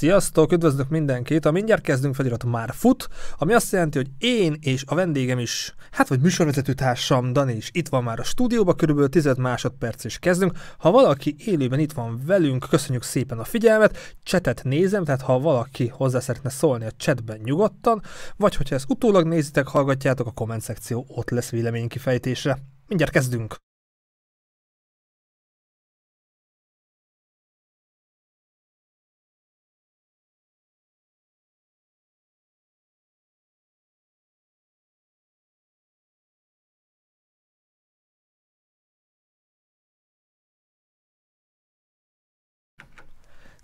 Sziasztok, üdvözlök mindenkit! A Mindjárt kezdünk felirat már fut, ami azt jelenti, hogy én és a vendégem is, hát vagy műsorvezető társam Dani is itt van már a stúdióban, körülbelül 10 másodperc is kezdünk. Ha valaki élőben itt van velünk, köszönjük szépen a figyelmet, csetet nézem, tehát ha valaki hozzá szeretne szólni a csetben nyugodtan, vagy hogyha ezt utólag nézitek, hallgatjátok, a komment szekció ott lesz kifejtésre. Mindjárt kezdünk!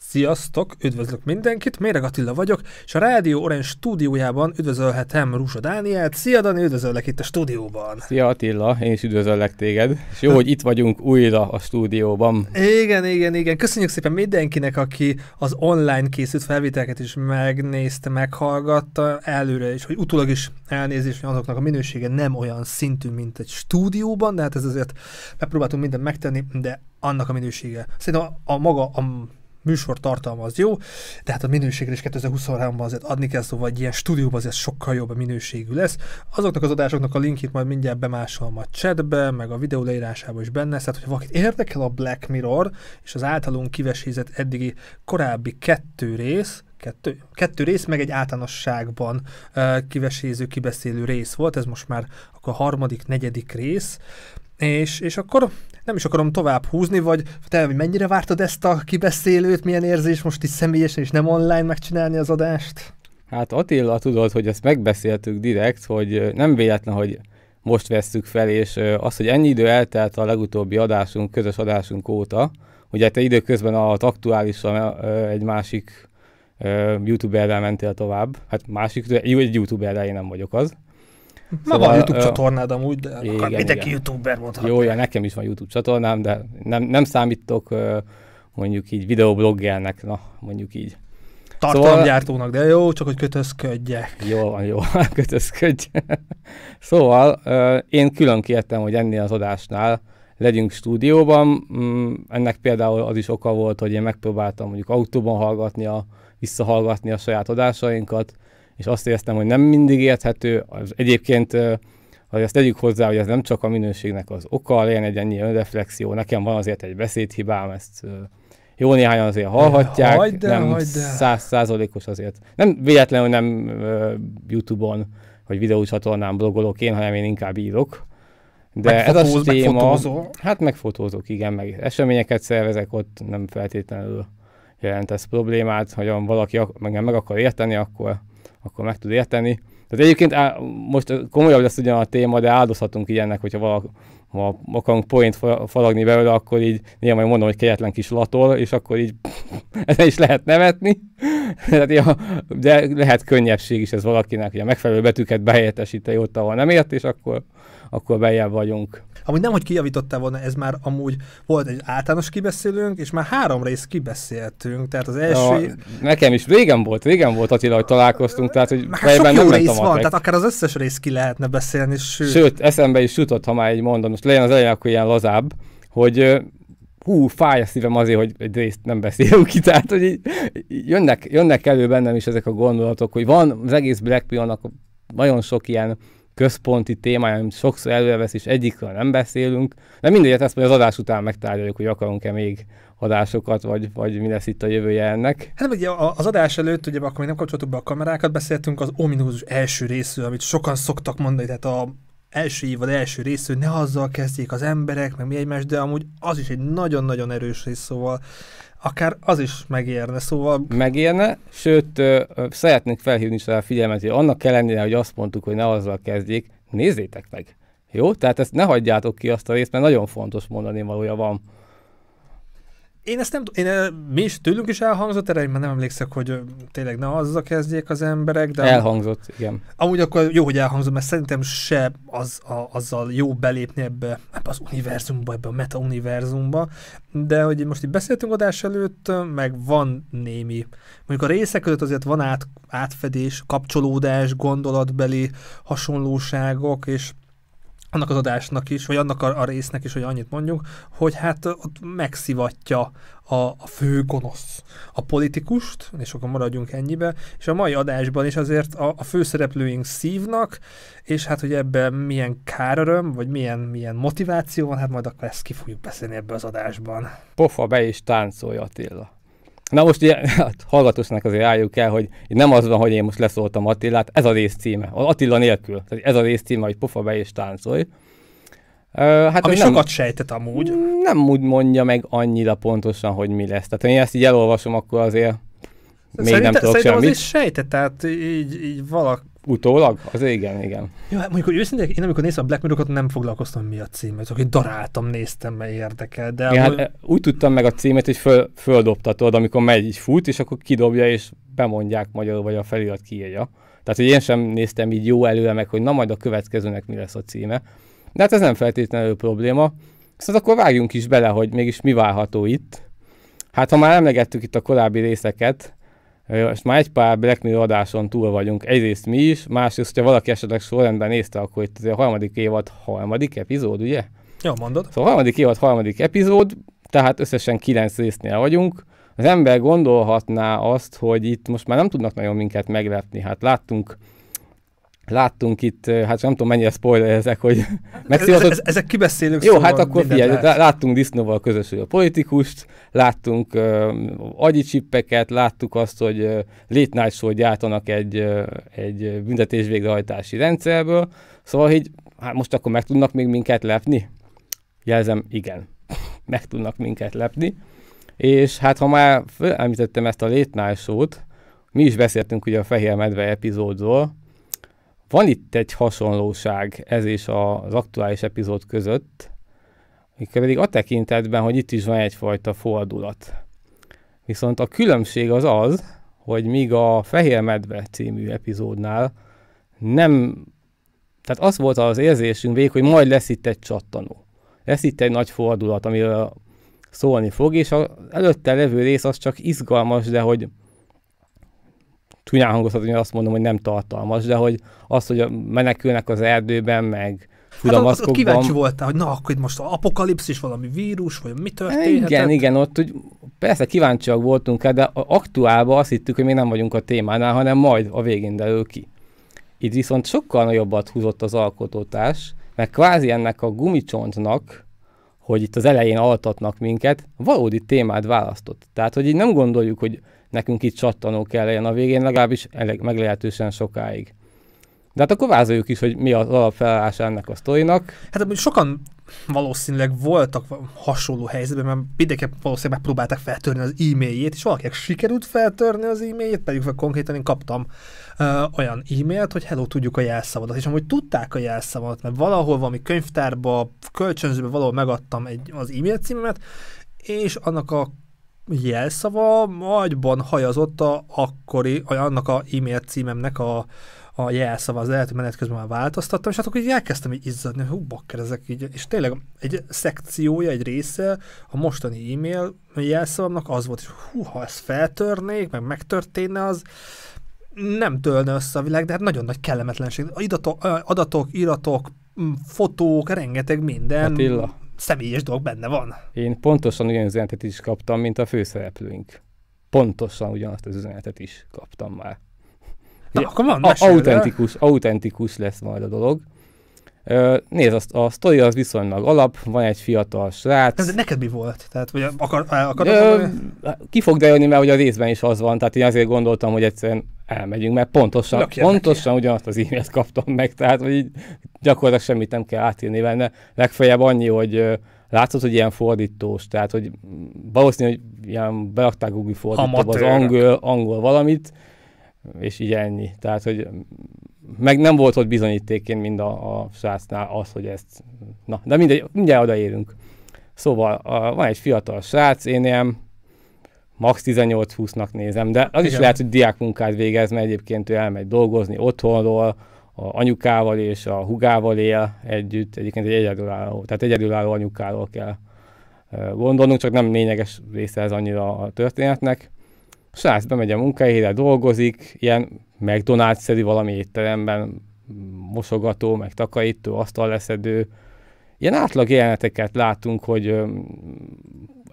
Sziasztok, üdvözlök mindenkit, Méreg Attila vagyok, és a Rádió Orange stúdiójában üdvözölhetem Rúsa Dánielt. Szia Dani, üdvözöllek itt a stúdióban. Szia Attila, én is üdvözöllek téged, és jó, hogy itt vagyunk újra a stúdióban. Igen, igen, igen. Köszönjük szépen mindenkinek, aki az online készült felvételket is megnézte, meghallgatta előre, és hogy utólag is elnézést, hogy azoknak a minősége nem olyan szintű, mint egy stúdióban, de hát ez azért megpróbáltunk mindent megtenni, de annak a minősége. Szerintem a, a maga a műsor tartalma az jó, de hát a minőségre is 2023-ban azért adni kell, szóval egy ilyen stúdióban azért sokkal jobb a minőségű lesz. Azoknak az adásoknak a linkjét majd mindjárt bemásolom a chatbe, meg a videó leírásába is benne, tehát szóval, hogyha valakit érdekel a Black Mirror, és az általunk kivesézett eddigi korábbi kettő rész, kettő, kettő rész, meg egy általánosságban uh, kiveséző, kibeszélő rész volt, ez most már akkor a harmadik, negyedik rész, és, és akkor nem is akarom tovább húzni, vagy te mennyire vártad ezt a kibeszélőt, milyen érzés most is személyesen és nem online megcsinálni az adást? Hát Attila, tudod, hogy ezt megbeszéltük direkt, hogy nem véletlen, hogy most vesszük fel, és az, hogy ennyi idő eltelt a legutóbbi adásunk, közös adásunk óta, ugye te időközben az aktuálisan egy másik youtuberrel mentél tovább, hát másik, egy youtuberrel én nem vagyok az, Ma szóval, van YouTube csatornád amúgy, de igen, akkor mindenki igen. YouTuber mondhat. Hát. Jó, ja, nekem is van YouTube csatornám, de nem, nem számítok mondjuk így videobloggernek, na, mondjuk így. Tartalomgyártónak, szóval, de jó, csak hogy kötözködjek. Jó van, jó, kötözködj. szóval én külön kértem, hogy ennél az adásnál legyünk stúdióban. Mm, ennek például az is oka volt, hogy én megpróbáltam mondjuk autóban hallgatni, a, visszahallgatni a saját adásainkat, és azt éreztem, hogy nem mindig érthető. Az egyébként hogy azt tegyük hozzá, hogy ez nem csak a minőségnek az oka, legyen egy ennyi önreflexió, nekem van azért egy beszédhibám, ezt jó néhányan azért hallhatják, hagyd el, nem száz százalékos azért. Nem véletlenül nem uh, YouTube-on, hogy videócsatornán blogolok én, hanem én inkább írok. De Megfotóz, ez a téma... Megfotózol. Hát megfotózok, igen, meg eseményeket szervezek, ott nem feltétlenül jelent ez problémát, hogy valaki meg, meg akar érteni, akkor akkor meg tud érteni. Tehát egyébként á, most komolyabb lesz ugyan a téma, de áldozhatunk ilyennek, hogyha valaki, ha akarunk point faragni belőle, akkor így néha majd mondom, hogy kegyetlen kis latol, és akkor így ez is lehet nevetni. de lehet könnyebbség is ez valakinek, hogy a megfelelő betűket behelyettesíti ott, ahol nem ért, és akkor, akkor bejel vagyunk. Amúgy nem, hogy kijavította volna, ez már amúgy volt egy általános kibeszélőnk, és már három rész kibeszéltünk, tehát az első... Ja, nekem is régen volt, régen volt Attila, hogy találkoztunk, tehát hogy már sok jó rész van, meg. tehát akár az összes rész ki lehetne beszélni, sőt. Sőt, eszembe is jutott, ha már így mondom, most legyen az elején akkor ilyen lazább, hogy hú, fáj a szívem azért, hogy egy részt nem beszélünk ki, tehát hogy így, jönnek, jönnek elő bennem is ezek a gondolatok, hogy van az egész Black pill nagyon sok ilyen központi témája, amit sokszor elővesz, és egyikről nem beszélünk. De mindegy, ezt hát majd az adás után megtárgyaljuk, hogy akarunk-e még adásokat, vagy, vagy mi lesz itt a jövője ennek. Hát ugye az adás előtt, ugye akkor még nem kapcsoltuk be a kamerákat, beszéltünk az ominózus első részről, amit sokan szoktak mondani, tehát a első évad első rész, hogy ne azzal kezdjék az emberek, meg mi egymás, de amúgy az is egy nagyon-nagyon erős rész, szóval akár az is megérne, szóval... Megérne, sőt, ö, ö, szeretnék felhívni rá a figyelmet, hogy annak ellenére, hogy azt mondtuk, hogy ne azzal kezdjék, nézzétek meg! Jó? Tehát ezt ne hagyjátok ki azt a részt, mert nagyon fontos mondani valója van én ezt nem én, eh, mi is, tőlünk is elhangzott, erre én már nem emlékszek, hogy tényleg ne azzal kezdjék az emberek. De elhangzott, am- igen. Amúgy akkor jó, hogy elhangzott, mert szerintem se az, a, azzal jó belépni ebbe, ebbe az univerzumba, ebbe a meta-univerzumba, de hogy most itt beszéltünk adás előtt, meg van némi, mondjuk a részek között azért van át, átfedés, kapcsolódás, gondolatbeli hasonlóságok, és annak az adásnak is, vagy annak a, a résznek is, hogy annyit mondjuk, hogy hát ott megszivatja a, a fő gonosz, a politikust, és akkor maradjunk ennyibe, és a mai adásban is azért a, a főszereplőink szívnak, és hát hogy ebben milyen káröröm, vagy milyen, milyen motiváció van, hát majd akkor ezt ki fogjuk beszélni ebbe az adásban. Pofa be is táncolja Attila. Na most ugye, hát hallgatósnak azért álljuk el, hogy nem az van, hogy én most leszóltam Attilát, ez a rész címe. Attila nélkül. Tehát ez a rész címe, hogy pofa be és táncolj. hát Ami nem, sokat sejtett amúgy. Nem úgy mondja meg annyira pontosan, hogy mi lesz. Tehát ha én ezt így elolvasom, akkor azért még Szerinte, nem tudok semmit. Szerintem az is sejtett, tehát így, így valaki Utólag? Az igen, igen. Jó, hát mondjuk, hogy őszintén, én amikor néztem a Black mirror nem foglalkoztam mi a címmel, csak hogy daráltam, néztem, mert érdekel. De igen, hát, amúgy... hát, úgy tudtam meg a címet, hogy föl, földobtatod, amikor megy, így fut, és akkor kidobja, és bemondják magyarul, vagy a felirat kiírja. Tehát, hogy én sem néztem így jó előre meg, hogy na majd a következőnek mi lesz a címe. De hát ez nem feltétlenül probléma. Szóval akkor vágjunk is bele, hogy mégis mi várható itt. Hát ha már emlegettük itt a korábbi részeket, és már egy pár Black Mirror adáson túl vagyunk, egyrészt mi is, másrészt, hogyha valaki esetleg sorrendben nézte, akkor itt a harmadik évad harmadik epizód, ugye? Jó, mondod. Szóval a harmadik évad harmadik epizód, tehát összesen kilenc résznél vagyunk. Az ember gondolhatná azt, hogy itt most már nem tudnak nagyon minket meglepni. Hát láttunk láttunk itt, hát nem tudom mennyire spoiler ezek, hogy hát megszívhatott... Ez, ez, ezek kibeszélünk Jó, szóval hát akkor figyelj, lehet. láttunk disznóval a politikust, láttunk uh, agyi csippeket, láttuk azt, hogy uh, late gyártanak egy, uh, egy büntetés végrehajtási rendszerből, szóval így, hát most akkor meg tudnak még minket lepni? Jelzem, igen, meg tudnak minket lepni, és hát ha már említettem ezt a late mi is beszéltünk ugye a Fehér Medve epizódról, van itt egy hasonlóság ez és az aktuális epizód között, pedig a tekintetben, hogy itt is van egyfajta fordulat. Viszont a különbség az az, hogy míg a Fehér Medve című epizódnál nem, tehát az volt az érzésünk végig, hogy majd lesz itt egy csattanó. Lesz itt egy nagy fordulat, amiről szólni fog, és az előtte levő rész az csak izgalmas, de hogy csúnyán hangozhat, hogy azt mondom, hogy nem tartalmas, de hogy az, hogy menekülnek az erdőben, meg Hát ott, ott kíváncsi voltál, hogy na, akkor itt most apokalipszis, valami vírus, vagy mi történhetett? Igen, igen, ott úgy, persze kíváncsiak voltunk de aktuálban azt hittük, hogy még nem vagyunk a témánál, hanem majd a végén derül ki. Itt viszont sokkal nagyobbat húzott az alkotótás, mert kvázi ennek a gumicsontnak, hogy itt az elején altatnak minket, valódi témát választott. Tehát, hogy így nem gondoljuk, hogy nekünk itt csattanó kell a végén, legalábbis elég, meglehetősen sokáig. De hát akkor vázoljuk is, hogy mi az alapfelállása ennek a sztorinak. Hát sokan valószínűleg voltak hasonló helyzetben, mert mindenképp valószínűleg megpróbálták feltörni az e-mailjét, és valakinek sikerült feltörni az e-mailjét, pedig konkrétan én kaptam uh, olyan e-mailt, hogy hello, tudjuk a jelszavadat, és amúgy tudták a jelszavadat, mert valahol valami könyvtárba, kölcsönzőbe valahol megadtam egy, az e-mail címemet, és annak a jelszava nagyban hajazott a akkori, annak a e-mail címemnek a, a jelszava, az lehet, menet közben már változtattam, és hát akkor így elkezdtem így izzadni, hú, bakker, ezek így, és tényleg egy szekciója, egy része a mostani e-mail jelszavamnak az volt, és hú, ha ezt feltörnék, meg megtörténne az, nem tölne össze a világ, de hát nagyon nagy kellemetlenség. Adatok, adatok iratok, fotók, rengeteg minden. Attila, személyes dolog benne van. Én pontosan ugyanaz üzenetet is kaptam, mint a főszereplőink. Pontosan ugyanazt az üzenetet is kaptam már. Na, akkor van, a, autentikus, autentikus lesz majd a dolog. Nézd, a, a sztori az viszonylag alap, van egy fiatal srác. Ez neked mi volt? Tehát, vagy akar, akar, Ö, Ki fog derülni, mert ugye a részben is az van, tehát én azért gondoltam, hogy egyszerűen elmegyünk, mert pontosan, pontosan neki. ugyanazt az e-mailt kaptam meg, tehát hogy így gyakorlatilag semmit nem kell átírni benne. Legfeljebb annyi, hogy látszott, hogy ilyen fordítós, tehát hogy valószínű, hogy ilyen berakták Google fordítóba az angol, angol valamit, és így ennyi. Tehát, hogy meg nem volt ott bizonyítékén mind a, a srácnál az, hogy ezt... Na, de mindegy, mindjárt odaérünk. Szóval a, van egy fiatal srác, én ilyen max 18-20-nak nézem, de az Igen. is lehet, hogy munkát végez, mert egyébként ő elmegy dolgozni otthonról, a anyukával és a hugával él együtt, egyébként egy egyedülálló, tehát egyedülálló anyukáról kell gondolnunk, csak nem lényeges része ez annyira a történetnek. A srác bemegy a munkahelyére, dolgozik, ilyen mcdonalds szedi valami étteremben mosogató, meg takarító, asztal leszedő. Ilyen átlag jeleneteket látunk, hogy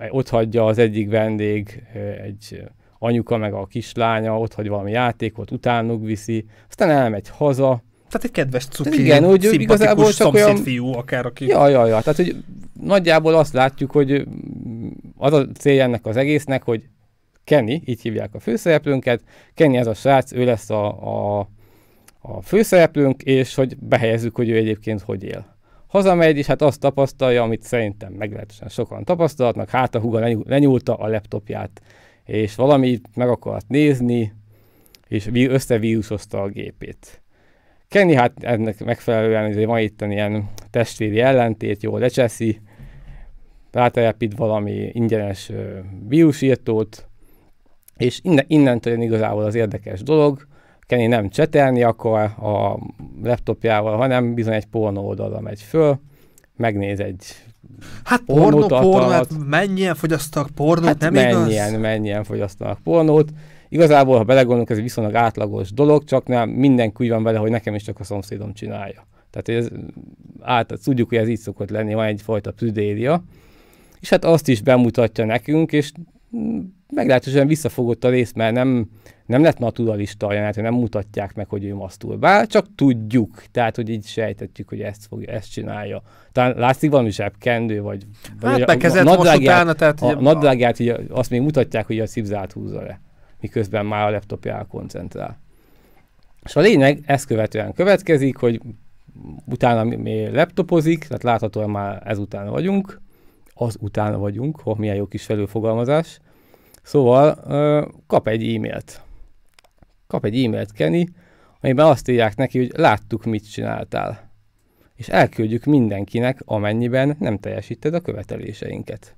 ott hagyja az egyik vendég egy anyuka meg a kislánya, ott hagy valami játékot, utánuk viszi, aztán elmegy haza, tehát egy kedves cuki, igen, úgy, igazából csak olyan... fiú, akár aki... Ja, ja, ja, tehát hogy nagyjából azt látjuk, hogy mm, az a célja ennek az egésznek, hogy Kenny, így hívják a főszereplőnket. Kenny ez a srác, ő lesz a, a, a főszereplőnk, és hogy behelyezzük, hogy ő egyébként hogy él. Hazamegy, és hát azt tapasztalja, amit szerintem meglehetősen sokan tapasztalatnak, hát a húga lenyúlta a laptopját, és valami meg akart nézni, és összevírusozta a gépét. Kenny hát ennek megfelelően azért van itt ilyen testvéri ellentét, jól lecseszi, rátelepít valami ingyenes vírusírtót, és innen, innentől jön igazából az érdekes dolog, Kenny nem csetelni akar a laptopjával, hanem bizony egy pornó oldalra megy föl, megnéz egy Hát pornó, pornó, hát mennyien fogyasztanak pornót, hát nem mennyien, igaz? mennyien fogyasztanak pornót. Igazából, ha belegondolunk, ez egy viszonylag átlagos dolog, csak nem mindenki úgy van vele, hogy nekem is csak a szomszédom csinálja. Tehát ez, át, tudjuk, hogy ez így szokott lenni, van egyfajta prüdéria. És hát azt is bemutatja nekünk, és meglehetősen visszafogott a rész, mert nem, nem lett naturalista ajánlat, nem mutatják meg, hogy ő maszturbál, csak tudjuk. Tehát, hogy így sejtetjük, hogy ezt, fog, ezt csinálja. Talán látszik valami zsebkendő, vagy, hát, a, a, a nadrágját, utána, tehát a, a nadrágját, ugye, azt még mutatják, hogy a szívzát húzza le, miközben már a laptopjára koncentrál. És a lényeg ezt követően következik, hogy utána mi laptopozik, tehát láthatóan már ezután vagyunk, az utána vagyunk, hogy oh, milyen jó kis felülfogalmazás, Szóval kap egy e-mailt. Kap egy e-mailt Kenny, amiben azt írják neki, hogy láttuk, mit csináltál. És elküldjük mindenkinek, amennyiben nem teljesíted a követeléseinket.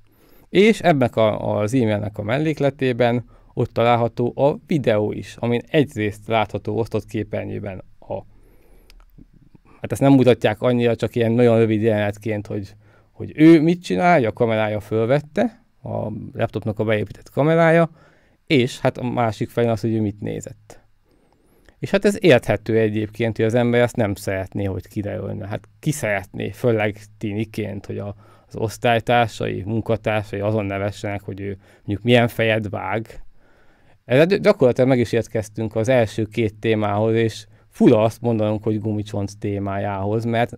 És ebben a, az e-mailnek a mellékletében ott található a videó is, amin egyrészt látható osztott képernyőben a hát ezt nem mutatják annyira, csak ilyen nagyon rövid jelenetként, hogy, hogy ő mit csinálja, a kamerája fölvette, a laptopnak a beépített kamerája, és hát a másik fején az, hogy ő mit nézett. És hát ez érthető egyébként, hogy az ember azt nem szeretné, hogy kiderülne. Hát ki szeretné, főleg tiniként, hogy a, az osztálytársai, munkatársai azon nevessenek, hogy ő mondjuk milyen fejed vág. Ezzel gyakorlatilag meg is érkeztünk az első két témához, és fura azt mondanunk, hogy gumicsont témájához, mert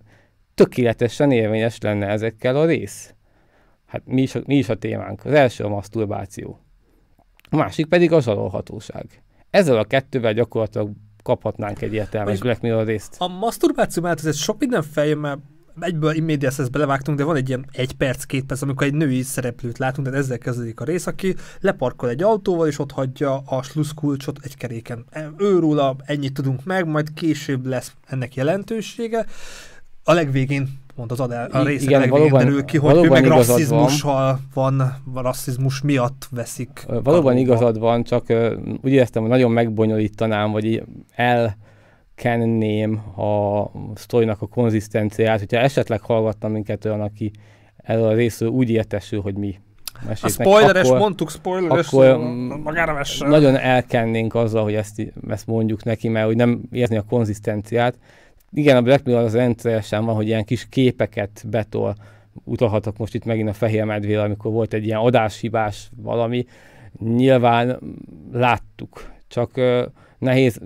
tökéletesen érvényes lenne ezekkel a rész hát mi is, mi is a témánk? Az első a maszturbáció. A másik pedig a zsarolhatóság. Ezzel a kettővel gyakorlatilag kaphatnánk egy értelmes Black Mirror részt. A maszturbáció mellett ez sok minden feljön, mert egyből immédiás belevágtunk, de van egy ilyen egy perc, két perc, amikor egy női szereplőt látunk, de ezzel kezdődik a rész, aki leparkol egy autóval, és ott hagyja a sluszkulcsot egy keréken. E, Őróla ennyit tudunk meg, majd később lesz ennek jelentősége. A legvégén mond az adá, a rész Igen, valóban, derül ki, hogy valóban ő meg rasszizmussal van. van, rasszizmus miatt veszik. Valóban igazad van, csak úgy éreztem, hogy nagyon megbonyolítanám, vagy el kenném a sztorinak a konzisztenciát, hogyha esetleg hallgattam minket olyan, aki erről a részről úgy értesül, hogy mi a spoileres, akkor, mondtuk spoileres, akkor mm, magára vesse. Nagyon elkennénk azzal, hogy ezt, ezt mondjuk neki, mert hogy nem érzni a konzisztenciát igen, a Black Mirror az rendszeresen van, hogy ilyen kis képeket betol. Utalhatok most itt megint a fehér medvére, amikor volt egy ilyen adáshibás valami. Nyilván láttuk, csak uh, nehéz,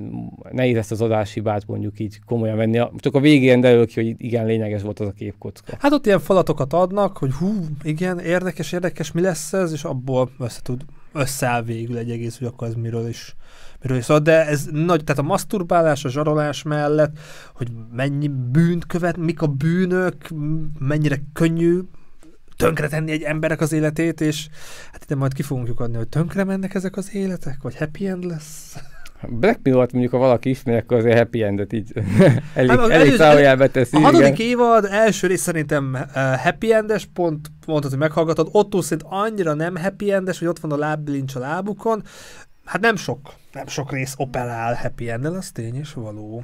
nehéz ezt az adáshibát mondjuk így komolyan venni. Csak a végén derül ki, hogy igen, lényeges volt az a képkocka. Hát ott ilyen falatokat adnak, hogy hú, igen, érdekes, érdekes, mi lesz ez, és abból össze tud, összeáll végül egy egész, hogy akkor ez miről is miről is szól, de ez nagy, tehát a maszturbálás, a zsarolás mellett, hogy mennyi bűnt követ, mik a bűnök, mennyire könnyű tönkretenni egy emberek az életét, és hát ide majd ki fogunk adni, hogy tönkre mennek ezek az életek, vagy happy end lesz. Black Mirror-t mondjuk, ha valaki ismeri, akkor azért happy endet így elég, hát, elég zárójelbe teszi. A hatodik igen. évad első rész szerintem uh, happy endes, pont mondtad, hogy meghallgatod. Otto szint annyira nem happy endes, hogy ott van a láblincs a lábukon. Hát nem sok nem sok rész operál happy end az tény és való.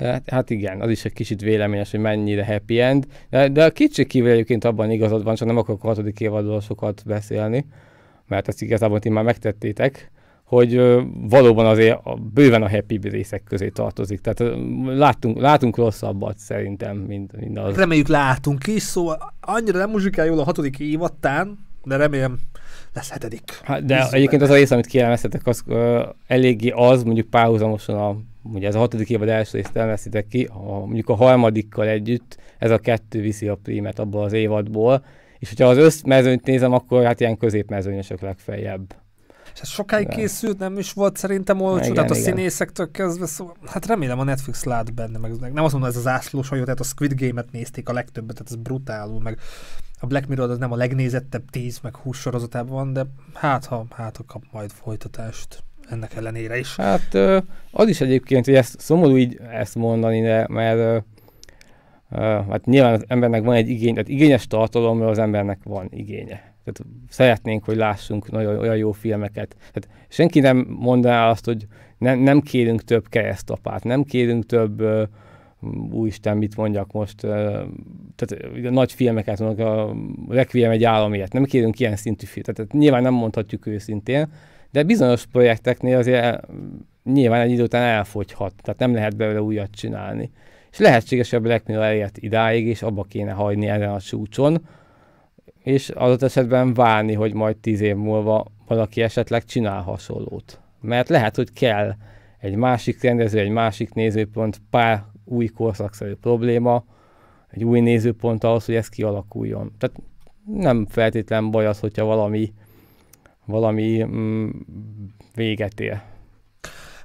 Hát, hát igen, az is egy kicsit véleményes, hogy mennyire happy end, de, de a kicsit kívül egyébként abban igazad van, csak nem akarok a hatodik évadról sokat beszélni, mert ezt igazából ti már megtettétek, hogy valóban azért bőven a happy részek közé tartozik. Tehát látunk, látunk rosszabbat szerintem, mint, mint az. Reméljük látunk is, szóval annyira nem muzsikál jól a hatodik évattán, de remélem lesz hetedik. Hát, de Bízzuk egyébként benne. az a rész, amit kielemeztetek, az ö, eléggé az, mondjuk párhuzamosan a ugye ez a hatodik évad első részt elveszitek ki, a, mondjuk a harmadikkal együtt ez a kettő viszi a prímet abból az évadból, és hogyha az összmezőnyt nézem, akkor hát ilyen középmezőnyösök legfeljebb. És ez sokáig De. készült, nem is volt szerintem olcsó, igen, tehát a igen. színészektől kezdve, szóval, hát remélem a Netflix lát benne, meg nem azt mondom, ez az ászlós hajó, tehát a Squid Game-et nézték a legtöbbet, tehát ez brutálul, meg a Black Mirror az nem a legnézettebb 10 meg 20 sorozatában van, de hát ha, hát ha kap majd folytatást ennek ellenére is. Hát az is egyébként, hogy ezt szomorú így ezt mondani, de, mert hát nyilván az embernek van egy igény, tehát igényes tartalomra az embernek van igénye. Tehát szeretnénk, hogy lássunk nagyon olyan jó filmeket. Tehát senki nem mondaná azt, hogy nem, nem kérünk több keresztapát, nem kérünk több uh, úristen, mit mondjak most, tehát nagy filmeket mondok, a Requiem egy államért, nem kérünk ilyen szintű filmet, tehát nyilván nem mondhatjuk őszintén, de bizonyos projekteknél azért mm, nyilván egy idő után elfogyhat, tehát nem lehet belőle újat csinálni. És lehetséges, hogy a Black Mirror elért idáig, és abba kéne hagyni ezen a csúcson, és az esetben várni, hogy majd tíz év múlva valaki esetleg csinál hasonlót. Mert lehet, hogy kell egy másik rendező, egy másik nézőpont, pár új korszakszerű probléma, egy új nézőpont ahhoz, hogy ez kialakuljon. Tehát nem feltétlen baj az, hogyha valami, valami mm, véget ér.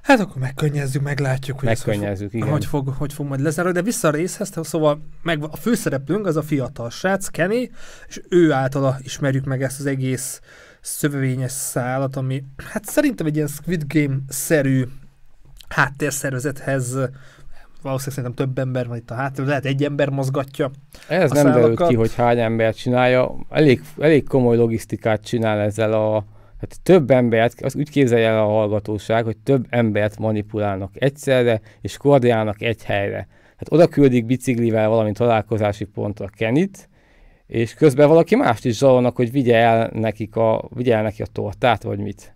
Hát akkor megkönnyezzük, meglátjuk, hogy, megkönnyezzük, hogy, fog, hogy, fog, hogy fog majd lezárni. De vissza a részhez, szóval meg, a főszereplőnk az a fiatal srác, Kenny, és ő általa ismerjük meg ezt az egész szövevényes szálat, ami hát szerintem egy ilyen Squid Game-szerű háttérszervezethez valószínűleg szerintem több ember van itt a háttérben, lehet egy ember mozgatja. Ez nem derült ki, hogy hány ember csinálja. Elég, elég komoly logisztikát csinál ezzel a tehát több embert, az úgy képzelje el a hallgatóság, hogy több embert manipulálnak egyszerre, és koordinálnak egy helyre. Hát oda küldik biciklivel valami találkozási pontra Kenit, és közben valaki mást is zsalonak, hogy vigye el, nekik a, vigye el neki a tortát, vagy mit.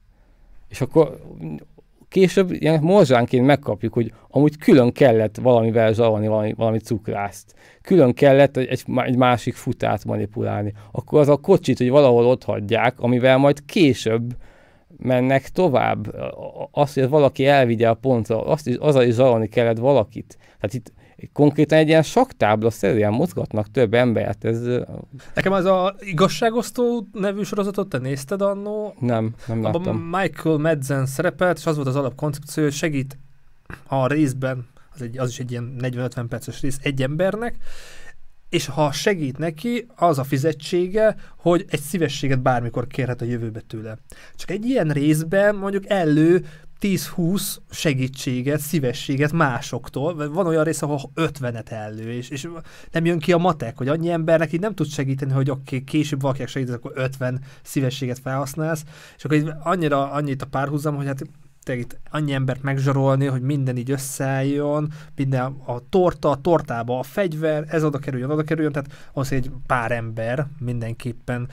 És akkor később ilyen morzsánként megkapjuk, hogy amúgy külön kellett valamivel zsarolni valami, valami cukrászt, külön kellett egy, egy, egy másik futát manipulálni, akkor az a kocsit, hogy valahol ott hagyják, amivel majd később mennek tovább. Azt, hogy valaki elvigye a pontra, azt is, azzal is zsarolni kellett valakit. Tehát itt konkrétan egy ilyen saktábla szerűen mozgatnak több embert. Ez... Nekem az a igazságosztó nevű sorozatot te nézted annó? Nem, nem láttam. Abba Michael Madsen szerepelt, és az volt az alapkoncepció, hogy segít a részben, az, egy, az is egy ilyen 40-50 perces rész egy embernek, és ha segít neki, az a fizetsége, hogy egy szívességet bármikor kérhet a jövőbe tőle. Csak egy ilyen részben mondjuk elő 10-20 segítséget, szívességet másoktól. Van olyan rész, ahol 50-et ellő, és, és nem jön ki a matek, hogy annyi embernek így nem tud segíteni, hogy oké, okay, később valakinek segít, akkor 50 szívességet felhasználsz, és akkor így annyira annyit a párhuzam, hogy hát itt annyi embert megzsarolni, hogy minden így összeálljon, minden a torta, a tortába a fegyver, ez oda kerüljön, oda kerüljön, tehát az egy pár ember mindenképpen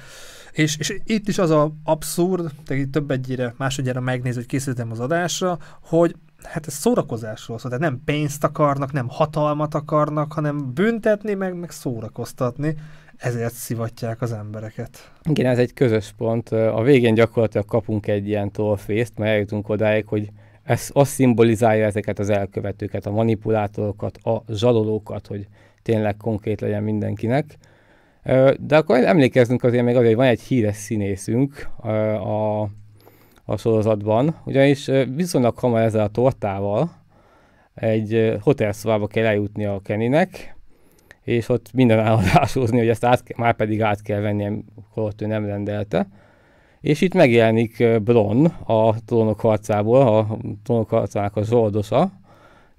és, és itt is az a abszurd, tehát több egyére, másodjára megnéz, hogy készítem az adásra, hogy hát ez szórakozásról szól, tehát nem pénzt akarnak, nem hatalmat akarnak, hanem büntetni, meg, meg szórakoztatni, ezért szivatják az embereket. Igen, ez egy közös pont. A végén gyakorlatilag kapunk egy ilyen tolfészt, mert eljutunk odáig, hogy ez azt szimbolizálja ezeket az elkövetőket, a manipulátorokat, a zsalolókat, hogy tényleg konkrét legyen mindenkinek de akkor emlékezzünk azért még azért, hogy van egy híres színészünk a, a sorozatban, ugyanis viszonylag hamar ezzel a tortával egy hotelszobába kell eljutni a Keninek, és ott minden állásózni, hogy ezt át, már pedig át kell vennie, holott ő nem rendelte. És itt megjelenik Bron a trónok harcából, a trónok harcának a zsoldosa,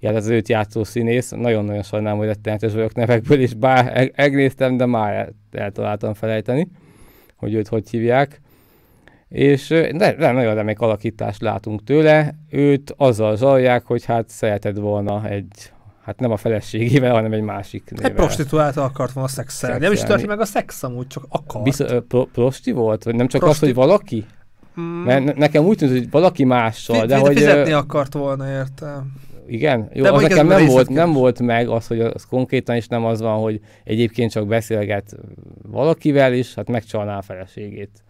Ilyen az őt játszó színész. Nagyon-nagyon sajnálom, hogy rettenetes vagyok nevekből, és bár e- egnéztem, de már eltaláltam felejteni, hogy őt hogy hívják. És de, de nagyon remek alakítást látunk tőle. Őt azzal zsalják, hogy hát szereted volna egy hát nem a feleségével, hanem egy másik nével. Egy prostituált akart volna szexelni. Nem is tudja, meg a szex amúgy, csak akart. Biztos, pro, prosti volt? Vagy nem csak prosti... az, hogy valaki? Mm. Mert nekem úgy tűnt, hogy valaki mással, F- de hogy... Fizetni akart volna, értem. Igen? Jó, De az nekem nem volt, nem volt meg az, hogy az konkrétan is nem az van, hogy egyébként csak beszélget valakivel is, hát megcsalná a feleségét.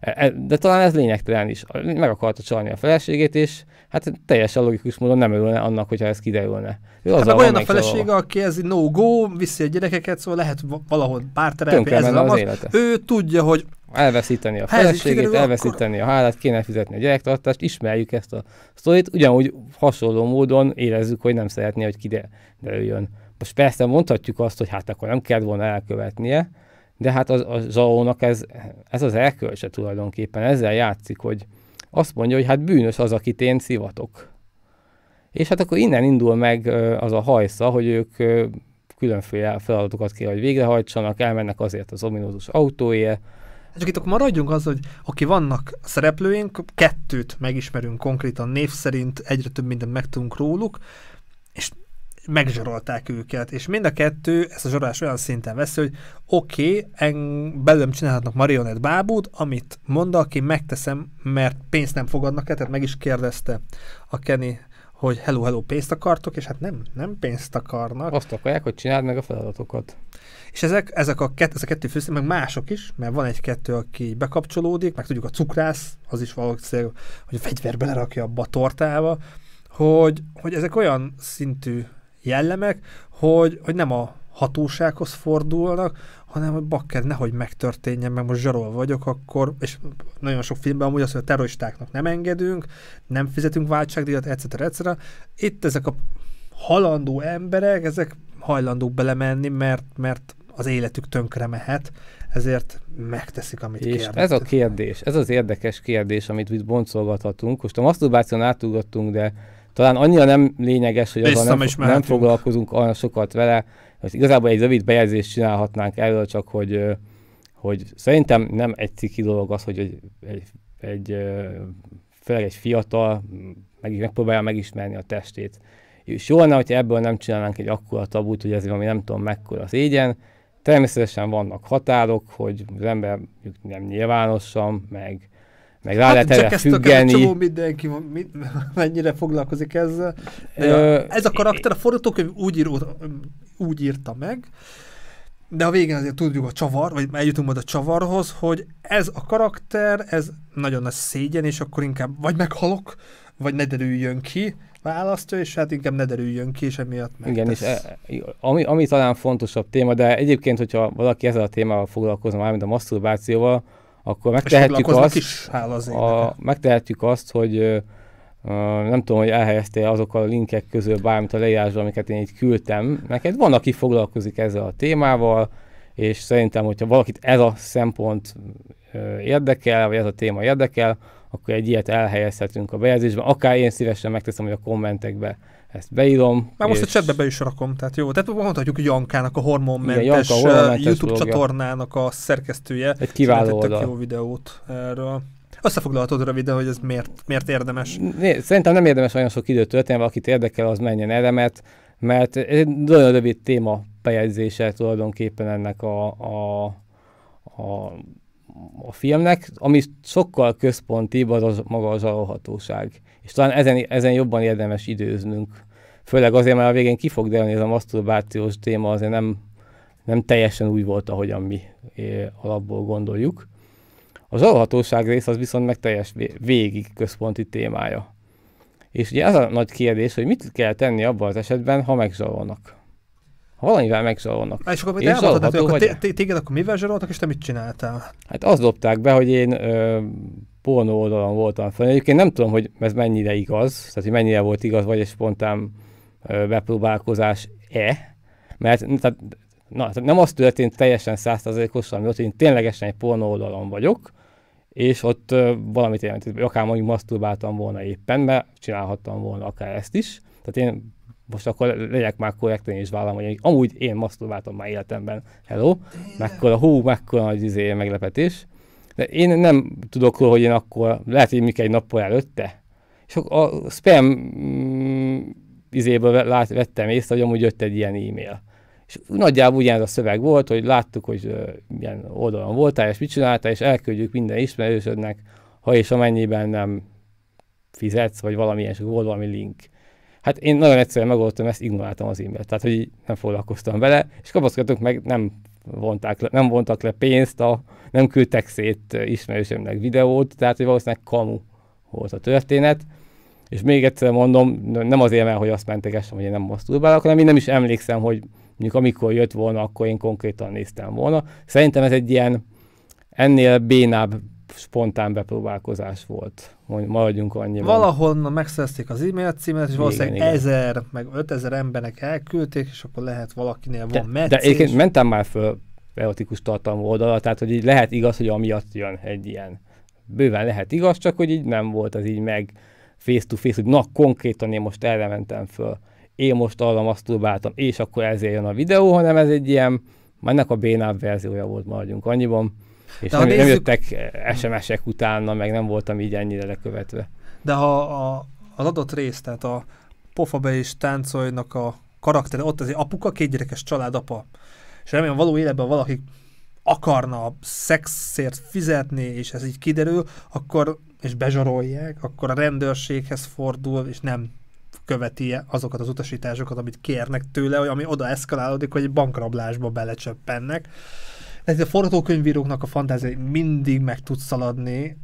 E, e, de talán ez lényegtelen is. Meg akarta csalni a feleségét, és hát teljesen logikus módon nem örülne annak, hogyha ez kiderülne. Ő hát meg olyan a felesége, szóval. aki ez no-go, viszi a gyerekeket, szóval lehet valahol párterápia, ez az, élete. Ő tudja, hogy elveszíteni a feleségét, kiderül, elveszíteni akkor... a hálát, kéne fizetni a gyerektartást, ismerjük ezt a sztorit, ugyanúgy hasonló módon érezzük, hogy nem szeretné, hogy kiderüljön. Most persze mondhatjuk azt, hogy hát akkor nem kell volna elkövetnie, de hát az, a zaónak ez, ez az elkölcse tulajdonképpen, ezzel játszik, hogy azt mondja, hogy hát bűnös az, akit én szivatok. És hát akkor innen indul meg az a hajsza, hogy ők különféle feladatokat kell, hogy végrehajtsanak, elmennek azért az ominózus autóért. Hát csak itt akkor maradjunk az, hogy aki vannak szereplőink, kettőt megismerünk konkrétan név szerint, egyre több mindent megtudunk róluk, és megzsarolták őket, és mind a kettő ezt a zsarolás olyan szinten veszi, hogy oké, okay, belőlem csinálhatnak marionett bábút, amit mondok, én megteszem, mert pénzt nem fogadnak el, tehát meg is kérdezte a Kenny hogy hello, hello, pénzt akartok, és hát nem, nem pénzt akarnak. Azt akarják, hogy csináld meg a feladatokat. És ezek, ezek a, kett, ez a kettő főszín, meg mások is, mert van egy-kettő, aki bekapcsolódik, meg tudjuk a cukrász, az is valószínűleg, hogy a fegyver belerakja abba a tortába, hogy, hogy ezek olyan szintű jellemek, hogy, hogy nem a hatósághoz fordulnak, hanem hogy bakker, nehogy megtörténjen, meg most zsarol vagyok, akkor, és nagyon sok filmben amúgy az, hogy a terroristáknak nem engedünk, nem fizetünk váltságdíjat, etc. etc. Itt ezek a halandó emberek, ezek hajlandók belemenni, mert, mert az életük tönkre mehet, ezért megteszik, amit és kérdezik. ez a kérdés, ez az érdekes kérdés, amit itt boncolgathatunk. Most a masturbáción átugattunk, de talán annyira nem lényeges, hogy azon nem, fo- nem foglalkozunk olyan sokat vele, hogy igazából egy rövid bejegyzést csinálhatnánk erről, csak hogy, hogy szerintem nem egy ciki dolog az, hogy egy, egy, egy főleg egy fiatal meg, megpróbálja megismerni a testét. És jó lenne, hogyha ebből nem csinálnánk egy akkora tabut, hogy ezért ami nem tudom mekkora az égyen. Természetesen vannak határok, hogy az ember nem nyilvánosan, meg meg rá hát lehet erre függeni. Csomó mindenki mit, mennyire foglalkozik ezzel. Ö, ez a karakter, a forgatókönyv úgy, ír, úgy írta meg, de a végén azért tudjuk a csavar, vagy eljutunk majd a csavarhoz, hogy ez a karakter, ez nagyon nagy szégyen, és akkor inkább vagy meghalok, vagy ne derüljön ki, választja, és hát inkább ne derüljön ki, és emiatt meg. Igen, és e, e- ami, ami talán fontosabb téma, de egyébként, hogyha valaki ezzel a témával foglalkozna, mármint a masturbációval, akkor megtehetjük azt, is az a, megtehetjük azt, hogy Uh, nem tudom, hogy elhelyezte azok a linkek közül bármit a leírásban, amiket én így küldtem. Neked van, aki foglalkozik ezzel a témával, és szerintem, hogyha valakit ez a szempont uh, érdekel, vagy ez a téma érdekel, akkor egy ilyet elhelyezhetünk a bejegyzésben. Akár én szívesen megteszem, hogy a kommentekbe ezt beírom. Már most a csetbe be is rakom, tehát jó. Tehát mondhatjuk Jankának a hormonmentes, igen, Janka, hormonmentes YouTube blogja. csatornának a szerkesztője. Egy kiváló tök jó videót erről. Összefoglalhatod röviden, hogy ez miért, miért érdemes? szerintem nem érdemes olyan sok időt tölteni, valakit érdekel, az menjen erre, mert, mert ez egy nagyon rövid téma bejegyzése tulajdonképpen ennek a, a, a a filmnek, ami sokkal központibb, az, az maga az alhatóság. És talán ezen, ezen jobban érdemes időznünk. Főleg azért, mert a végén ki fog derülni ez a masturbációs téma, azért nem, nem teljesen úgy volt, ahogyan mi alapból gondoljuk. Az alhatóság rész az viszont meg teljes végig központi témája. És ugye ez a nagy kérdés, hogy mit kell tenni abban az esetben, ha megzsarolnak. Ha valamivel megzsarolnak. És akkor én elmondhatod, hogy téged akkor mivel zsaroltak, és te mit csináltál? Hát azt dobták be, hogy én pornó oldalon voltam fel. Egyébként nem tudom, hogy ez mennyire igaz, tehát hogy mennyire volt igaz, vagy egy spontán bepróbálkozás-e, mert tehát, na, tehát nem az történt teljesen százszerzalékosan, ami ott, hogy én ténylegesen egy pornó oldalon vagyok, és ott ö, valamit jelentett, akár mondjuk masturbáltam volna éppen, mert csinálhattam volna akár ezt is. Tehát én most akkor legyek már korrektan és vállalom, hogy amúgy én masturbáltam már életemben, hello, mekkora, hú, mekkora nagy izé, meglepetés. De én nem tudok róla, hogy én akkor, lehet, hogy még egy nappal előtte, és a spam mm, izéből lát, vettem észre, hogy amúgy jött egy ilyen e-mail. És nagyjából ugyanez a szöveg volt, hogy láttuk, hogy milyen oldalon voltál, és mit csináltál, és elküldjük minden ismerősödnek, ha és amennyiben nem fizetsz, vagy valamilyen, és volt valami link. Hát én nagyon egyszerűen megoldottam, ezt ignoráltam az e-mailt, tehát hogy nem foglalkoztam vele, és kapaszkodtuk meg, nem vonták le, nem vontak le pénzt a, nem küldtek szét ismerősömnek videót, tehát hogy valószínűleg kamu volt a történet. És még egyszer mondom, nem azért, mert hogy azt mentegessem, hogy én nem masturbálok, hanem én nem is emlékszem, hogy mondjuk amikor jött volna, akkor én konkrétan néztem volna. Szerintem ez egy ilyen ennél bénább spontán bepróbálkozás volt. Maradjunk annyira. Valahonnan megszerezték az e-mail címet, és valószínűleg igen, ezer, meg ötezer embernek elküldték, és akkor lehet valakinél van de, De egyébként mentem már föl erotikus tartalmú oldala, tehát hogy így lehet igaz, hogy amiatt jön egy ilyen. Bőven lehet igaz, csak hogy így nem volt az így meg face to face, hogy na konkrétan én most erre mentem föl, én most arra masturbáltam, és akkor ezért jön a videó, hanem ez egy ilyen, ennek a bénább verziója volt, maradjunk annyiban. És nem, nézzük... nem jöttek SMS-ek utána, meg nem voltam így ennyire lekövetve. De ha a, az adott rész, tehát a pofa be is táncolnak a karakter, ott az egy apuka, két gyerekes családapa, és remélem való életben valaki akarna szexért fizetni, és ez így kiderül, akkor, és bezsarolják, akkor a rendőrséghez fordul, és nem követi azokat az utasításokat, amit kérnek tőle, hogy ami oda eszkalálódik, hogy egy bankrablásba belecsöppennek. Tehát a forgatókönyvíróknak a fantáziai mindig meg tud szaladni.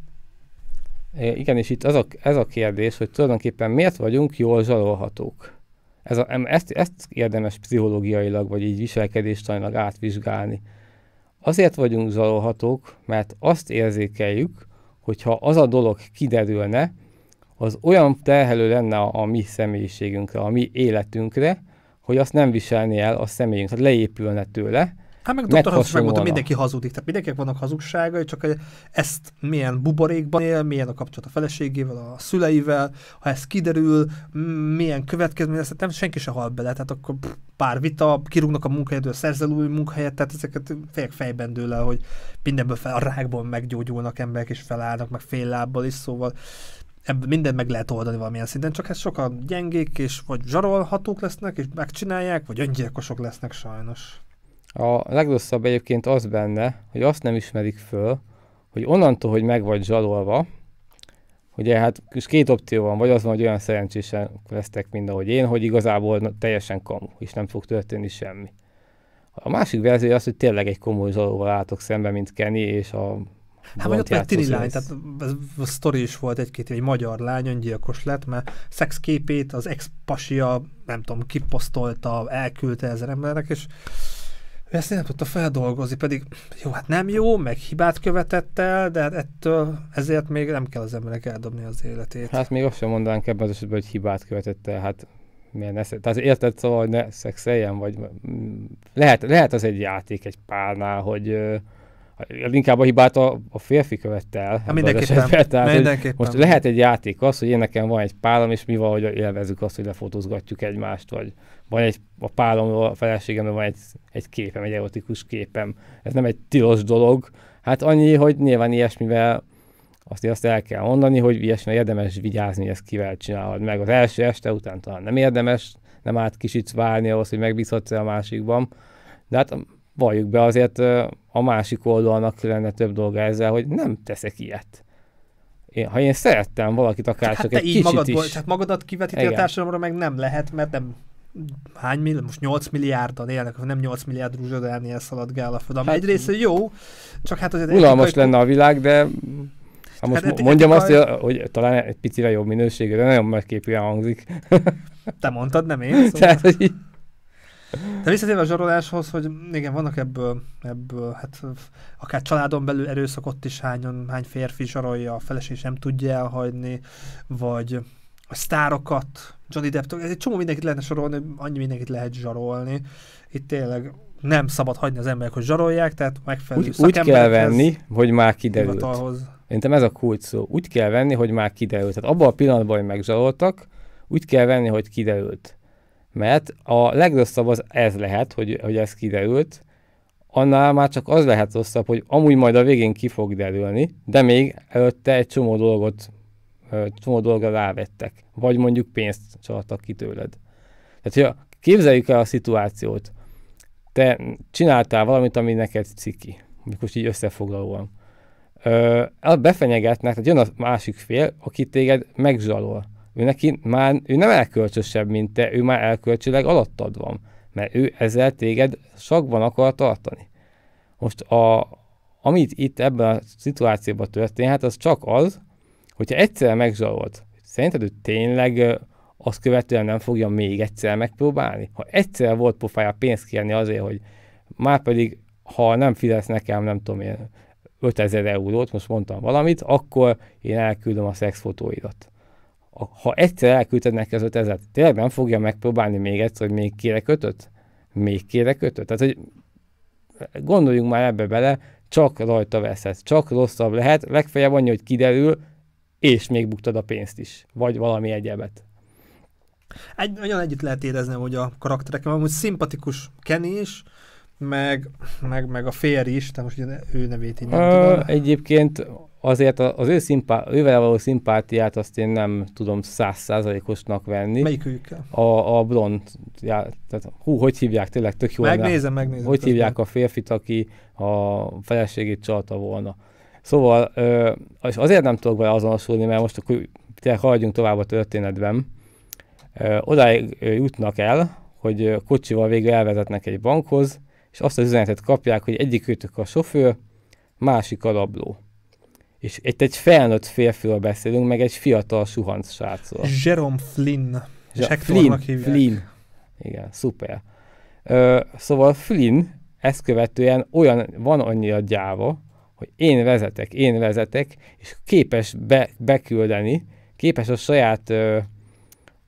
igen, és itt az a, ez a kérdés, hogy tulajdonképpen miért vagyunk jól zsarolhatók? Ez a, ezt, ezt érdemes pszichológiailag, vagy így viselkedéstanilag átvizsgálni. Azért vagyunk zsarolhatók, mert azt érzékeljük, hogyha az a dolog kiderülne, az olyan terhelő lenne a, a mi személyiségünkre, a mi életünkre, hogy azt nem viselni el a személyünk, tehát leépülne tőle, Hát meg Dr. House megmondta, mindenki hazudik, tehát mindenkinek vannak hazugságai, csak ezt milyen buborékban él, milyen a kapcsolat a feleségével, a szüleivel, ha ez kiderül, milyen következmény lesz, nem senki se hal bele, tehát akkor pár vita, kirúgnak a munkahelyedől, szerzel új munkahelyet, tehát ezeket fél fejben dől el, hogy mindenből fel, a rákból meggyógyulnak emberek, és felállnak, meg fél lábbal is, szóval ebből mindent meg lehet oldani valamilyen szinten, csak ez hát sokan gyengék, és vagy zsarolhatók lesznek, és megcsinálják, vagy öngyilkosok lesznek sajnos. A legrosszabb egyébként az benne, hogy azt nem ismerik föl, hogy onnantól, hogy meg vagy zsarolva, ugye hát és két opció van, vagy az van, hogy olyan szerencsésen lesztek, mint ahogy én, hogy igazából teljesen kamu, és nem fog történni semmi. A másik verzió az, hogy tényleg egy komoly zsarolval látok szembe, mint Kenny, és a Hát ott egy Tini lány, tehát a sztori is volt egy-két, egy magyar lány öngyilkos lett, mert szexképét az ex-pasia, nem tudom, kiposztolta, elküldte ezer embernek, és ezt nem tudta feldolgozni, pedig jó, hát nem jó, meg hibát követett el, de hát ettől ezért még nem kell az emberek eldobni az életét. Hát még azt sem mondanánk ebben az esetben, hogy hibát követett el, hát miért esze... tehát érted szóval, hogy ne szexeljen, vagy lehet, lehet az egy játék egy párnál, hogy inkább a hibát a, a férfi követte el. Hát mindenképpen. Esetben, tehát, mindenképpen. Most lehet egy játék az, hogy én nekem van egy párom, és mi van, hogy élvezük azt, hogy lefotózgatjuk egymást, vagy van egy, a pálomról, a feleségemről van egy, egy képem, egy erotikus képem. Ez nem egy tilos dolog. Hát annyi, hogy nyilván ilyesmivel azt, azt el kell mondani, hogy ilyesmire érdemes vigyázni, hogy ezt kivel csinálod meg. Az első este után talán nem érdemes, nem át kicsit várni ahhoz, hogy megbízhatsz a másikban. De hát valljuk be azért a másik oldalnak lenne több dolga ezzel, hogy nem teszek ilyet. Én, ha én szerettem valakit akár hát csak egy kicsit magadból, is. Tehát magadat igen. a társadalomra meg nem lehet, mert nem hány millió, most 8 milliárdan élnek, nem 8 milliárd rúzsadánél szaladgál a föld. Ami hát, egyrészt jó, csak hát azért... Unalmas etikai... lenne a világ, de ha hát most hát mondjam etikai... azt, hogy, hogy talán egy picire jobb minőségű, de nagyon megképűen hangzik. Te mondtad, nem én. Szóval... Tehát, hogy De visszatérve a zsaroláshoz, hogy igen, vannak ebből, ebből hát akár családon belül erőszakot is hányan, hány férfi zsarolja, a feleség nem tudja elhagyni, vagy a sztárokat, Johnny Depptől, ez egy csomó mindenkit lehetne sorolni, annyi mindenkit lehet zsarolni. Itt tényleg nem szabad hagyni az emberek, hogy zsarolják, tehát megfelelő úgy, úgy kell venni, hogy már kiderült. Hivatalhoz. Szerintem ez a kulcs szó. Úgy kell venni, hogy már kiderült. Tehát abban a pillanatban, hogy megzsaroltak, úgy kell venni, hogy kiderült. Mert a legrosszabb az ez lehet, hogy, hogy ez kiderült, annál már csak az lehet rosszabb, hogy amúgy majd a végén ki fog derülni, de még előtte egy csomó dolgot csomó dolga rávettek, vagy mondjuk pénzt csaltak ki tőled. Tehát, hogyha képzeljük el a szituációt, te csináltál valamit, ami neked ciki, mikor így összefoglalóan. Ö, befenyegetnek, tehát jön a másik fél, aki téged megzsalol. Ő neki már, ő nem elkölcsösebb, mint te, ő már elkölcsileg alattad van, mert ő ezzel téged sakban akar tartani. Most a, amit itt ebben a szituációban történhet, az csak az, hogyha egyszer megzsalolt, szerinted ő tényleg azt követően nem fogja még egyszer megpróbálni? Ha egyszer volt pofája pénzt kérni azért, hogy már pedig, ha nem fizesz nekem, nem tudom én, 5000 eurót, most mondtam valamit, akkor én elküldöm a szexfotóidat. Ha egyszer elküldted neki az 5000 tényleg nem fogja megpróbálni még egyszer, hogy még kérek ötöt? Még kérek ötöt? Tehát, hogy gondoljunk már ebbe bele, csak rajta veszed, csak rosszabb lehet, legfeljebb annyi, hogy kiderül, és még buktad a pénzt is, vagy valami egyebet. Egy, nagyon együtt lehet érezni, hogy a karakterek, amúgy szimpatikus Kenny is, meg, meg, meg a férj is, de most ugye ő nevét én nem Ö, tudom. Egyébként azért az ő szimpá, ővel való szimpátiát azt én nem tudom százszázalékosnak venni. Melyik A, a blond, já, tehát hú, hogy hívják tényleg, tök jó. Megnézem, megnézem. Hogy hívják meg. a férfit, aki a feleségét csalta volna. Szóval azért nem tudok vele azonosulni, mert most akkor tényleg haladjunk tovább a történetben. Odáig jutnak el, hogy kocsival végül elvezetnek egy bankhoz, és azt az üzenetet kapják, hogy egyik őtök a sofőr, másik a rabló. És itt egy felnőtt férfiről beszélünk, meg egy fiatal suhanc srácról. Jerome Flynn. Ja, Flynn, hívják. Flynn. Igen, szuper. Ö, szóval Flynn ezt követően olyan, van annyira gyáva, hogy én vezetek, én vezetek, és képes be, beküldeni, képes a saját ö,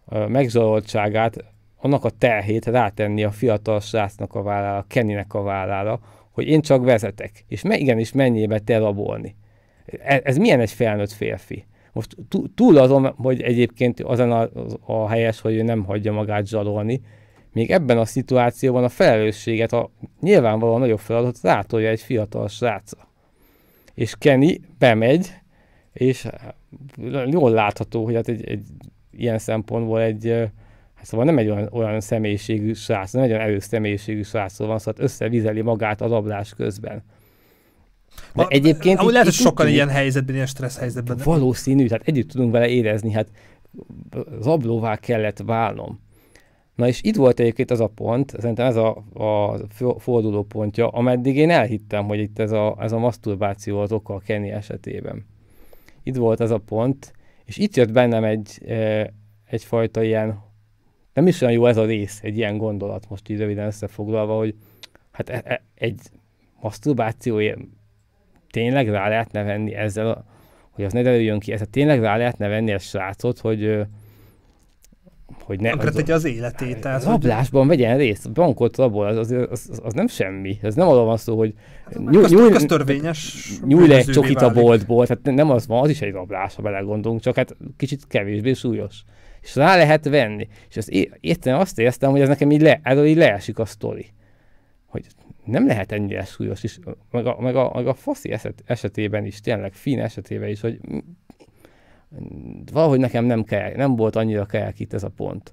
ö, megzsaroltságát, annak a terhét rátenni a fiatal srácnak a vállára, Kenny-nek a vállára, hogy én csak vezetek, és me, igenis mennyibe te rabolni. Ez, ez milyen egy felnőtt férfi? Most túl azon, hogy egyébként azon a, a helyes, hogy ő nem hagyja magát zsarolni, még ebben a szituációban a felelősséget a nyilvánvalóan nagyobb feladat rátolja egy fiatal srácra és Kenny bemegy, és eh, jól látható, hogy hát egy, egy ilyen szempontból egy, eh, hát szóval nem egy olyan, olyan személyiségű srác, nem egy olyan erős személyiségű srác, szóval, szóval hát összevizeli magát a ablás közben. De a, egyébként... Amúgy lehet, hogy sokan ilyen helyzetben, ilyen stressz helyzetben. Valószínű, tehát együtt tudunk vele érezni, hát eh, zablóvá kellett válnom. Na és itt volt egyébként az a pont, szerintem ez a, a forduló pontja, ameddig én elhittem, hogy itt ez a, ez a maszturbáció az oka a Kenny esetében. Itt volt ez a pont, és itt jött bennem egy, e, egyfajta ilyen, nem is olyan jó ez a rész, egy ilyen gondolat most így röviden összefoglalva, hogy hát e, e, egy maszturbációért tényleg rá lehetne venni ezzel, a, hogy az ne derüljön ki, ez tényleg rá lehetne venni a srácot, hogy, hogy ne... Akkor az, az életét. tehát, rablásban hogy... vegyen részt, bankot rabol, az, az, az, az, nem semmi. Ez nem arról van szó, hogy nyúj, hát az, nyúj, köztörvényes nyúj le egy csokit válik. a boltból, tehát nem az van, az is egy rablás, ha belegondolunk, csak hát kicsit kevésbé súlyos. És rá lehet venni. És az, értem, azt éreztem, hogy ez nekem így, le, erről így leesik a sztori. Hogy nem lehet ennyire súlyos is, meg a, meg a, meg a faszi eset, esetében is, tényleg fin esetében is, hogy valahogy nekem nem kell, nem volt annyira kell itt ez a pont.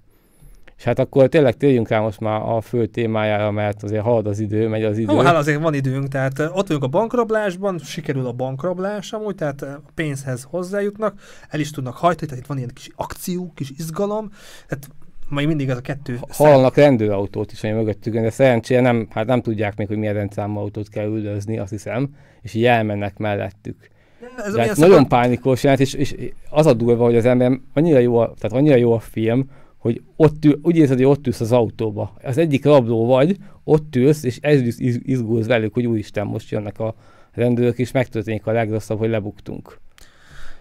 És hát akkor tényleg térjünk rá most már a fő témájára, mert azért halad az idő, megy az idő. Hú, hát azért van időnk, tehát ott vagyunk a bankrablásban, sikerül a bankrablás amúgy, tehát a pénzhez hozzájutnak, el is tudnak hajtani, tehát itt van ilyen kis akció, kis izgalom, tehát majd mindig ez a kettő. Hallnak rendőrautót is, ami mögöttük, de szerencsére nem, hát nem tudják még, hogy milyen rendszámú autót kell üldözni, azt hiszem, és így elmennek mellettük. Ez hát nagyon szokott... pánikos jelent, és, és az a durva, hogy az ember annyira jó a, tehát annyira jó a film, hogy ott ül, úgy érzed, hogy ott ülsz az autóba. Az egyik rabló vagy, ott ülsz, és együtt izgulsz velük, hogy úristen, most jönnek a rendőrök, és megtörténik a legrosszabb, hogy lebuktunk.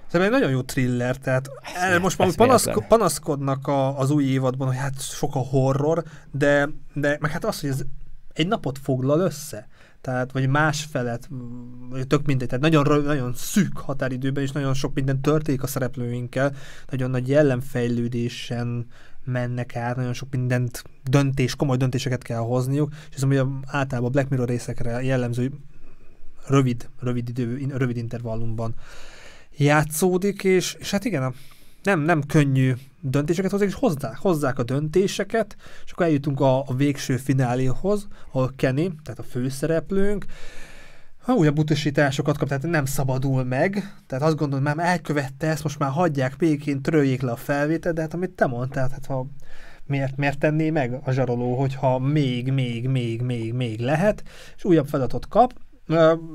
Szerintem egy nagyon jó thriller, tehát el, most már panaszko- panaszkodnak a, az új évadban, hogy hát sok a horror, de, de meg hát az, hogy ez egy napot foglal össze tehát vagy más felet, vagy tök mindegy, tehát nagyon, nagyon szűk határidőben és nagyon sok minden történik a szereplőinkkel, nagyon nagy jellemfejlődésen mennek át, nagyon sok mindent döntés, komoly döntéseket kell hozniuk, és azt mondja, általában a Black Mirror részekre jellemző rövid, rövid idő, rövid intervallumban játszódik, és, és hát igen, a nem, nem könnyű döntéseket hozzák, és hozzák, hozzák a döntéseket, és akkor eljutunk a, a végső fináléhoz, ahol Kenny, tehát a főszereplőnk, ha újabb utasításokat kap, tehát nem szabadul meg, tehát azt gondolom, már elkövette ezt, most már hagyják békén, töröljék le a felvételt, de hát amit te mondtál, tehát hát, ha miért, miért tenné meg a zsaroló, hogyha még, még, még, még, még lehet, és újabb feladatot kap,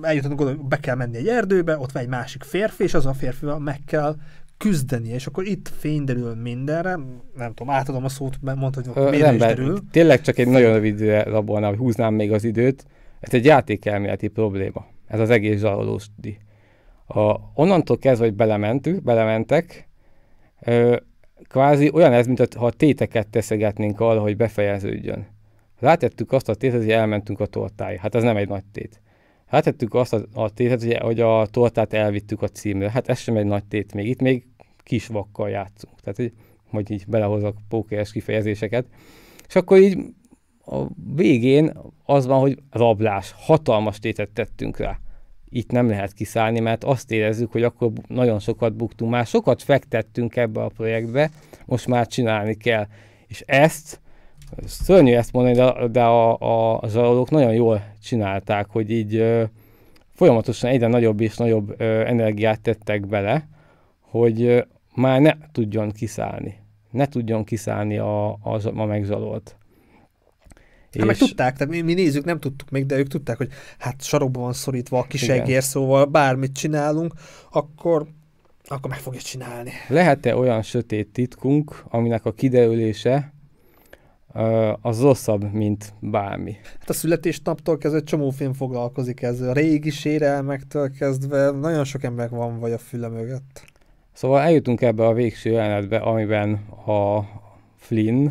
eljutottunk oda, be kell menni egy erdőbe, ott van egy másik férfi, és az a férfival meg kell küzdenie, és akkor itt fényderül mindenre, nem tudom, átadom a szót, mert mondtad, hogy miért nem, is derül. Tényleg csak egy nagyon rövid rabolnám, hogy húznám még az időt, ez egy játékelméleti probléma, ez az egész zsarolósdi. A, onnantól kezdve, hogy belementük, belementek, ö, kvázi olyan ez, mint ha téteket teszegetnénk arra, hogy befejeződjön. Rátettük azt a tétet, hogy elmentünk a tortáig. Hát ez nem egy nagy tét. Hát tettük azt a, a tétet, ugye, hogy a tortát elvittük a címre. Hát ez sem egy nagy tét még. Itt még kis vakkal játszunk. Tehát, hogy majd így belehozok pókeres kifejezéseket. És akkor így a végén az van, hogy rablás, hatalmas tétet tettünk rá. Itt nem lehet kiszállni, mert azt érezzük, hogy akkor nagyon sokat buktunk, már sokat fektettünk ebbe a projektbe, most már csinálni kell. És ezt szörnyű ezt mondani, de, de a, a, zsarolók nagyon jól csinálták, hogy így ö, folyamatosan egyre nagyobb és nagyobb ö, energiát tettek bele, hogy ö, már ne tudjon kiszállni. Ne tudjon kiszállni a, a, a megzsarolt. Hát és... meg tudták, tehát mi, mi nézzük, nem tudtuk még, de ők tudták, hogy hát sarokban van szorítva a kisegér, szóval bármit csinálunk, akkor akkor meg fogja csinálni. Lehet-e olyan sötét titkunk, aminek a kiderülése az rosszabb, mint bármi. Hát a születésnaptól kezdve csomó film foglalkozik ezzel. A régi sérelmektől kezdve nagyon sok ember van vagy a füle mögött. Szóval eljutunk ebbe a végső jelenetbe, amiben a Flynn,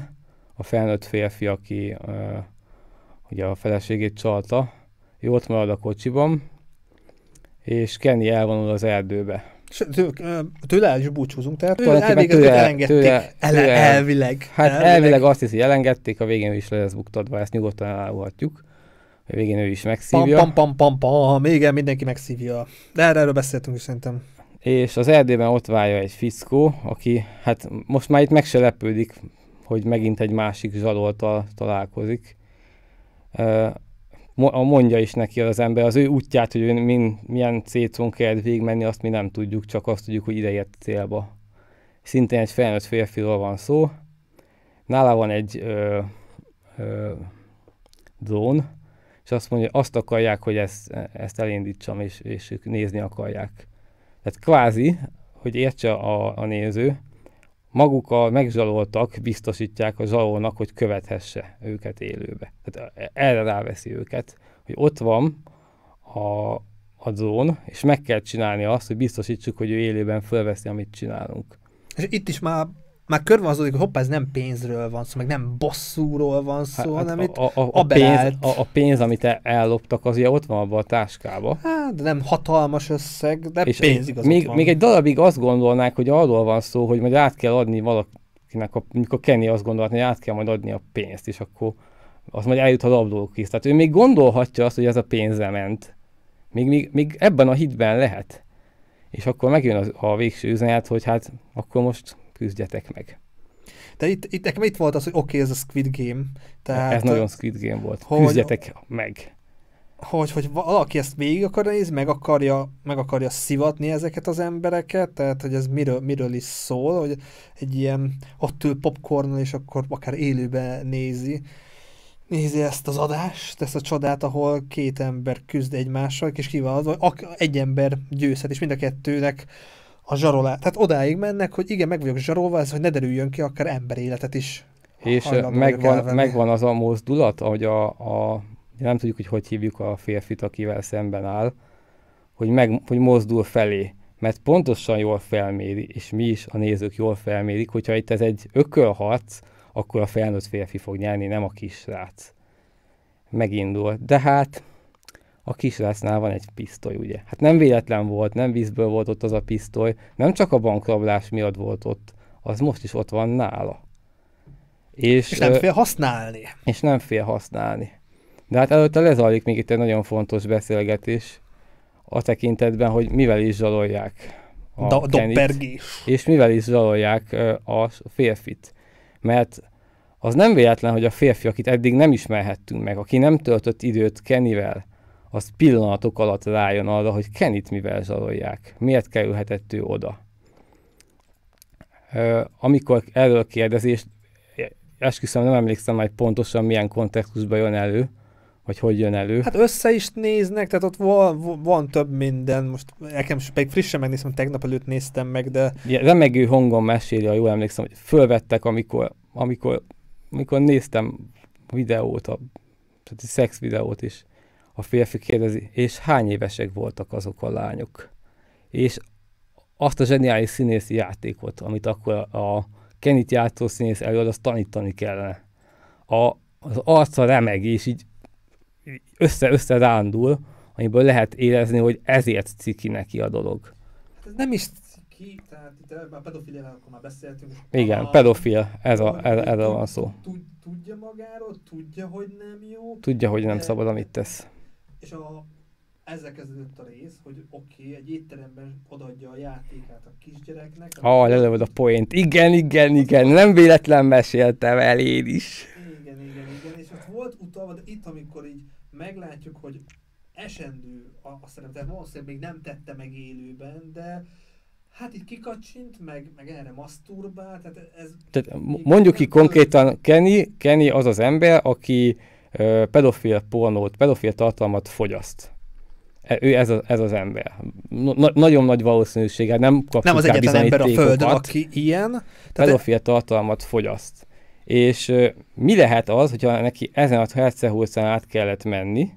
a felnőtt férfi, aki uh, ugye a feleségét csalta, jót marad a kocsiban, és Kenny elvonul az erdőbe. Tőle el is búcsúzunk, tehát tőle, elvégezték, tőle, elengedték, tőle, ele, tőle, elvileg. Hát elvileg. elvileg azt hiszi, elengedték, a végén is le lesz buktatva, ezt nyugodtan állulhatjuk. A végén ő is megszívja. Pam, pam, pam, pam, pam, Még el mindenki megszívja. De erről, erről beszéltünk is szerintem. És az erdőben ott válja egy fickó, aki hát most már itt meg se lepődik, hogy megint egy másik zsaloltal találkozik mondja is neki az ember az ő útját, hogy min, milyen célcon kell végigmenni, azt mi nem tudjuk, csak azt tudjuk, hogy ide ért célba. Szintén egy felnőtt férfiról van szó. Nála van egy ö, ö, drón, és azt mondja, azt akarják, hogy ezt, ezt elindítsam, és, és ők nézni akarják. Tehát kvázi, hogy értse a, a néző, maguk a megzsaloltak biztosítják a zsalónak, hogy követhesse őket élőbe. Tehát e, erre ráveszi őket, hogy ott van a, a drón, és meg kell csinálni azt, hogy biztosítsuk, hogy ő élőben felveszi, amit csinálunk. És itt is már már körvonalazódik, hogy hoppá, ez nem pénzről van szó, meg nem bosszúról van hát, szó, hát, hanem itt a, a, a, pénz, a, a pénz, amit elloptak, az ugye ott van abban a táskában. Hát, de nem hatalmas összeg, de és pénz igaz még, még egy darabig azt gondolnák, hogy arról van szó, hogy majd át kell adni valakinek, a, mikor Kenny azt gondolhatni, hogy át kell majd adni a pénzt, és akkor az majd eljut a rablókig. Tehát ő még gondolhatja azt, hogy ez a pénze ment. Még, még, még ebben a hitben lehet. És akkor megjön az, a végső üzenet, hogy hát akkor most küzdjetek meg. De itt, itt nekem itt volt az, hogy oké, okay, ez a Squid Game. Tehát, ez nagyon Squid Game volt. Hogy, küzdjetek meg. Hogy, hogy valaki ezt végig akarja nézni, meg akarja, meg akarja szivatni ezeket az embereket, tehát hogy ez miről, miről is szól, hogy egy ilyen ott ül popcornon, és akkor akár élőben nézi nézi ezt az adást, ezt a csodát, ahol két ember küzd egymással, és ki az, hogy egy ember győzhet, és mind a kettőnek a zsarolás. Tehát odáig mennek, hogy igen, meg vagyok zsarolva, ez, hogy ne derüljön ki akár emberéletet is. És megvan, megvan az a mozdulat, hogy a, a, nem tudjuk, hogy hogy hívjuk a férfit, akivel szemben áll, hogy, meg, hogy mozdul felé. Mert pontosan jól felméri, és mi is a nézők jól felmérik, hogyha itt ez egy ökölharc, akkor a felnőtt férfi fog nyerni, nem a kisrác. Megindul. De hát a kisrácnál van egy pisztoly, ugye? Hát nem véletlen volt, nem vízből volt ott az a pisztoly, nem csak a bankrablás miatt volt ott, az most is ott van nála. És, és nem fél használni. És nem fél használni. De hát előtte lezajlik még itt egy nagyon fontos beszélgetés a tekintetben, hogy mivel is zsalolják a Do- kenit, és mivel is zsalolják a férfit. Mert az nem véletlen, hogy a férfi, akit eddig nem ismerhettünk meg, aki nem töltött időt Kennyvel, az pillanatok alatt rájön arra, hogy Kenit mivel zsarolják, miért kerülhetett ő oda. Amikor erről kérdezést, esküszöm, nem emlékszem majd pontosan milyen kontextusban jön elő, hogy hogy jön elő. Hát össze is néznek, tehát ott van, van több minden, most nekem pedig frissen megnéztem, tegnap előtt néztem meg, de... Ja, remegő hangon meséli, ha jól emlékszem, hogy fölvettek, amikor, amikor, amikor néztem videót, a, tehát a szex videót is. A férfi kérdezi, és hány évesek voltak azok a lányok? És azt a zseniális színészi játékot, amit akkor a Kenit játszó színész előad, azt tanítani kellene. A, az arca remeg, és így össze-össze rándul, amiből lehet érezni, hogy ezért ciki neki a dolog. Hát ez nem is ciki, tehát itt már akkor már beszéltünk. Igen, a, pedofil, ez a, ez, erről van szó. Tudja magáról, tudja, hogy nem jó. Tudja, hogy nem de, szabad, amit tesz és a, ezzel kezdődött a rész, hogy oké, okay, egy étteremben odaadja a játékát a kisgyereknek. Ha, oh, lelövöd a poént. Igen, igen, igen, nem véletlen meséltem el én is. Igen, igen, igen, és ott volt utalva, de itt, amikor így meglátjuk, hogy esendő a, a szerep, tehát valószínűleg még nem tette meg élőben, de Hát itt kikacsint, meg, meg erre maszturbál, tehát ez... Tehát mondjuk ki konkrétan, Kenny, Kenny az az ember, aki pedofil pornót, pedofil tartalmat fogyaszt. E, ő ez, a, ez az ember. Na, nagyon nagy valószínűséggel hát nem kap Nem az egyetlen ember a Földön, aki ilyen. Pedofil tartalmat fogyaszt. És mi lehet az, hogyha neki ezen a hercehúrcán át kellett menni,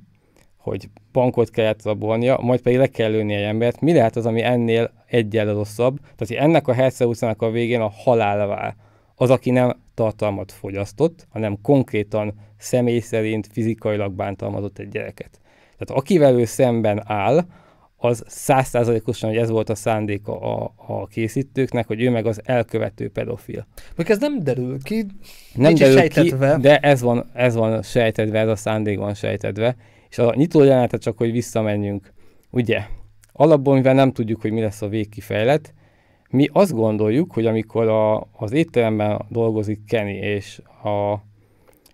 hogy bankot kellett rabolnia, majd pedig le kell lőni egy embert, mi lehet az, ami ennél egyel rosszabb? Tehát, hogy ennek a hercehúrcának a végén a halál vár az, aki nem tartalmat fogyasztott, hanem konkrétan személy szerint fizikailag bántalmazott egy gyereket. Tehát akivel ő szemben áll, az százszázalékosan, hogy ez volt a szándéka a, a készítőknek, hogy ő meg az elkövető pedofil. Még ez nem derül ki, nem derül sejtetve. Ki, de ez van, ez van sejtetve, ez a szándék van sejtetve. És a nyitó jelenetre hát csak, hogy visszamenjünk. Ugye, alapból, mivel nem tudjuk, hogy mi lesz a végkifejlet, mi azt gondoljuk, hogy amikor a, az étteremben dolgozik Kenny, és a,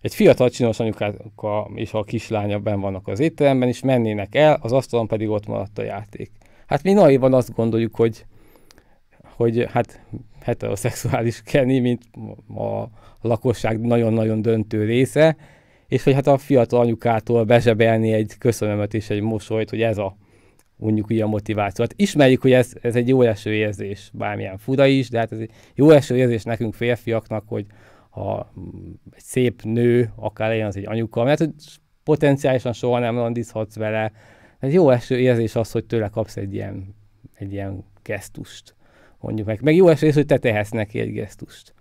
egy fiatal csinos anyukáka és a kislánya ben vannak az étteremben, és mennének el, az asztalon pedig ott maradt a játék. Hát mi naivan azt gondoljuk, hogy, hogy hát heteroszexuális Kenny, mint a lakosság nagyon-nagyon döntő része, és hogy hát a fiatal anyukától bezsebelni egy köszönömet és egy mosolyt, hogy ez a mondjuk ugye a motivációt. Hát ismerjük, hogy ez, ez egy jó eső érzés, bármilyen fura is, de hát ez egy jó eső érzés nekünk férfiaknak, hogy ha egy szép nő, akár legyen az egy anyuka, mert hogy potenciálisan soha nem landizhatsz vele, ez jó eső érzés az, hogy tőle kapsz egy ilyen, egy ilyen gesztust, mondjuk meg. Meg jó eső érzés, hogy te tehetsz neki egy gesztust.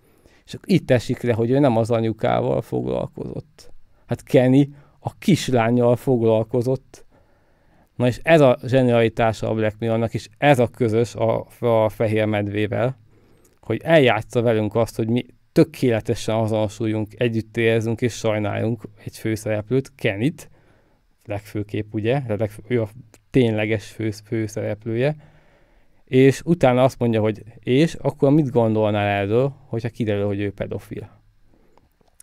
És itt esik le, hogy ő nem az anyukával foglalkozott. Hát Kenny a kislányjal foglalkozott, Na és ez a zsenialitása a Black Mirrornak, és ez a közös a, a fehér medvével, hogy eljátsza velünk azt, hogy mi tökéletesen azonosuljunk, együtt érzünk és sajnáljunk egy főszereplőt, Kenit, legfőképp ugye, legfő, ő a tényleges fő, főszereplője, és utána azt mondja, hogy és, akkor mit gondolnál erről, hogyha kiderül, hogy ő pedofil.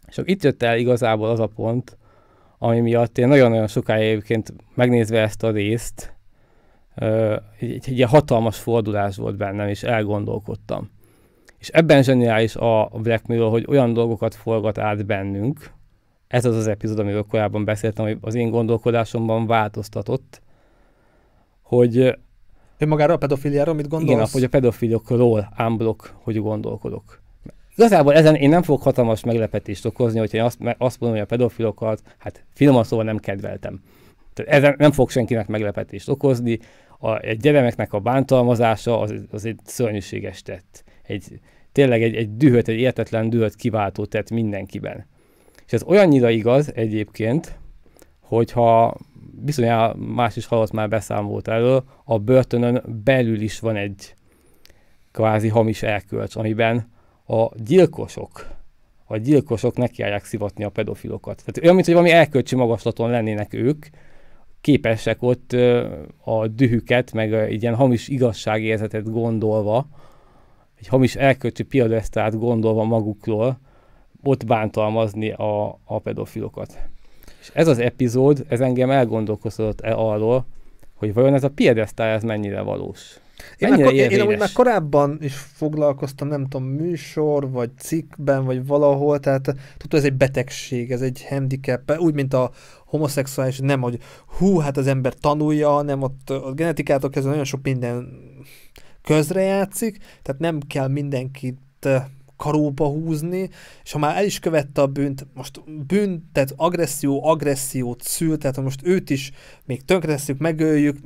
És akkor itt jött el igazából az a pont, ami miatt én nagyon-nagyon sokáig egyébként megnézve ezt a részt, egy, egy ilyen hatalmas fordulás volt bennem, és elgondolkodtam. És ebben zseniális a Black Mirror, hogy olyan dolgokat forgat át bennünk, ez az az epizód, amiről korábban beszéltem, hogy az én gondolkodásomban változtatott, hogy... én magára a pedofiliáról mit gondolsz? Igen, hogy a pedofilokról ámblok, hogy gondolkodok. Igazából ezen én nem fogok hatalmas meglepetést okozni, hogyha én azt, azt mondom, hogy a pedofilokat, hát finoman szóval nem kedveltem. Tehát ezen nem fog senkinek meglepetést okozni. A, egy gyermeknek a bántalmazása az, az egy szörnyűséges tett. Egy, tényleg egy, egy dühöt, egy értetlen dühöt kiváltó tett mindenkiben. És ez olyannyira igaz egyébként, hogyha bizonyára más is hallott már beszámolt erről, a börtönön belül is van egy kvázi hamis elkölcs, amiben a gyilkosok, a gyilkosok nekiállják szivatni a pedofilokat. Tehát olyan, mint hogy valami elkölcsi magaslaton lennének ők, képesek ott a dühüket, meg egy ilyen hamis igazságérzetet gondolva, egy hamis elkölcsi piadesztát gondolva magukról, ott bántalmazni a, a pedofilokat. És ez az epizód, ez engem elgondolkozott el arról, hogy vajon ez a piedesztál ez mennyire valós. Én, Mennyire akkor, én amúgy már korábban is foglalkoztam, nem tudom, műsor, vagy cikkben, vagy valahol, tehát tudod, ez egy betegség, ez egy handicap, úgy, mint a homoszexuális, nem, hogy hú, hát az ember tanulja, nem ott a genetikától kezdve nagyon sok minden közrejátszik, tehát nem kell mindenkit eh, karóba húzni, és ha már el is követte a bűnt, most bűnt, tehát agresszió, agressziót szül, tehát ha most őt is még tönkretesszük, megöljük,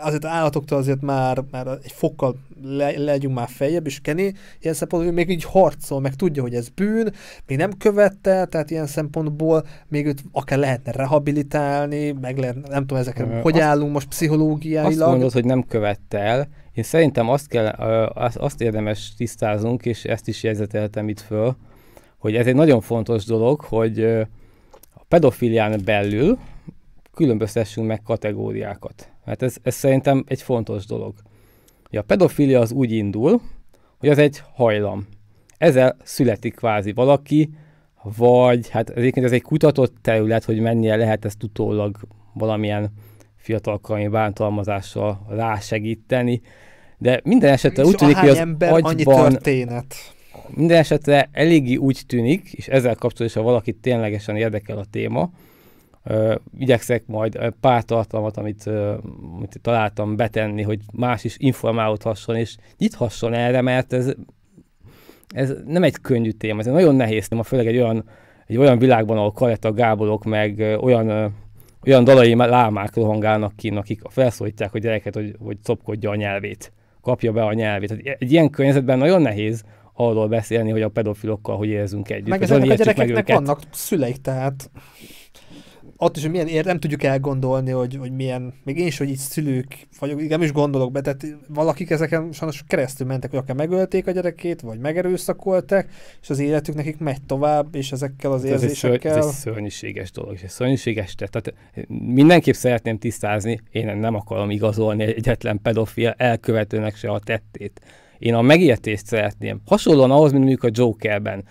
azért állatoktól azért már, már egy fokkal le, legyünk már feljebb, és Kenny ilyen szempontból még így harcol, meg tudja, hogy ez bűn, még nem követte, tehát ilyen szempontból még őt akár lehetne rehabilitálni, meg lehet, nem tudom, ezekre Ö, hogy azt, állunk most pszichológiailag. Azt mondod, hogy nem követte el, én szerintem azt, kell, azt érdemes tisztázunk, és ezt is jegyzeteltem itt föl, hogy ez egy nagyon fontos dolog, hogy a pedofilián belül különböztessünk meg kategóriákat. Hát ez, ez szerintem egy fontos dolog. A pedofilia az úgy indul, hogy az egy hajlam. Ezzel születik kvázi valaki, vagy hát egyébként ez egy kutatott terület, hogy mennyire lehet ezt utólag valamilyen fiatalkalmi bántalmazással rásegíteni, de minden esetre és úgy tűnik, hogy az ember, agyban... Annyi történet. Minden esetre eléggé úgy tűnik, és ezzel kapcsolatban, ha valakit ténylegesen érdekel a téma, Uh, igyekszek majd pár tartalmat, amit, uh, amit találtam betenni, hogy más is informálódhasson és nyithasson erre, mert ez, ez nem egy könnyű téma, ez nagyon nehéz téma, főleg egy olyan, egy olyan világban, ahol karetta gábolok, meg uh, olyan, olyan dalai lámák rohangálnak ki, akik felszólítják a gyereket, hogy, hogy copkodja a nyelvét, kapja be a nyelvét. Tehát egy ilyen környezetben nagyon nehéz arról beszélni, hogy a pedofilokkal hogy érzünk együtt. Meg ezeknek a gyerekeknek meg vannak szüleik, tehát... Ott is, hogy milyen ér, nem tudjuk elgondolni, hogy, hogy milyen, még én is, hogy itt szülők vagyok, igen is gondolok be, tehát valakik ezeken sajnos keresztül mentek, hogy akár megölték a gyerekét, vagy megerőszakoltak, és az életük nekik megy tovább, és ezekkel az hát ez érzésekkel... ez egy szörnyűséges dolog, és egy szörnyűséges, tehát mindenképp szeretném tisztázni, én nem akarom igazolni egyetlen pedofil elkövetőnek se a tettét. Én a megértést szeretném. Hasonlóan ahhoz, mint mondjuk a Jokerben.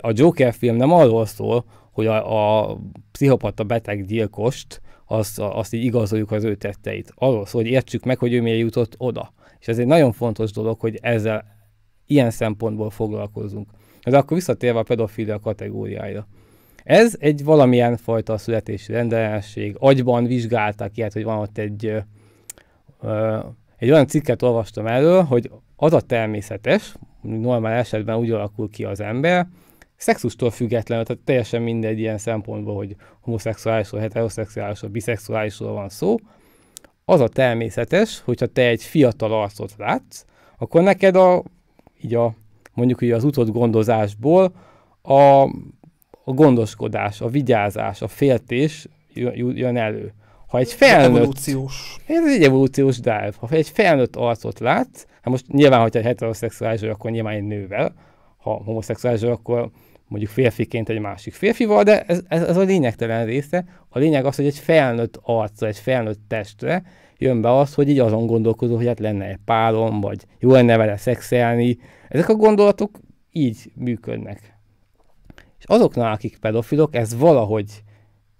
a Joker film nem arról szól, hogy a, a pszichopata beteg gyilkost, azt, azt így igazoljuk az ő tetteit. Arról szó, hogy értsük meg, hogy ő miért jutott oda. És ez egy nagyon fontos dolog, hogy ezzel ilyen szempontból foglalkozunk. De akkor visszatérve a pedofilia kategóriája. Ez egy valamilyen fajta születési rendellenesség. Agyban vizsgálták ilyet, hogy van ott egy, ö, egy olyan cikket olvastam erről, hogy az a természetes, normál esetben úgy alakul ki az ember, szexustól független, tehát teljesen mindegy ilyen szempontból, hogy homoszexuálisról, heteroszexuálisról, biszexuálisról van szó, az a természetes, hogyha te egy fiatal arcot látsz, akkor neked a, így a, mondjuk így az utott gondozásból a, a gondoskodás, a vigyázás, a féltés jön elő. Ha egy felnőtt... Evolúciós. Ez egy evolúciós drive. Ha egy felnőtt arcot látsz, hát most nyilván, hogyha egy heteroszexuális vagy, akkor nyilván egy nővel, ha homoszexuális akkor mondjuk férfiként egy másik férfival, de ez, ez, ez a lényegtelen része. A lényeg az, hogy egy felnőtt arca, egy felnőtt testre jön be az, hogy így azon gondolkozó, hogy hát lenne egy párom, vagy jó lenne vele szexelni. Ezek a gondolatok így működnek. És azoknál, akik pedofilok, ez valahogy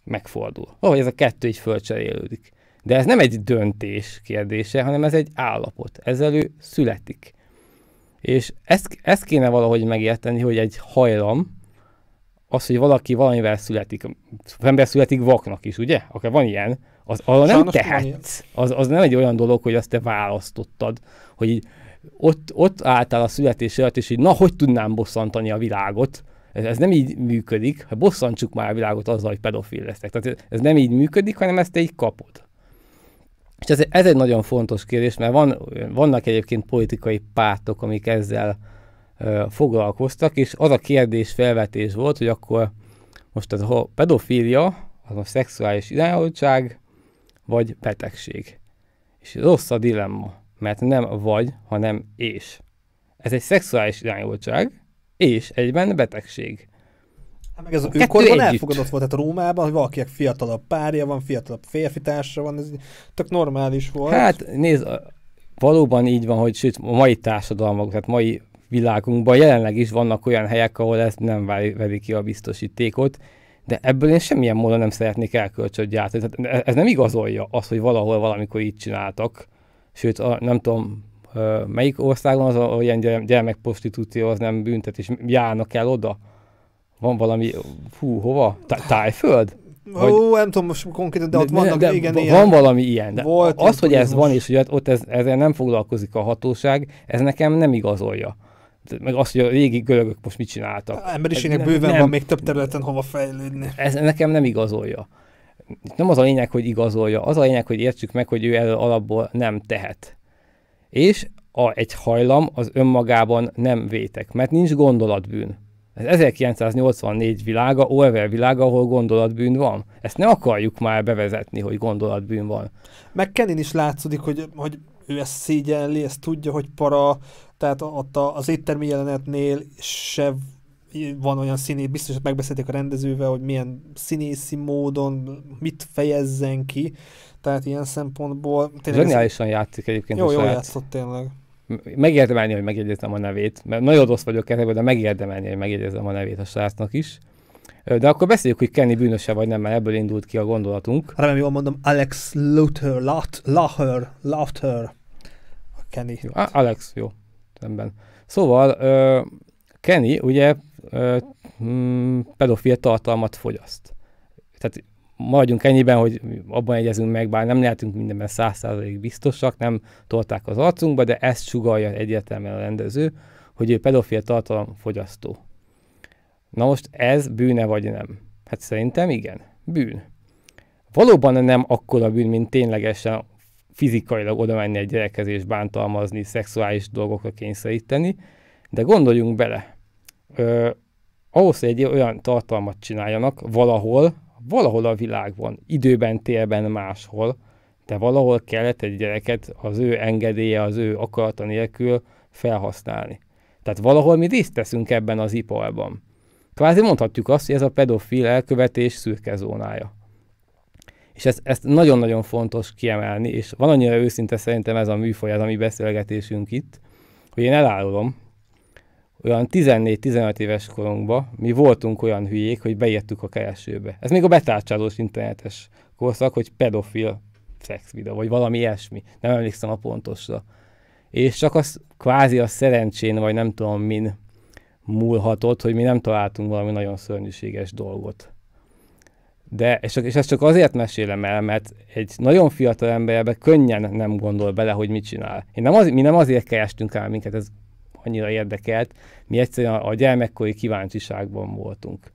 megfordul. Valahogy ez a kettő így fölcserélődik. De ez nem egy döntés kérdése, hanem ez egy állapot. Ezzel ő születik. És ezt, ezt kéne valahogy megérteni, hogy egy hajlam, az, hogy valaki valamivel születik, az ember születik vaknak is, ugye? Akár van ilyen, az arra nem tehetsz. Az, az nem egy olyan dolog, hogy azt te választottad, hogy így ott, ott álltál a születés előtt, és így na, hogy tudnám bosszantani a világot? Ez, ez nem így működik, ha bosszantsuk már a világot azzal, hogy pedofil leszek. Tehát ez nem így működik, hanem ezt te így kapod. És ez, ez egy nagyon fontos kérdés, mert van, vannak egyébként politikai pártok, amik ezzel ö, foglalkoztak, és az a kérdés felvetés volt, hogy akkor most ez a pedofília, az a szexuális irányoltság, vagy betegség. És rossz a dilemma, mert nem vagy, hanem és. Ez egy szexuális irányoltság, és egyben betegség. Hát meg ez korban elfogadott volt, tehát a Rómában, hogy valakinek fiatalabb párja van, fiatalabb férfi társa van, ez tök normális volt. Hát nézd, valóban így van, hogy sőt, a mai társadalmak, tehát mai világunkban jelenleg is vannak olyan helyek, ahol ezt nem veri ki a biztosítékot, de ebből én semmilyen módon nem szeretnék elkölcsöt gyártani. Tehát e- ez nem igazolja azt, hogy valahol valamikor így csináltak. Sőt, a, nem tudom, melyik országon az, olyan gyermekprostitúció az nem büntet, és járnak el oda van valami, hú, hova? Tájföld? Vagy, Ó, nem tudom most konkrétan, de ott de, vannak, de igen, Van ilyen. valami ilyen. De Volt az, hogy ez van, és hogy hát ott ez, ezzel nem foglalkozik a hatóság, ez nekem nem igazolja meg azt, hogy a régi görögök most mit csináltak. A emberiségnek ez, bőven nem, van még több területen hova fejlődni. Ez nekem nem igazolja. Nem az a lényeg, hogy igazolja, az a lényeg, hogy értsük meg, hogy ő erről alapból nem tehet. És a, egy hajlam az önmagában nem vétek, mert nincs gondolatbűn. Ez 1984 világa, Orwell világa, ahol gondolatbűn van. Ezt nem akarjuk már bevezetni, hogy gondolatbűn van. Meg Kenin is látszódik, hogy, hogy ő ezt szégyenli, ezt tudja, hogy para, tehát ott az éttermi jelenetnél se van olyan színész, biztos, hogy megbeszélték a rendezővel, hogy milyen színészi módon mit fejezzen ki, tehát ilyen szempontból... Tényleg Zseniálisan ez... játszik egyébként. Jó, jó játszott tényleg megérdemelni, hogy megjegyezem a nevét, mert nagyon rossz vagyok ezekből, de megérdemelni, hogy megjegyezem a nevét a srácnak is. De akkor beszéljük, hogy Kenny bűnöse vagy nem, mert ebből indult ki a gondolatunk. Remélem jól mondom, Alex Luther, Laht, Laher, Laughter. A Kenny. Jó, Alex, jó. Rendben. Szóval uh, Kenny ugye uh, pedofil tartalmat fogyaszt. Tehát maradjunk ennyiben, hogy abban egyezünk meg, bár nem lehetünk mindenben száz százalék biztosak, nem tolták az arcunkba, de ezt sugalja egyértelműen a rendező, hogy ő pedofil tartalom fogyasztó. Na most ez bűne vagy nem? Hát szerintem igen, bűn. Valóban nem akkora bűn, mint ténylegesen fizikailag oda menni egy gyerekhez és bántalmazni, szexuális dolgokra kényszeríteni, de gondoljunk bele. Ö, ahhoz, hogy egy olyan tartalmat csináljanak valahol, valahol a világban, időben, térben, máshol, de valahol kellett egy gyereket az ő engedélye, az ő akarata nélkül felhasználni. Tehát valahol mi részt teszünk ebben az iparban. Kvázi mondhatjuk azt, hogy ez a pedofil elkövetés szürke zónája. És ezt, ezt nagyon-nagyon fontos kiemelni, és van annyira őszinte szerintem ez a műfaj, ez a mi beszélgetésünk itt, hogy én elárulom, olyan 14-15 éves korunkban mi voltunk olyan hülyék, hogy beírtuk a keresőbe. Ez még a betárcsálós internetes korszak, hogy pedofil szex videó, vagy valami ilyesmi. Nem emlékszem a pontosra. És csak az kvázi a szerencsén, vagy nem tudom min múlhatott, hogy mi nem találtunk valami nagyon szörnyűséges dolgot. De, és, és ezt csak azért mesélem el, mert egy nagyon fiatal emberbe könnyen nem gondol bele, hogy mit csinál. Én nem az, mi nem azért kerestünk el minket, ez annyira érdekelt, mi egyszerűen a gyermekkori kíváncsiságban voltunk.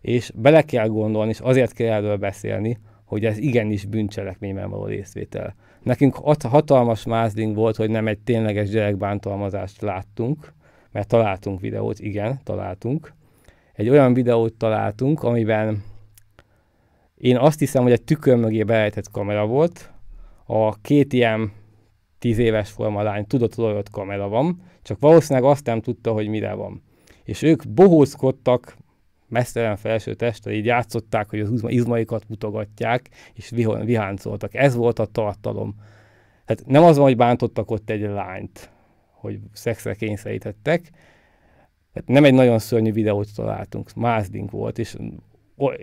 És bele kell gondolni, és azért kell erről beszélni, hogy ez igenis bűncselekményben való részvétel. Nekünk hatalmas mázling volt, hogy nem egy tényleges gyerekbántalmazást láttunk, mert találtunk videót, igen, találtunk. Egy olyan videót találtunk, amiben én azt hiszem, hogy egy tükör mögé belejtett kamera volt, a két ilyen tíz éves forma lány tudott, hogy ott kamera van, csak valószínűleg azt nem tudta, hogy mire van. És ők bohózkodtak, mesztelen felső testre, így játszották, hogy az izmaikat mutogatják, és viháncoltak. Ez volt a tartalom. Hát nem az van, hogy bántottak ott egy lányt, hogy szexre kényszerítettek. Hát nem egy nagyon szörnyű videót találtunk, mázdink volt, és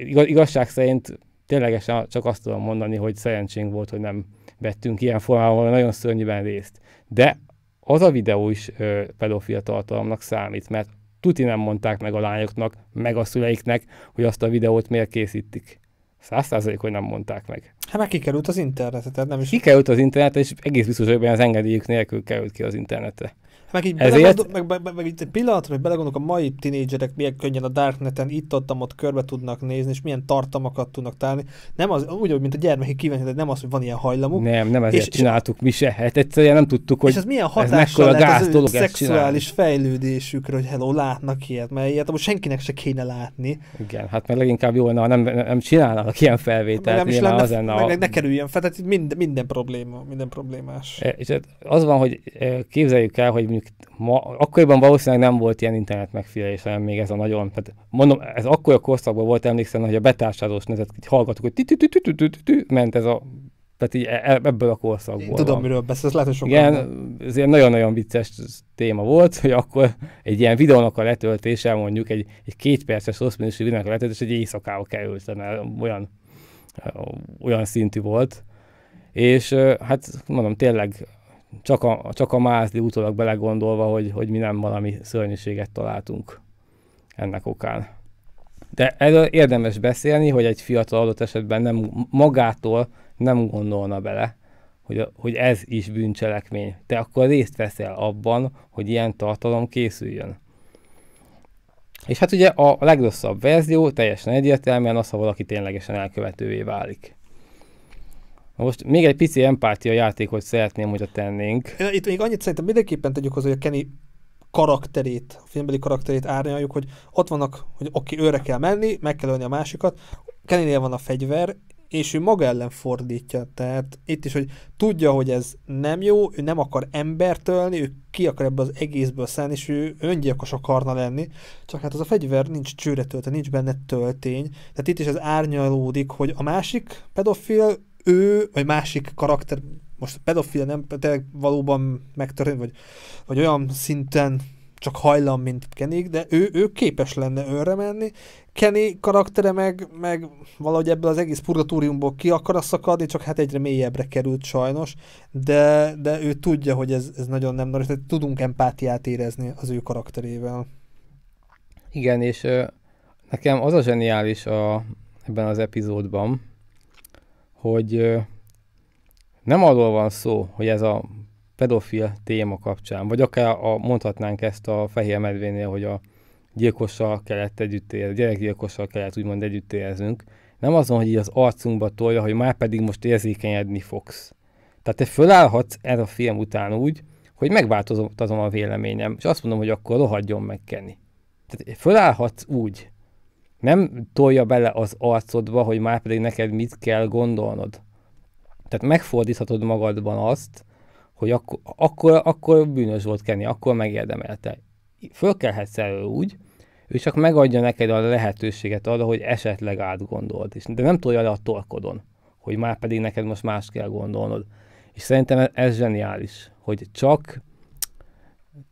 igazság szerint ténylegesen csak azt tudom mondani, hogy szerencsénk volt, hogy nem vettünk ilyen formában nagyon szörnyűben részt. De az a videó is ö, pedofil tartalomnak számít, mert tuti nem mondták meg a lányoknak, meg a szüleiknek, hogy azt a videót miért készítik. Száz százalék, hogy nem mondták meg. Hát meg kikerült az internetet, nem is. Kikerült az internetet, és egész biztos, hogy az engedélyük nélkül került ki az internetre. Meg így, Ezért... meg, meg, meg, meg így pillanatra, hogy belegondolok, a mai tinédzserek milyen könnyen a Darkneten itt ott, ott körbe tudnak nézni, és milyen tartalmakat tudnak találni. Nem az, úgy, mint a gyermeki kíváncsi, nem az, hogy van ilyen hajlamuk. Nem, nem ezért és, csináltuk mi se. Hát egyszerűen nem tudtuk, hogy és ez milyen hatással ez lehet az dolog az szexuális fejlődésükre, hogy hello, látnak ilyet, mert ilyet most senkinek se kéne látni. Igen, hát meg leginkább jó lenne, ha nem, nem csinálnának ilyen felvételt. Nem is lenne, az lenne a... ne kerüljön fel, tehát minden, minden probléma, minden problémás. E, és az van, hogy e, képzeljük el, hogy mondjuk ma, akkoriban valószínűleg nem volt ilyen internet megfigyelés, hanem még ez a nagyon, tehát mondom, ez akkor a korszakban volt, emlékszem, hogy a betársadós nezet, hogy hallgatok, hogy ment ez a tehát így e, e, ebből a korszakból. Én tudom, van. miről beszélsz, lehet, hogy sokan Igen, ez ilyen nagyon-nagyon vicces téma volt, hogy akkor egy ilyen videónak a letöltése, mondjuk egy, egy perces, rossz minőségű videónak a letöltése egy éjszakába került, mert olyan, olyan szintű volt. És hát mondom, tényleg csak a, csak a mázli utólag belegondolva, hogy, hogy mi nem valami szörnyűséget találtunk ennek okán. De erről érdemes beszélni, hogy egy fiatal adott esetben nem magától nem gondolna bele, hogy, hogy ez is bűncselekmény. Te akkor részt veszel abban, hogy ilyen tartalom készüljön. És hát ugye a legrosszabb verzió teljesen egyértelműen az, ha valaki ténylegesen elkövetővé válik. Na most még egy pici empátia játékot szeretném, hogyha tennénk. Itt még annyit szerintem mindenképpen tegyük hozzá, hogy a Kenny karakterét, a filmbeli karakterét árnyaljuk, hogy ott vannak, hogy oké, őre kell menni, meg kell ölni a másikat, Kennynél van a fegyver, és ő maga ellen fordítja. Tehát itt is, hogy tudja, hogy ez nem jó, ő nem akar embert ölni, ő ki akar ebből az egészből szállni, és ő öngyilkos akarna lenni, csak hát az a fegyver nincs csőre töltve, nincs benne töltény. Tehát itt is ez árnyalódik, hogy a másik pedofil ő, vagy másik karakter, most a pedofil nem tényleg valóban megtörtént, vagy, vagy olyan szinten csak hajlan mint Kenny, de ő, ő képes lenne önre menni. Kenny karaktere meg, meg valahogy ebből az egész purgatóriumból ki akar szakadni, csak hát egyre mélyebbre került sajnos, de, de ő tudja, hogy ez, ez nagyon nem normális, tehát tudunk empátiát érezni az ő karakterével. Igen, és nekem az a zseniális a, ebben az epizódban, hogy nem arról van szó, hogy ez a pedofil téma kapcsán, vagy akár a, mondhatnánk ezt a fehér medvénél, hogy a gyilkossal kellett együtt érezni, gyerekgyilkossal kellett úgymond együtt éreznünk, nem azon, hogy így az arcunkba tolja, hogy már pedig most érzékenyedni fogsz. Tehát te fölállhatsz ez a film után úgy, hogy megváltozom a véleményem, és azt mondom, hogy akkor rohadjon meg Kenny. Tehát fölállhatsz úgy, nem tolja bele az arcodba, hogy már pedig neked mit kell gondolnod. Tehát megfordíthatod magadban azt, hogy akkor, akkor, akkor bűnös volt Kenny, akkor megérdemelte. Fölkelhetsz elő úgy, ő csak megadja neked a lehetőséget arra, hogy esetleg átgondold, és, de nem tolja le a torkodon, hogy már pedig neked most más kell gondolnod. És szerintem e-, ez zseniális, hogy csak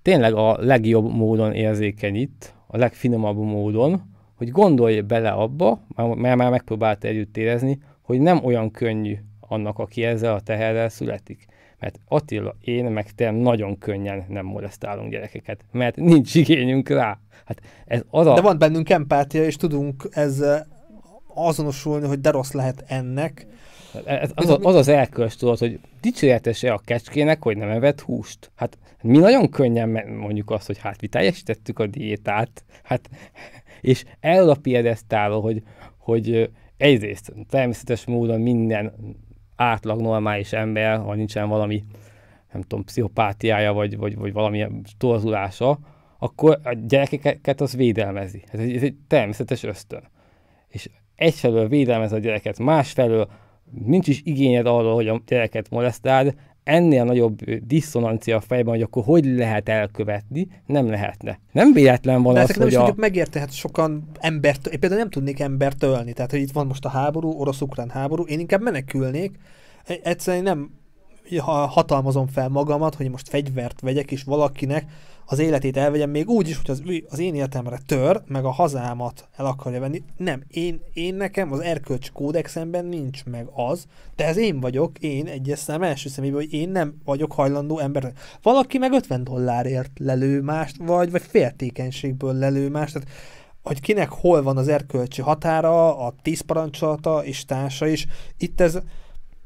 tényleg a legjobb módon érzékenyít, a legfinomabb módon, hogy gondolj bele abba, mert már megpróbált együtt érezni, hogy nem olyan könnyű annak, aki ezzel a teherrel születik. Mert Attila, én, meg te nagyon könnyen nem molesztálunk gyerekeket, mert nincs igényünk rá. Hát ez az a... De van bennünk empátia, és tudunk ezzel azonosulni, hogy de rossz lehet ennek, ez, az, az, az elkös, tudod, hogy dicséretes-e a kecskének, hogy nem evett húst? Hát mi nagyon könnyen mondjuk azt, hogy hát mi teljesítettük a diétát, hát, és erről a piedesztálról, hogy, hogy egyrészt természetes módon minden átlag normális ember, ha nincsen valami, nem tudom, pszichopátiája, vagy, vagy, vagy valami torzulása, akkor a gyerekeket az védelmezi. Ez egy, ez egy természetes ösztön. És egyfelől védelmez a gyereket, másfelől nincs is igényed arra, hogy a gyereket molesztáld, ennél nagyobb diszonancia a fejben, hogy akkor hogy lehet elkövetni, nem lehetne. Nem véletlen van De az, hogy nem is a... megérte, hát sokan embert, én például nem tudnék embert ölni, tehát hogy itt van most a háború, orosz-ukrán háború, én inkább menekülnék, e- egyszerűen nem ha hatalmazom fel magamat, hogy most fegyvert vegyek, és valakinek az életét elvegyem, még úgy is, hogy az, az én életemre tör, meg a hazámat el akarja venni. Nem, én, én nekem az erkölcs kódexemben nincs meg az, de ez én vagyok, én egyes szám első személyben, hogy én nem vagyok hajlandó ember. Valaki meg 50 dollárért lelő mást, vagy, vagy féltékenységből lelő mást, tehát hogy kinek hol van az erkölcsi határa, a tíz parancsolata és társa is. Itt ez,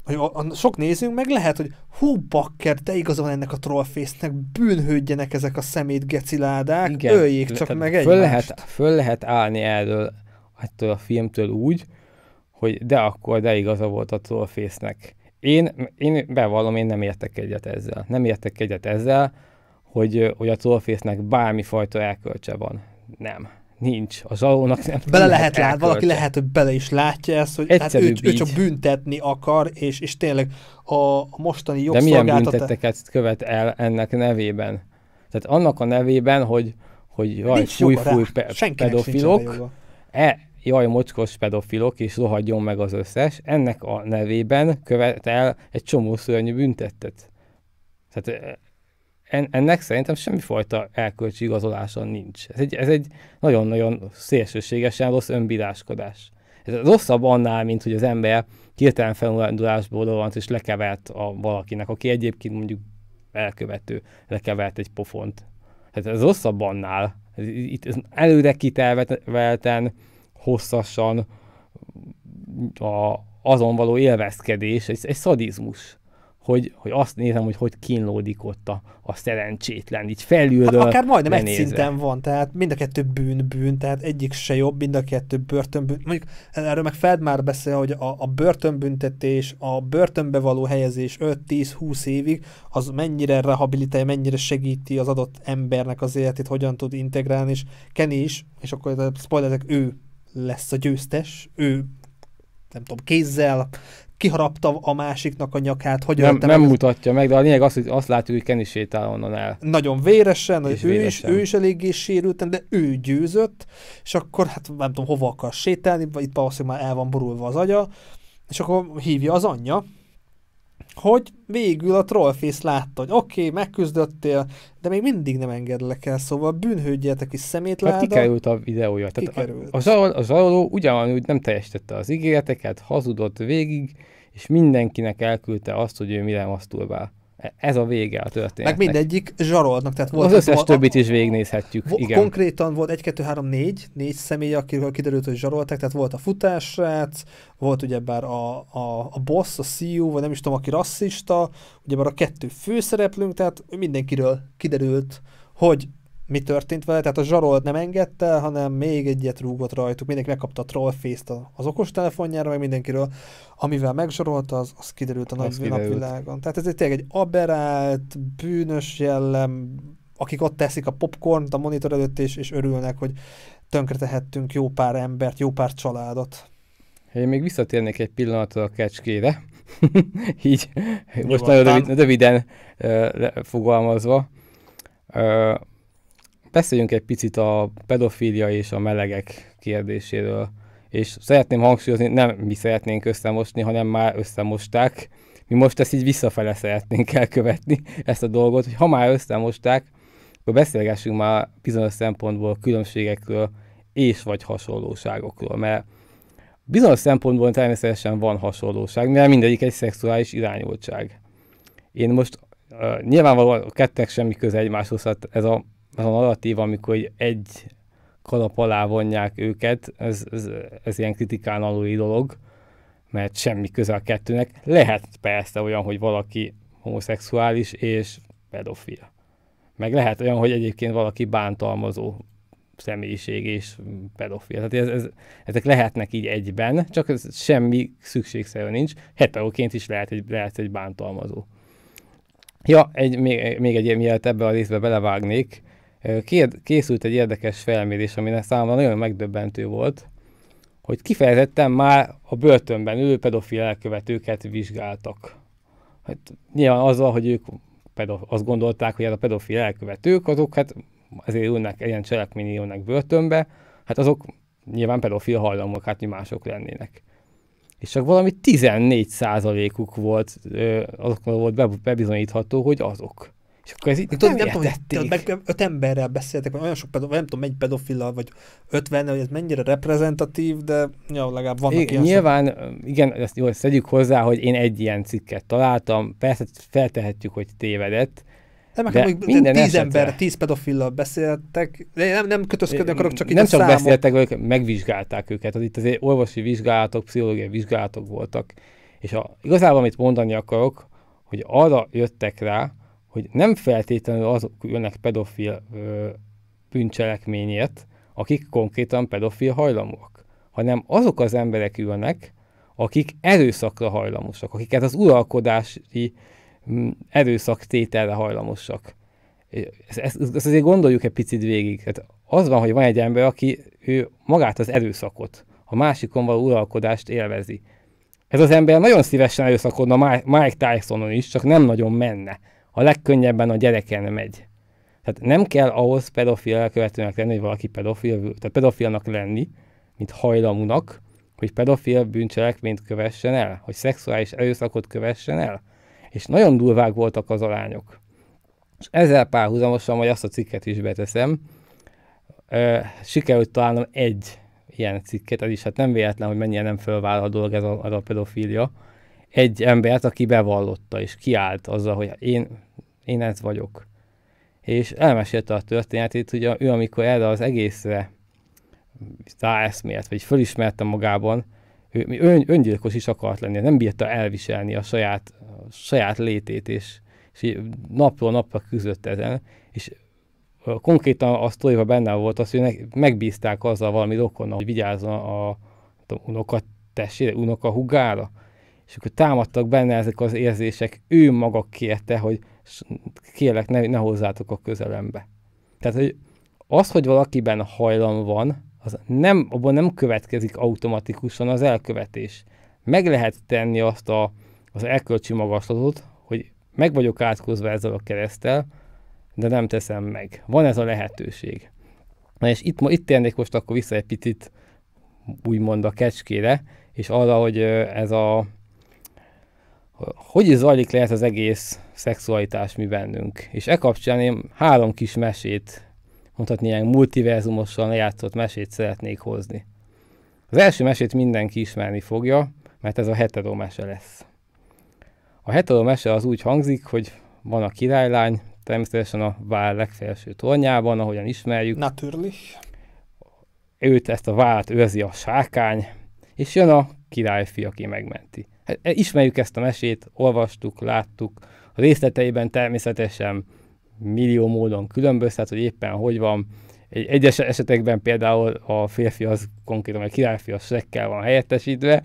hogy a, a, sok nézünk meg lehet, hogy hú bakker, de igazán ennek a trollfésznek, bűnhődjenek ezek a szemét geciládák, Igen, öljék csak le, meg egymást. Föl lehet, föl lehet állni erről ettől a filmtől úgy, hogy de akkor, de igaza volt a trollfésznek. Én, én bevallom, én nem értek egyet ezzel. Nem értek egyet ezzel, hogy, hogy a trollfésznek bármifajta elkölcse van. Nem Nincs. Az alónak nem Bele lehet látni, valaki lehet, hogy bele is látja ezt, hogy hát ő, ő csak büntetni akar, és, és tényleg a mostani jogszolgáltatás... De milyen büntetteket követ el ennek nevében? Tehát annak a nevében, hogy, hogy jaj, fúj, fúj, pe- pedofilok, e, jaj, mocskos pedofilok, és rohadjon meg az összes, ennek a nevében követ el egy csomó szörnyű büntettet. Tehát en, ennek szerintem semmifajta elkölcsi igazolása nincs. Ez egy, ez egy nagyon-nagyon szélsőségesen rossz önbíráskodás. Ez rosszabb annál, mint hogy az ember hirtelen felundulásból van, és lekevert a valakinek, aki egyébként mondjuk elkövető, lekevert egy pofont. Tehát ez rosszabb annál. Ez, itt ez előre kitelvelten, hosszasan a, azon való élvezkedés, egy, egy szadizmus hogy, hogy azt nézem, hogy hogy kínlódik ott a, a szerencsétlen, így felülről hát akár majdnem benézve. egy szinten van, tehát mind a kettő bűn, bűn, tehát egyik se jobb, mind a kettő börtönbűn. Mondjuk erről meg fed már beszél, hogy a, a börtönbüntetés, a börtönbe való helyezés 5-10-20 évig, az mennyire rehabilitálja, mennyire segíti az adott embernek az életét, hogyan tud integrálni, és Kenny is, és akkor spoilerek, ő lesz a győztes, ő nem tudom, kézzel kiharapta a másiknak a nyakát, hogy nem, nem meg. mutatja meg, de a lényeg az, hogy azt látjuk, hogy Kenny sétál onnan el. Nagyon véresen, és ő, véresen. Is, ő is eléggé sérülten, de ő győzött, és akkor hát nem tudom, hova akar sétálni, vagy itt valószínűleg már el van borulva az agya, és akkor hívja az anyja, hogy végül a trollfész látta, hogy oké, okay, megküzdöttél, de még mindig nem engedlek el, szóval bűnhődjetek is szemétláda. Hát kikerült a videója. Tehát kikerült. A, a, a zsaroló ugyanúgy nem teljesítette az ígéreteket, hazudott végig, és mindenkinek elküldte azt, hogy ő mire masturbál. Ez a vége a történetnek. Meg mindegyik zsaroltnak, tehát volt. Az összes a, többit is végignézhetjük, vo- igen. Konkrétan volt 1, 2, 3, 4, négy személy, akiről kiderült, hogy zsaroltak. tehát volt a futásrác, volt ugyebár a, a, a boss, a CEO, vagy nem is tudom, aki rasszista, ugyebár a kettő főszereplőnk, tehát mindenkiről kiderült, hogy mi történt vele, tehát a zsarolt nem engedte, hanem még egyet rúgott rajtuk, mindenki megkapta a trollfészt az okostelefonjára, meg mindenkiről, amivel megzsarolt, az, az kiderült a nagy világon. Tehát ez egy tényleg egy aberált, bűnös jellem, akik ott teszik a popcornt a monitor előtt, és, és örülnek, hogy tönkretehettünk jó pár embert, jó pár családot. Én még visszatérnék egy pillanatra a kecskére, így Nyugodtan. most nagyon röviden, röviden uh, fogalmazva. Uh, Beszéljünk egy picit a pedofília és a melegek kérdéséről. És szeretném hangsúlyozni, nem mi szeretnénk összemosni, hanem már összemosták. Mi most ezt így visszafele szeretnénk elkövetni, ezt a dolgot, hogy ha már összemosták, akkor beszélgessünk már bizonyos szempontból különbségekről és vagy hasonlóságokról, mert bizonyos szempontból természetesen van hasonlóság, mert mindegyik egy szexuális irányultság. Én most uh, nyilvánvalóan a kettek semmi köze egymáshoz, hát ez a a narratív, amikor egy kalap alá vonják őket, ez, ez, ez ilyen kritikán alulí dolog, mert semmi köze a kettőnek. Lehet persze olyan, hogy valaki homoszexuális és pedofil. Meg lehet olyan, hogy egyébként valaki bántalmazó személyiség és pedofil. Tehát ez, ez, ezek lehetnek így egyben, csak ez semmi szükségszerű nincs. Heteroként is lehet egy, lehet egy bántalmazó. Ja, egy, még, még egy, mielőtt ebbe a részbe belevágnék, készült egy érdekes felmérés, aminek számomra nagyon megdöbbentő volt, hogy kifejezetten már a börtönben ülő pedofil elkövetőket vizsgáltak. Hát nyilván azzal, hogy ők pedof- azt gondolták, hogy ez a pedofil elkövetők, azok hát ezért ülnek, ilyen cselekményi ülnek börtönbe, hát azok nyilván pedofil hajlamok, hát mások lennének. És csak valami 14 uk volt, azoknak volt bebizonyítható, hogy azok. És akkor ez így nem, nem tudom, hogy meg öt emberrel beszéltek, vagy olyan sok pedofil, nem tudom, egy pedofillal, vagy ötven, hogy ez mennyire reprezentatív, de jó, legalább vannak ilyen Nyilván, szok... igen, ezt jól szedjük hozzá, hogy én egy ilyen cikket találtam, persze feltehetjük, hogy tévedett, de, meg, de hát még, minden tíz esetre. ember, tíz pedofillal beszéltek, de nem, nem kötözködni akarok, csak itt Nem csak számok. beszéltek, ők megvizsgálták őket, az hát itt azért orvosi vizsgálatok, pszichológiai vizsgálatok voltak, és a, igazából amit mondani akarok, hogy arra jöttek rá, hogy nem feltétlenül azok jönnek pedofil ö, bűncselekményért, akik konkrétan pedofil hajlamúak, hanem azok az emberek ülnek, akik erőszakra hajlamosak, akiket az uralkodási erőszaktételre hajlamosak. Ezt, ezt, ezt azért gondoljuk egy picit végig. Tehát az van, hogy van egy ember, aki ő magát az erőszakot, a másikon való uralkodást élvezi. Ez az ember nagyon szívesen erőszakodna Mike Tysonon is, csak nem nagyon menne a legkönnyebben a gyereken megy. Tehát nem kell ahhoz pedofil elkövetőnek lenni, hogy valaki pedofil, tehát pedofilnak lenni, mint hajlamúnak, hogy pedofil bűncselekményt kövessen el, hogy szexuális erőszakot kövessen el. És nagyon durvák voltak az arányok. És ezzel párhuzamosan, majd azt a cikket is beteszem, sikerült találnom egy ilyen cikket, ez is hát nem véletlen, hogy mennyire nem fölvállal a dolog ez a, a pedofília, egy embert, aki bevallotta és kiállt azzal, hogy én, én ez vagyok. És elmesélte a történetét, hogy ő amikor erre az egészre ráeszmélt, vagy fölismerte magában, ő ön, öngyilkos is akart lenni, nem bírta elviselni a saját, a saját létét, és, és napról napra küzdött ezen, és konkrétan a sztoriba benne volt az, hogy megbízták azzal valami rokonnal, hogy vigyázzon a, a unokat testére, unoka hugára, és akkor támadtak benne ezek az érzések, ő maga kérte, hogy kérlek, ne, ne hozzátok a közelembe. Tehát, hogy az, hogy valakiben hajlam van, az nem, abban nem következik automatikusan az elkövetés. Meg lehet tenni azt a, az elkölcsi magaslatot, hogy meg vagyok átkozva ezzel a keresztel, de nem teszem meg. Van ez a lehetőség. Na és itt, itt térnék most akkor vissza egy picit úgymond a kecskére, és arra, hogy ez a hogy zajlik ez az egész szexualitás mi bennünk. És e kapcsán én három kis mesét, mondhatni ilyen multiverzumosan lejátszott mesét szeretnék hozni. Az első mesét mindenki ismerni fogja, mert ez a hetero mese lesz. A hetero mese az úgy hangzik, hogy van a királylány, természetesen a vár legfelső tornyában, ahogyan ismerjük. Natürlich. Őt, ezt a vált őrzi a sárkány, és jön a királyfi, aki megmenti. Hát, e, ismerjük ezt a mesét, olvastuk, láttuk, a részleteiben természetesen millió módon tehát hogy éppen hogy van. Egy, egyes esetekben például a férfi az konkrétan a királyfi a sekkel van helyettesítve,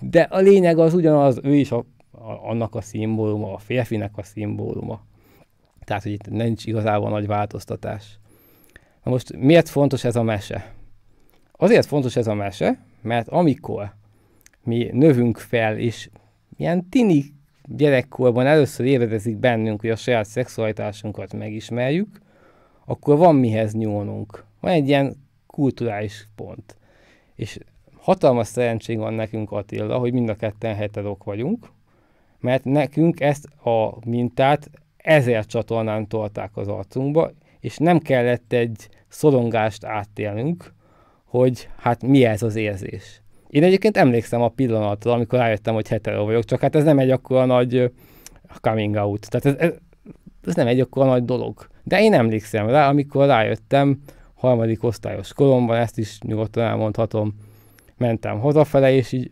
de a lényeg az ugyanaz, ő is a, a, annak a szimbóluma, a férfinek a szimbóluma. Tehát, hogy itt nincs igazából nagy változtatás. Na most miért fontos ez a mese? Azért fontos ez a mese, mert amikor mi növünk fel, és ilyen tini gyerekkorban először érezik bennünk, hogy a saját szexualitásunkat megismerjük, akkor van mihez nyúlnunk. Van egy ilyen kulturális pont. És hatalmas szerencség van nekünk Attila, hogy mind a ketten heterok vagyunk, mert nekünk ezt a mintát ezer csatornán tolták az arcunkba, és nem kellett egy szorongást átélnünk, hogy hát mi ez az érzés. Én egyébként emlékszem a pillanatra, amikor rájöttem, hogy hetero vagyok, csak hát ez nem egy akkora nagy coming out. Tehát ez, ez, ez nem egy akkora nagy dolog. De én emlékszem rá, amikor rájöttem, harmadik osztályos koromban, ezt is nyugodtan elmondhatom, mentem hazafele, és így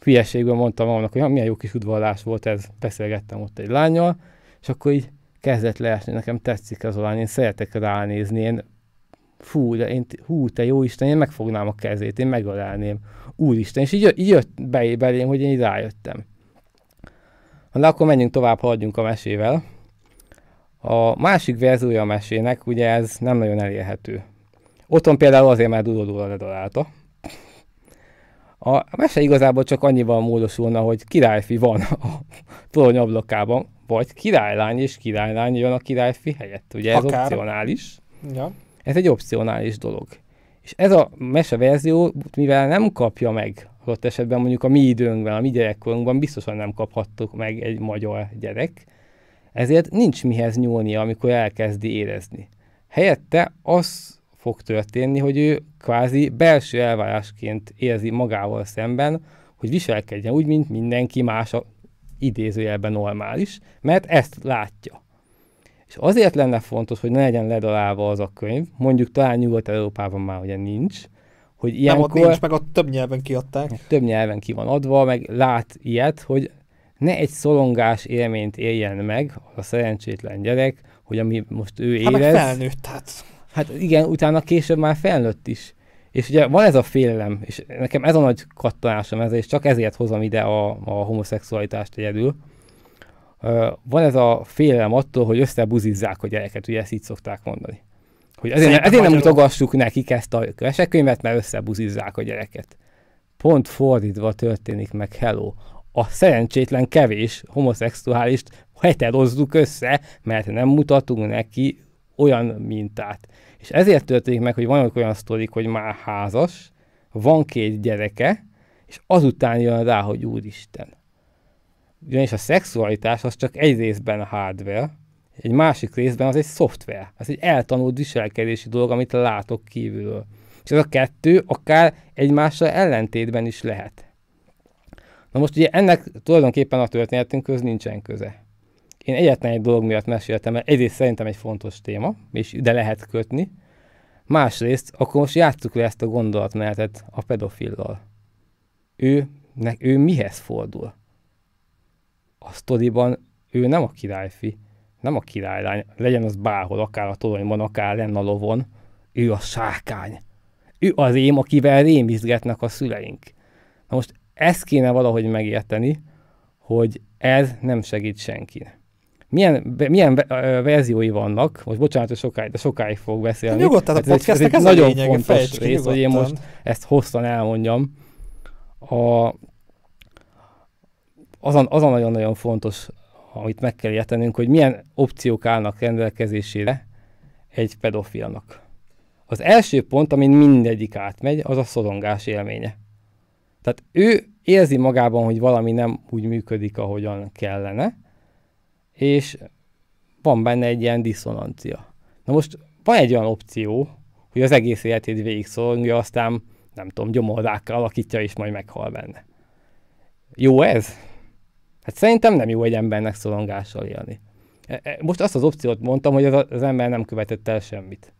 hülyeségből mondtam magamnak, hogy milyen jó kis udvarlás volt ez, beszélgettem ott egy lányjal, és akkor így kezdett leesni, nekem tetszik az a lány, én szeretek ránézni, én fú, de én, hú, te jó Isten, én megfognám a kezét, én megölelném. Úristen, és így, így jött be, belém, hogy én így rájöttem. Na akkor menjünk tovább, haladjunk a mesével. A másik verziója a mesének, ugye ez nem nagyon elérhető. Otthon például azért, mert dudodóra ledalálta. A mese igazából csak annyival módosulna, hogy királyfi van a torony ablakában, vagy királylány és királylány jön a királyfi helyett. Ugye ez Akár. opcionális. Ja. Ez egy opcionális dolog. És ez a mese verzió, mivel nem kapja meg ott esetben mondjuk a mi időnkben, a mi gyerekkorunkban biztosan nem kaphattuk meg egy magyar gyerek, ezért nincs mihez nyúlnia, amikor elkezdi érezni. Helyette az fog történni, hogy ő kvázi belső elvárásként érzi magával szemben, hogy viselkedjen úgy, mint mindenki más a idézőjelben normális, mert ezt látja. És azért lenne fontos, hogy ne legyen ledalálva az a könyv, mondjuk talán Nyugat-Európában már ugye nincs, hogy ilyenkor... Nem, ott nincs, meg ott több nyelven kiadták. Hát, több nyelven ki van adva, meg lát ilyet, hogy ne egy szolongás élményt éljen meg a szerencsétlen gyerek, hogy ami most ő hát érez... Hát felnőtt, tehát... Hát igen, utána később már felnőtt is. És ugye van ez a félelem, és nekem ez a nagy kattanásom ez, és csak ezért hozom ide a, a homoszexualitást egyedül, van ez a félelem attól, hogy összebuzizzák a gyereket, ugye ezt így szokták mondani. Hogy ezért, Szépen ezért nem mutogassuk nekik ezt a könyvet, mert összebuzizzák a gyereket. Pont fordítva történik meg Hello. A szerencsétlen kevés homoszexuálist heterozzuk össze, mert nem mutatunk neki olyan mintát. És ezért történik meg, hogy van olyan sztorik, hogy már házas, van két gyereke, és azután jön rá, hogy úristen, ugyanis a szexualitás az csak egy részben a hardware, egy másik részben az egy szoftver. Ez egy eltanult viselkedési dolog, amit látok kívülről. És ez a kettő akár egymással ellentétben is lehet. Na most ugye ennek tulajdonképpen a köz nincsen köze. Én egyetlen egy dolog miatt meséltem, mert egyrészt szerintem egy fontos téma, és ide lehet kötni. Másrészt, akkor most játsszuk le ezt a gondolatmenetet a pedofillal. Ő, ne, ő mihez fordul? sztoriban ő nem a királyfi, nem a királylány, legyen az bárhol, akár a toronyban, akár lenn a lovon, ő a sárkány. Ő a rém, akivel rémizgetnek a szüleink. Na most ezt kéne valahogy megérteni, hogy ez nem segít senkinek. Milyen, milyen verziói vannak, most bocsánat, hogy sokáig, de sokáig fogok beszélni. Hát nyugodtan, hát a ez, egy ez nagyon lényeg, fontos rész, hogy én most ezt hosszan elmondjam. A azon, azon nagyon-nagyon fontos, amit meg kell értenünk, hogy milyen opciók állnak rendelkezésére egy pedofilnak. Az első pont, amin mindegyik átmegy, az a szorongás élménye. Tehát ő érzi magában, hogy valami nem úgy működik, ahogyan kellene, és van benne egy ilyen diszonancia. Na most van egy olyan opció, hogy az egész életét végig szorongja, aztán nem tudom, gyomorrákkal alakítja, és majd meghal benne. Jó ez? Hát szerintem nem jó egy embernek szorongással élni. E, e, most azt az opciót mondtam, hogy az, az ember nem követett el semmit.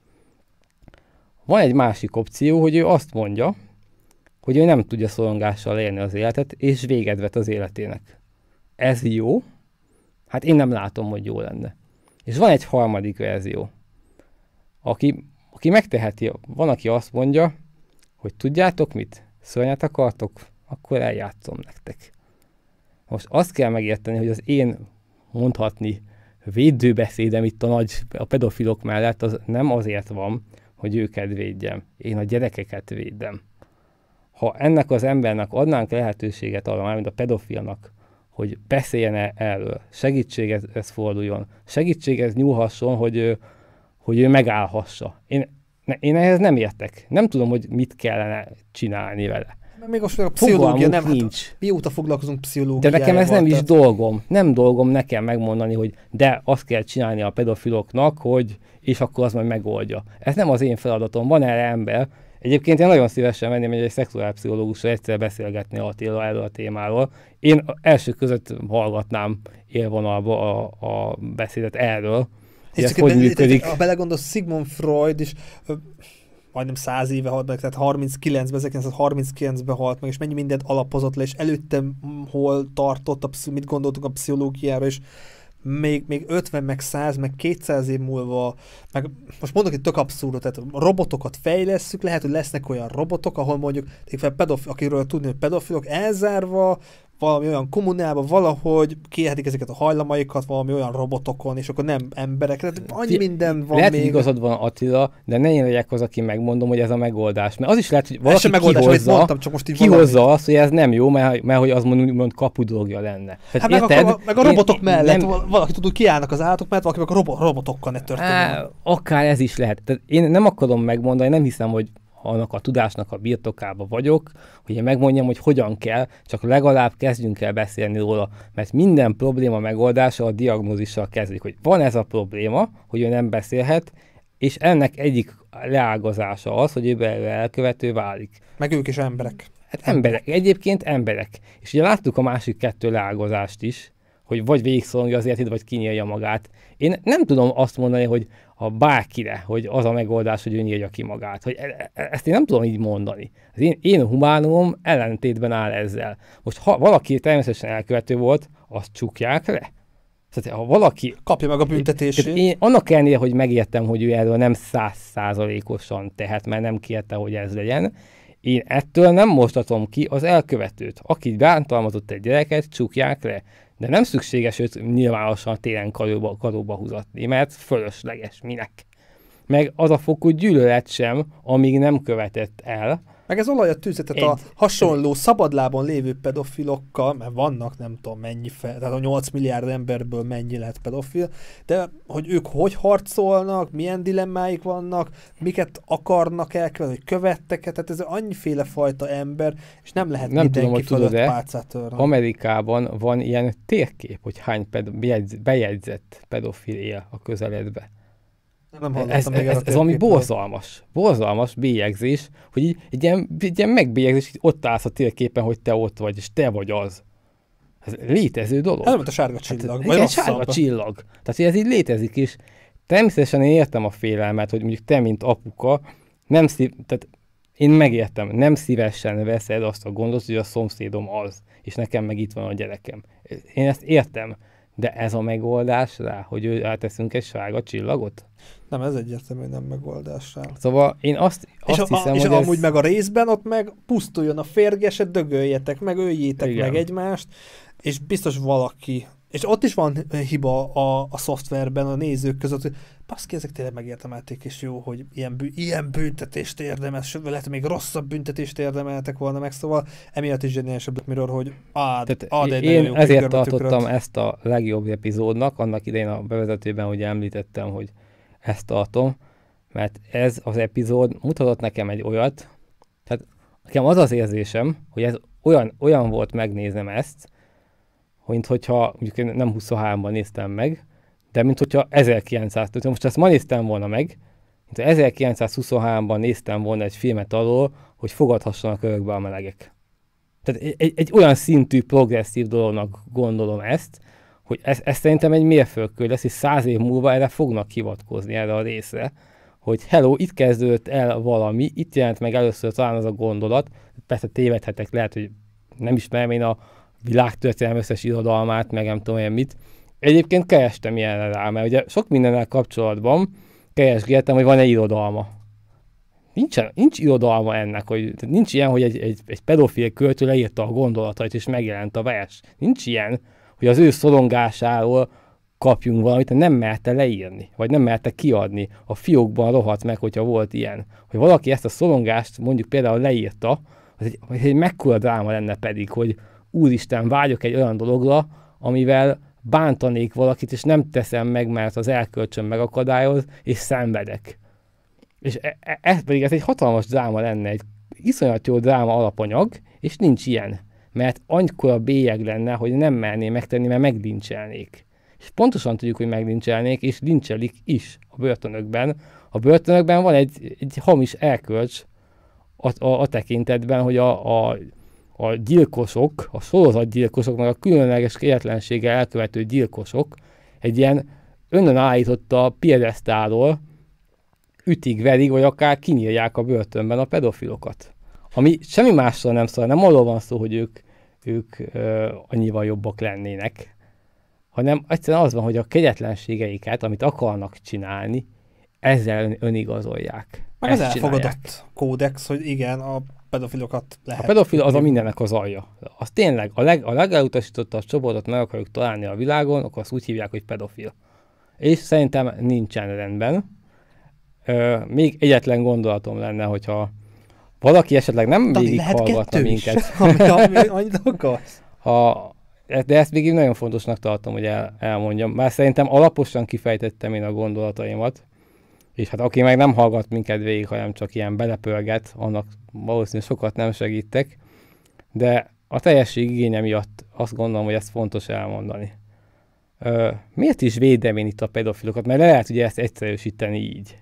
Van egy másik opció, hogy ő azt mondja, hogy ő nem tudja szorongással élni az életet, és véged vet az életének. Ez jó? Hát én nem látom, hogy jó lenne. És van egy harmadik verzió, aki, aki megteheti, van, aki azt mondja, hogy tudjátok mit? Szörnyet akartok? Akkor eljátszom nektek. Most azt kell megérteni, hogy az én mondhatni védőbeszédem itt a nagy, a pedofilok mellett az nem azért van, hogy őket védjem. Én a gyerekeket védem. Ha ennek az embernek adnánk lehetőséget arra, mármint a pedofilnak, hogy beszéljen -e erről, segítséghez ez forduljon, segítséget nyúlhasson, hogy ő, hogy ő megállhassa. Én, ne, én ehhez nem értek. Nem tudom, hogy mit kellene csinálni vele. Mert még most a pszichológia nem, hát nincs. Hát, mióta foglalkozunk pszichológiával? De nekem ez nem tehát... is dolgom. Nem dolgom nekem megmondani, hogy de azt kell csinálni a pedofiloknak, hogy és akkor az majd megoldja. Ez nem az én feladatom. Van erre ember. Egyébként én nagyon szívesen menném egy szexuálpszichológusra egyszer beszélgetni Attila erről a témáról. Én első között hallgatnám élvonalba a, a beszédet erről, hogy ez hogy működik. Ha belegondolsz, Sigmund Freud is majdnem száz éve halt meg, tehát 39-ben, 1939-ben halt meg, és mennyi mindent alapozott le, és előtte hol tartott, a, mit gondoltuk a pszichológiára, és még, még 50, meg 100, meg 200 év múlva, meg most mondok itt tök abszurdot, tehát robotokat fejlesszük, lehet, hogy lesznek olyan robotok, ahol mondjuk, fel pedofil, akiről tudni, hogy pedofilok, elzárva, valami olyan kommunába, valahogy kérhetik ezeket a hajlamaikat valami olyan robotokon, és akkor nem emberek, tehát annyi minden van lehet, még. igazad van Attila, de ne én legyek az, aki megmondom, hogy ez a megoldás. Mert az is lehet, hogy valaki ez megoldás, kihozza, mondtam, csak most kihozza azt, hogy ez nem jó, mert, mert hogy az mondjuk mond kapu dolgja lenne. Hát, hát érted, meg, a, meg, a, robotok én, mellett nem, valaki hogy kiállnak az állatok mert valaki meg a robo, robotokkal ne történik. Akár ez is lehet. Tehát én nem akarom megmondani, nem hiszem, hogy annak a tudásnak a birtokába vagyok, hogy én megmondjam, hogy hogyan kell, csak legalább kezdjünk el beszélni róla, mert minden probléma megoldása a diagnózissal kezdik, hogy van ez a probléma, hogy ő nem beszélhet, és ennek egyik leágazása az, hogy ő belőle elkövető válik. Meg ők is emberek. Hát emberek, egyébként emberek. És ugye láttuk a másik kettő leágazást is, hogy vagy végigszolongja az életét, vagy kinyírja magát. Én nem tudom azt mondani, hogy ha bárkire, hogy az a megoldás, hogy ő nyírja ki magát. Hogy e, e, e, ezt én nem tudom így mondani. Az én, én humánumom ellentétben áll ezzel. Most ha valaki természetesen elkövető volt, azt csukják le. Tehát, ha valaki... Kapja meg a büntetését. Én, annak ellenére, hogy megértem, hogy ő erről nem százszázalékosan tehet, mert nem kérte, hogy ez legyen, én ettől nem mostatom ki az elkövetőt. Akit bántalmazott egy gyereket, csukják le de nem szükséges őt nyilvánosan télen karóba, karóba húzatni, mert fölösleges, minek. Meg az a fokú gyűlölet sem, amíg nem követett el, meg ez olaj a tűzet, tehát Egy. a hasonló szabadlábon lévő pedofilokkal, mert vannak nem tudom mennyi, fe, tehát a 8 milliárd emberből mennyi lehet pedofil, de hogy ők hogy harcolnak, milyen dilemmáik vannak, miket akarnak elkövetni, hogy követtek -e, tehát ez annyiféle fajta ember, és nem lehet nem mindenki tudom, hogy tudod -e, pálcát Amerikában van ilyen térkép, hogy hány ped- bejegyzett pedofil él a közeledbe. Nem ez, még ez, ez valami borzalmas, borzalmas bélyegzés, hogy így, egy ilyen, egy ilyen megbélyegzés, hogy ott állsz a térképen, hogy te ott vagy, és te vagy az. Ez létező dolog. Ez volt a sárga hát, csillag. Hát, igen, sárga csillag. Tehát ez így létezik is. Természetesen én értem a félelmet, hogy mondjuk te, mint apuka, nem szív, tehát én megértem, nem szívesen veszed azt a gondot, hogy a szomszédom az, és nekem meg itt van a gyerekem. Én ezt értem. De ez a megoldás rá, hogy ő elteszünk egy sárga csillagot? Nem, ez egyértelmű nem megoldás rá. Szóval én azt, azt és hiszem, a, és hogy amúgy ez... meg a részben ott meg pusztuljon a férgeset, dögöljetek meg, öljétek Igen. meg egymást, és biztos valaki és ott is van hiba a, a szoftverben, a nézők között, hogy baszki, ezek tényleg megértemelték, és jó, hogy ilyen, bű, ilyen büntetést érdemel, sőt, lehet, hogy még rosszabb büntetést érdemeltek volna meg, szóval emiatt is zseniális a Black Mirror, hogy ad, Tehát egy Én jó ezért tartottam tükröt. ezt a legjobb epizódnak, annak idején a bevezetőben ugye említettem, hogy ezt tartom, mert ez az epizód mutatott nekem egy olyat, tehát nekem az az érzésem, hogy ez olyan, olyan volt megnézem ezt, mint hogyha mondjuk én nem 23-ban néztem meg, de mint hogyha 1900, tehát most ezt ma néztem volna meg, mint 1923-ban néztem volna egy filmet arról, hogy fogadhassanak örökbe a melegek. Tehát egy, egy, egy olyan szintű progresszív dolognak gondolom ezt, hogy ez, ez szerintem egy mérföldkő lesz, és száz év múlva erre fognak hivatkozni, erre a részre, hogy hello, itt kezdődött el valami, itt jelent meg először talán az a gondolat, persze tévedhetek, lehet, hogy nem ismerem én a világtörténelem összes irodalmát, meg nem tudom én mit. Egyébként kerestem ilyenre rá, mert ugye sok mindennel kapcsolatban keresgéltem, hogy van-e irodalma. Nincs, nincs irodalma ennek, hogy nincs ilyen, hogy egy, egy, egy pedofil költő leírta a gondolatait, és megjelent a vers. Nincs ilyen, hogy az ő szorongásáról kapjunk valamit, nem merte leírni, vagy nem merte kiadni. A fiókban rohadt meg, hogyha volt ilyen. Hogy valaki ezt a szorongást mondjuk például leírta, az egy, egy mekkora dráma lenne pedig, hogy, úristen, vágyok egy olyan dologra, amivel bántanék valakit, és nem teszem meg, mert az elkölcsön megakadályoz, és szenvedek. És e- e- ez pedig ez egy hatalmas dráma lenne, egy iszonyat jó dráma alapanyag, és nincs ilyen. Mert a bélyeg lenne, hogy nem merném megtenni, mert megdincselnék. És pontosan tudjuk, hogy megdincselnék, és lincselik is a börtönökben. A börtönökben van egy, egy hamis elkölcs a, a, a tekintetben, hogy a, a a gyilkosok, a sorozatgyilkosok, meg a különleges kéretlenséggel elkövető gyilkosok egy ilyen önön állította piedesztáról ütik, verik, vagy akár kinyírják a börtönben a pedofilokat. Ami semmi másról nem szól, nem arról van szó, hogy ők, ők ö, annyival jobbak lennének, hanem egyszerűen az van, hogy a kegyetlenségeiket, amit akarnak csinálni, ezzel önigazolják. Meg ez elfogadott kódex, hogy igen, a pedofilokat lehet. A pedofil az a mindennek az alja. Az tényleg, a, leg, a legelutasítottabb csoportot meg akarjuk találni a világon, akkor azt úgy hívják, hogy pedofil. És szerintem nincsen rendben. Ö, még egyetlen gondolatom lenne, hogyha valaki esetleg nem Tani végighallgatna minket. amit akarsz. Ha, de ezt még nagyon fontosnak tartom, hogy el, elmondjam. Már szerintem alaposan kifejtettem én a gondolataimat, és hát aki meg nem hallgat minket végig, hanem csak ilyen belepölget, annak valószínűleg sokat nem segítek, de a teljesség igénye miatt azt gondolom, hogy ezt fontos elmondani. Ö, miért is védem én itt a pedofilokat? Mert le lehet ugye ezt egyszerűsíteni így.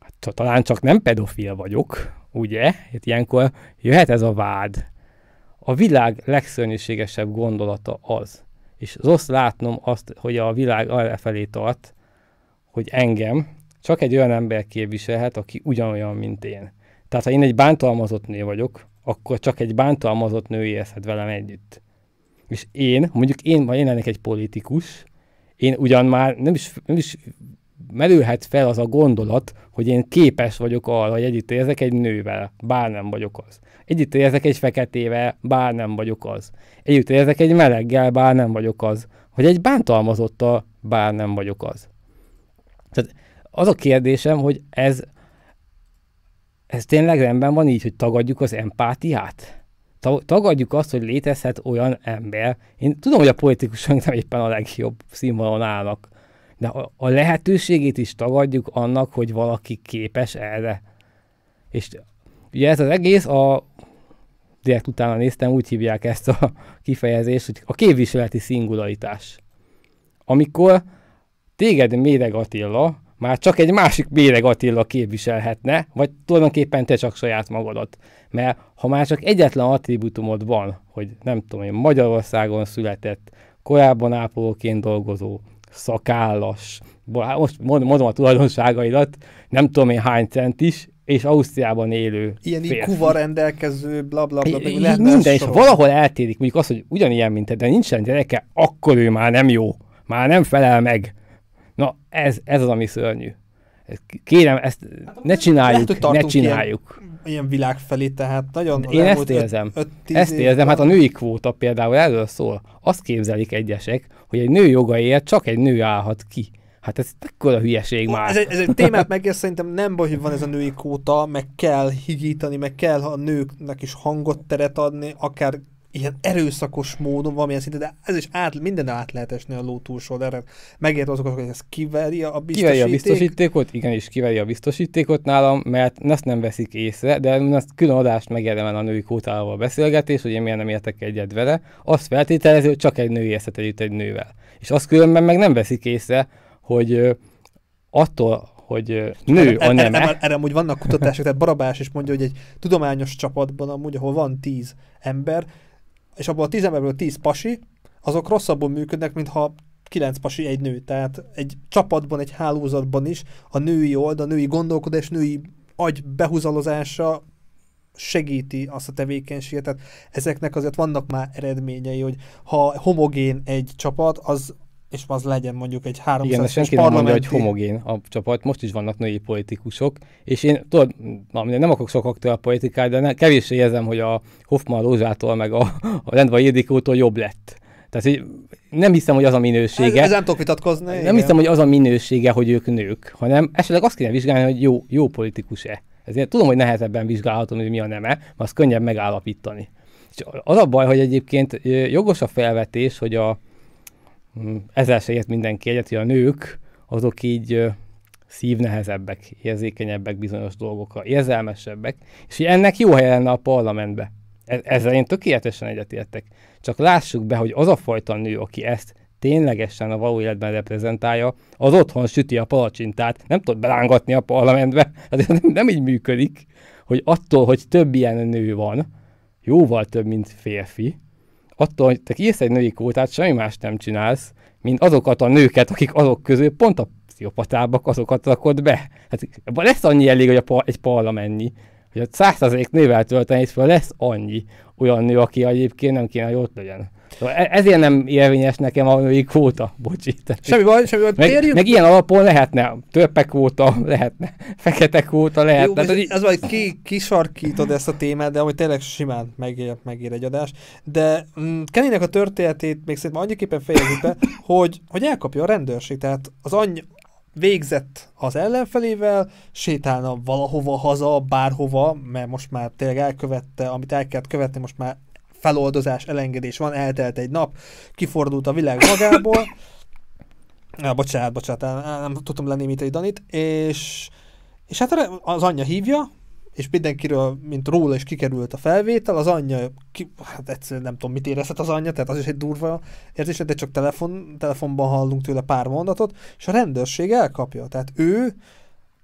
Hát, talán csak nem pedofil vagyok, ugye? Hát ilyenkor jöhet ez a vád. A világ legszörnyűségesebb gondolata az, és rossz látnom azt, hogy a világ arra felé tart, hogy engem, csak egy olyan ember képviselhet, aki ugyanolyan, mint én. Tehát ha én egy bántalmazott nő vagyok, akkor csak egy bántalmazott nő érzhet velem együtt. És én, mondjuk én, ha én lennék egy politikus, én ugyan már nem is, nem is merülhet fel az a gondolat, hogy én képes vagyok arra, hogy együtt érzek egy nővel, bár nem vagyok az. Együtt érzek egy feketével, bár nem vagyok az. Együtt érzek egy meleggel, bár nem vagyok az. Hogy egy bántalmazottal, bár nem vagyok az. Tehát az a kérdésem, hogy ez, ez tényleg rendben van így, hogy tagadjuk az empátiát? Tagadjuk azt, hogy létezhet olyan ember. Én tudom, hogy a politikusok nem éppen a legjobb színvonalon állnak, de a, a lehetőségét is tagadjuk annak, hogy valaki képes erre. És ugye ez az egész a direkt utána néztem, úgy hívják ezt a kifejezést, hogy a képviseleti szingularitás. Amikor téged Méreg Attila már csak egy másik Béreg Attila képviselhetne, vagy tulajdonképpen te csak saját magadat. Mert ha már csak egyetlen attribútumod van, hogy nem tudom én, Magyarországon született, korábban ápolóként dolgozó, szakállas, hát most mondom a tulajdonságaidat, nem tudom én hány cent is, és Ausztriában élő. Ilyen iq kuva rendelkező, bla bla bla. minden, is és ha valahol eltérik, mondjuk az, hogy ugyanilyen, mint te, de nincsen gyereke, akkor ő már nem jó, már nem felel meg ez, ez az, ami szörnyű. Kérem, ezt hát, ne csináljuk, lehet, ne csináljuk. Ilyen, ilyen világ felé, tehát nagyon... Én ezt érzem, öt, öt, ezt érzem, hát a női kvóta például erről szól. Azt képzelik egyesek, hogy egy nő jogaiért csak egy nő állhat ki. Hát ez a hülyeség már. Ez egy, ez egy témát meg, és szerintem nem baj, hogy van ez a női kóta, meg kell higítani, meg kell a nőknek is hangot, teret adni, akár ilyen erőszakos módon valamilyen szinte, de ez is át, minden át lehet esni a ló erre. Megért azokat, hogy ez kiveri a biztosítékot. Kiveri a biztosítékot, igenis kiveri a biztosítékot nálam, mert ezt nem veszik észre, de ezt külön adást megérdemel a női kótával beszélgetés, hogy én miért nem értek egyet vele. Azt feltételező, hogy csak egy női eszet együtt egy nővel. És azt különben meg nem veszik észre, hogy attól, hogy nő a neme. Erre, e- erre amúgy vannak kutatások, tehát Barabás is mondja, hogy egy tudományos csapatban amúgy, ahol van tíz ember, és abból a 10 emberből 10 pasi, azok rosszabbul működnek, mintha kilenc pasi egy nő. Tehát egy csapatban, egy hálózatban is a női oldal, a női gondolkodás, női agy behúzalozása segíti azt a tevékenységet. Tehát ezeknek azért vannak már eredményei, hogy ha homogén egy csapat, az és az legyen mondjuk egy 300 Igen, senki parlamenti... nem mondja, hogy homogén a csapat, most is vannak női politikusok, és én tudod, na, nem akarok sokaktól a politikát, de ne, kevéssé érzem, hogy a Hoffman Rózsától meg a, a Rendvai Érdikótól jobb lett. Tehát, hogy nem hiszem, hogy az a minősége. Ez, ez nem tudok vitatkozni. Nem igen. hiszem, hogy az a minősége, hogy ők nők, hanem esetleg azt kéne vizsgálni, hogy jó, jó politikus-e. Ezért tudom, hogy nehezebben vizsgálhatom, hogy mi a neme, mert azt könnyebb megállapítani. És az a baj, hogy egyébként jogos a felvetés, hogy a, ezzel se ért mindenki egyet, hogy a nők azok így szívnehezebbek, érzékenyebbek bizonyos dolgokra, érzelmesebbek, és hogy ennek jó helye lenne a parlamentbe. E-, ezzel én tökéletesen egyetértek. Csak lássuk be, hogy az a fajta nő, aki ezt ténylegesen a való életben reprezentálja, az otthon süti a palacsintát, nem tud belángatni a parlamentbe, hát nem, nem így működik, hogy attól, hogy több ilyen nő van, jóval több, mint férfi, attól, hogy te írsz egy női kótát, semmi más nem csinálsz, mint azokat a nőket, akik azok közül pont a pszichopatábbak, azokat rakod be. Hát lesz annyi elég, hogy a par, egy parlamentnyi. Hogy a százszerzék nővel töltenéd föl, lesz annyi olyan nő, aki egyébként nem kéne, hogy ott legyen. E- ezért nem érvényes nekem a női kvóta, bocsi. semmi baj, semmi baj, meg, Meg ilyen alapon lehetne törpe kvóta, lehetne fekete kvóta, lehetne. Jó, ez, vagy ki, kisarkítod ezt a témát, de amúgy tényleg simán megér, megér egy adás. De mm, Kenny-nek a történetét még szerintem annyiképpen fejezik be, hogy, hogy elkapja a rendőrség. Tehát az anyja, végzett az ellenfelével, sétálna valahova haza, bárhova, mert most már tényleg elkövette, amit el kellett követni, most már feloldozás, elengedés van, eltelt egy nap, kifordult a világ magából, Ja, bocsánat, hát, bocsánat, nem, nem tudtam egy Danit, és, és hát az anyja hívja, és mindenkiről, mint róla is kikerült a felvétel, az anyja, ki, hát egyszerűen nem tudom, mit érezhet az anyja, tehát az is egy durva érzés, de csak telefon, telefonban hallunk tőle pár mondatot, és a rendőrség elkapja. Tehát ő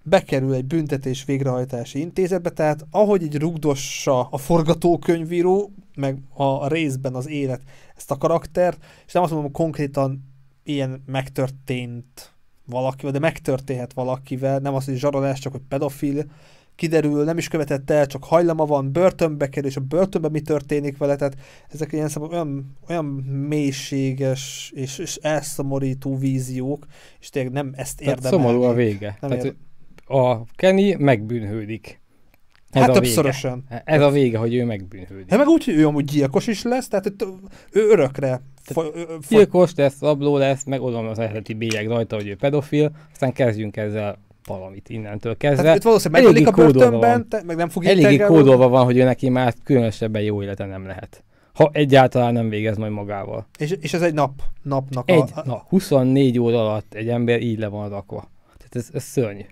bekerül egy büntetés végrehajtási intézetbe, tehát ahogy így rugdossa a forgatókönyvíró, meg a részben az élet ezt a karaktert, és nem azt mondom, hogy konkrétan ilyen megtörtént valakivel, de megtörténhet valakivel, nem az, hogy zsarolás, csak hogy pedofil, kiderül, nem is követett el, csak hajlama van, börtönbe kerül, és a börtönbe mi történik vele, tehát ezek ilyen szabad, olyan, olyan mélységes és, és elszomorító víziók, és tényleg nem ezt érdemel. Szomorú a vége. Nem tehát, ér a Kenny megbűnhődik. Ez hát többszörösen. Ez a vége, hogy ő megbűnhődik. Hát meg úgy, hogy ő amúgy gyilkos is lesz, tehát ő örökre gyilkos lesz, abló lesz, meg oda az eredeti bélyeg rajta, hogy ő pedofil, aztán kezdjünk ezzel valamit innentől kezdve. Tehát itt valószínűleg megölik a börtönben, te, meg nem fog Eléggé kódolva van, hogy ő neki már különösebben jó élete nem lehet. Ha egyáltalán nem végez majd magával. És, és ez egy nap, napnak egy a... Na, 24 óra alatt egy ember így le van rakva. Tehát ez, ez szörnyű.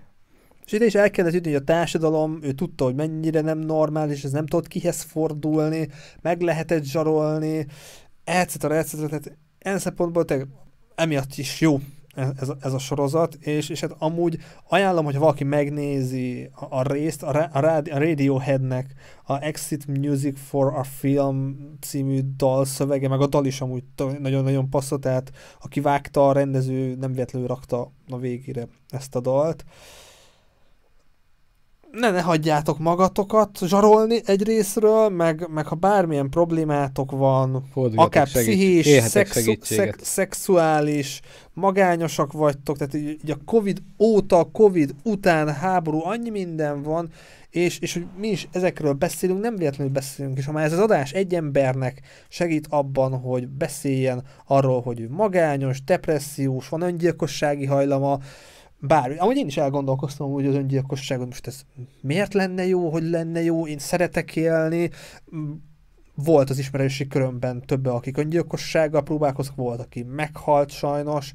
És ide is el kellett jutni, hogy a társadalom, ő tudta, hogy mennyire nem normális, ez nem tudott kihez fordulni, meg lehetett zsarolni, etc. etc. Tehát ilyen szempontból te, emiatt is jó e-, ez, ez a sorozat, és, és hát amúgy ajánlom, hogy valaki megnézi a, a részt, a, a, a Radioheadnek a Exit Music for a Film című dal szövege, meg a dal is amúgy nagyon-nagyon passzott, tehát aki vágta, a rendező nem véletlenül rakta a végére ezt a dalt. Uh, ne, ne hagyjátok magatokat zsarolni egy részről, meg, meg ha bármilyen problémátok van, Forduljatok akár segít, pszichés, szexu, szex, szexuális, magányosak vagytok, tehát így, így a Covid óta, Covid után háború, annyi minden van, és, és hogy mi is ezekről beszélünk, nem véletlenül beszélünk, és ha már ez az adás egy embernek segít abban, hogy beszéljen arról, hogy magányos, depressziós, van öngyilkossági hajlama, bár, amúgy én is elgondolkoztam hogy az öngyilkosságon, most ez miért lenne jó, hogy lenne jó, én szeretek élni. Volt az ismerősi körömben többen, akik öngyilkossággal próbálkoztak, volt, aki meghalt sajnos.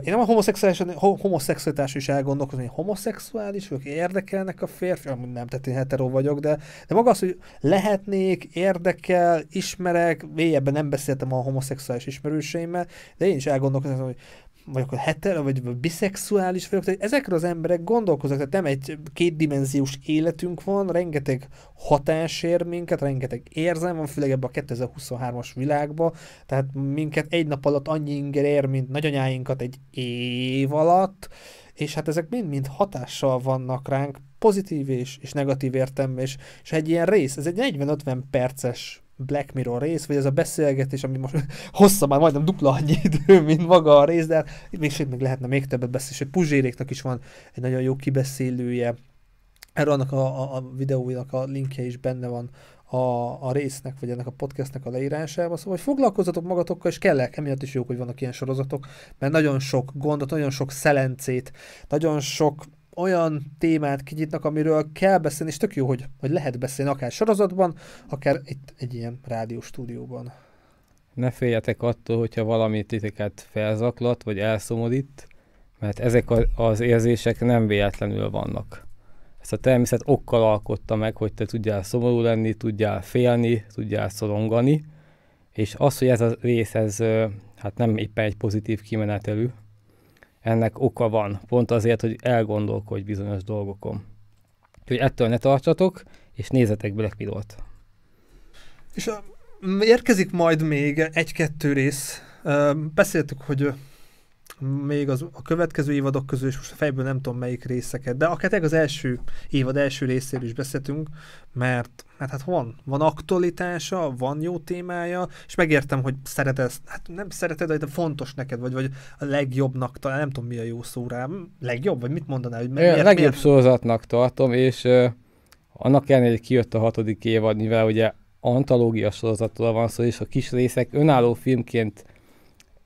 én nem a homoszexuális, homoszexualitás is elgondolkozom, hogy homoszexuális vagyok, érdekelnek a férfi, amúgy nem, tehát én hetero vagyok, de, de maga az, hogy lehetnék, érdekel, ismerek, mélyebben nem beszéltem a homoszexuális ismerőseimmel, de én is elgondolkozom, hogy vagy akkor heter, vagy, biszexuális vagyok, tehát ezekre az emberek gondolkoznak, tehát nem egy kétdimenziós életünk van, rengeteg hatás ér minket, rengeteg érzem van, főleg ebben a 2023-as világba, tehát minket egy nap alatt annyi inger ér, mint nagyanyáinkat egy év alatt, és hát ezek mind-mind hatással vannak ránk, pozitív és, és negatív értelme, és, és egy ilyen rész, ez egy 40-50 perces Black Mirror rész, vagy ez a beszélgetés, ami most hossza már majdnem dupla annyi idő, mint maga a rész, de hát még, sőt, még lehetne még többet beszélni, sőt Puzséréknak is van egy nagyon jó kibeszélője, erről annak a, a, a videóinak a linkje is benne van a, a résznek, vagy ennek a podcastnek a leírásában, szóval hogy foglalkozzatok magatokkal, és kell emiatt is jók, hogy vannak ilyen sorozatok, mert nagyon sok gondot, nagyon sok szelencét, nagyon sok olyan témát kinyitnak, amiről kell beszélni, és tök jó, hogy, hogy lehet beszélni akár sorozatban, akár itt egy ilyen rádió stúdióban. Ne féljetek attól, hogyha valami titeket felzaklat, vagy elszomodít, mert ezek az érzések nem véletlenül vannak. Ezt a természet okkal alkotta meg, hogy te tudjál szomorú lenni, tudjál félni, tudjál szorongani, és az, hogy ez a rész, ez hát nem éppen egy pozitív kimenetelű, ennek oka van, pont azért, hogy elgondolkodj bizonyos dolgokon. Úgyhogy ettől ne tartsatok, és nézzetek Black Pilot. És a, érkezik majd még egy-kettő rész. Beszéltük, hogy még az, a következő évadok közül, és most a fejből nem tudom melyik részeket, de akár az első évad első részéről is beszéltünk, mert mert hát van, van aktualitása, van jó témája, és megértem, hogy szereted, hát nem szereted, de fontos neked, vagy, vagy a legjobbnak talán, nem tudom mi a jó szó rá, legjobb, vagy mit mondanál? Hogy miért, a legjobb miért? sorozatnak tartom, és uh, annak ellenére, hogy kijött a hatodik évad, mivel ugye antológia sorozatról van szó, és a kis részek önálló filmként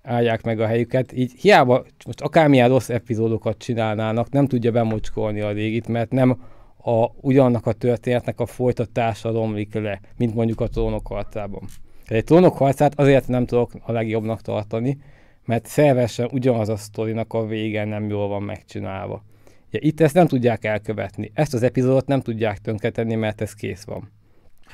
állják meg a helyüket. Így hiába most akármilyen rossz epizódokat csinálnának, nem tudja bemocskolni a régit, mert nem a, ugyanannak a történetnek a folytatása romlik le, mint mondjuk a trónok harcában. Hát egy trónok harcát azért nem tudok a legjobbnak tartani, mert szervesen ugyanaz a sztorinak a vége nem jól van megcsinálva. Ugye itt ezt nem tudják elkövetni. Ezt az epizódot nem tudják tönkretenni, mert ez kész van.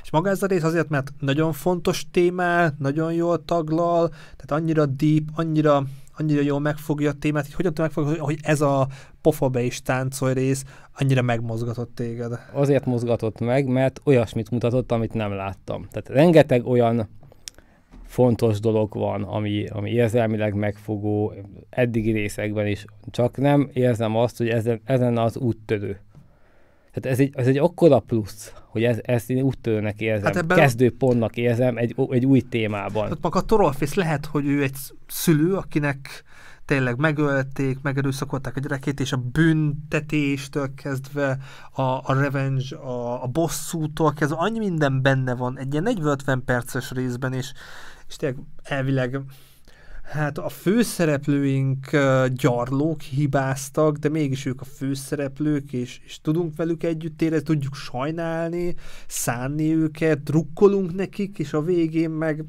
És maga ez a rész azért, mert nagyon fontos témá, nagyon jól taglal, tehát annyira deep, annyira annyira jól megfogja a témát, hogy hogyan megfogja, hogy ez a pofa be is táncol rész annyira megmozgatott téged. Azért mozgatott meg, mert olyasmit mutatott, amit nem láttam. Tehát rengeteg olyan fontos dolog van, ami, ami érzelmileg megfogó, eddigi részekben is, csak nem érzem azt, hogy ezen, ezen az úttörő. Tehát ez egy, ez egy akkora plusz, hogy ez, ezt én úttörőnek érzem, hát ebben... kezdőpontnak érzem egy, egy új témában. Hát maga a Torolfész lehet, hogy ő egy szülő, akinek tényleg megölték, megerőszakolták a gyerekét, és a büntetéstől kezdve a, a revenge, a, a bosszútól kezdve, annyi minden benne van egy ilyen 40-50 perces részben, és, és tényleg elvileg Hát a főszereplőink gyarlók hibáztak, de mégis ők a főszereplők, és, és tudunk velük együtt érezni, tudjuk sajnálni, szánni őket, drukkolunk nekik, és a végén meg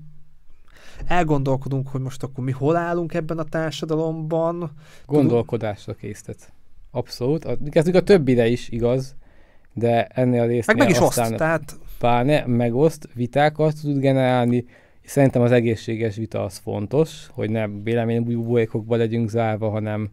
elgondolkodunk, hogy most akkor mi hol állunk ebben a társadalomban. Gondolkodásra késztet. Abszolút. Ez a többire is igaz, de ennél a résznél meg meg is aztán oszt, tehát... ne, megoszt, vitákat tud generálni, Szerintem az egészséges vita az fontos, hogy ne véleménybújékokba legyünk zárva, hanem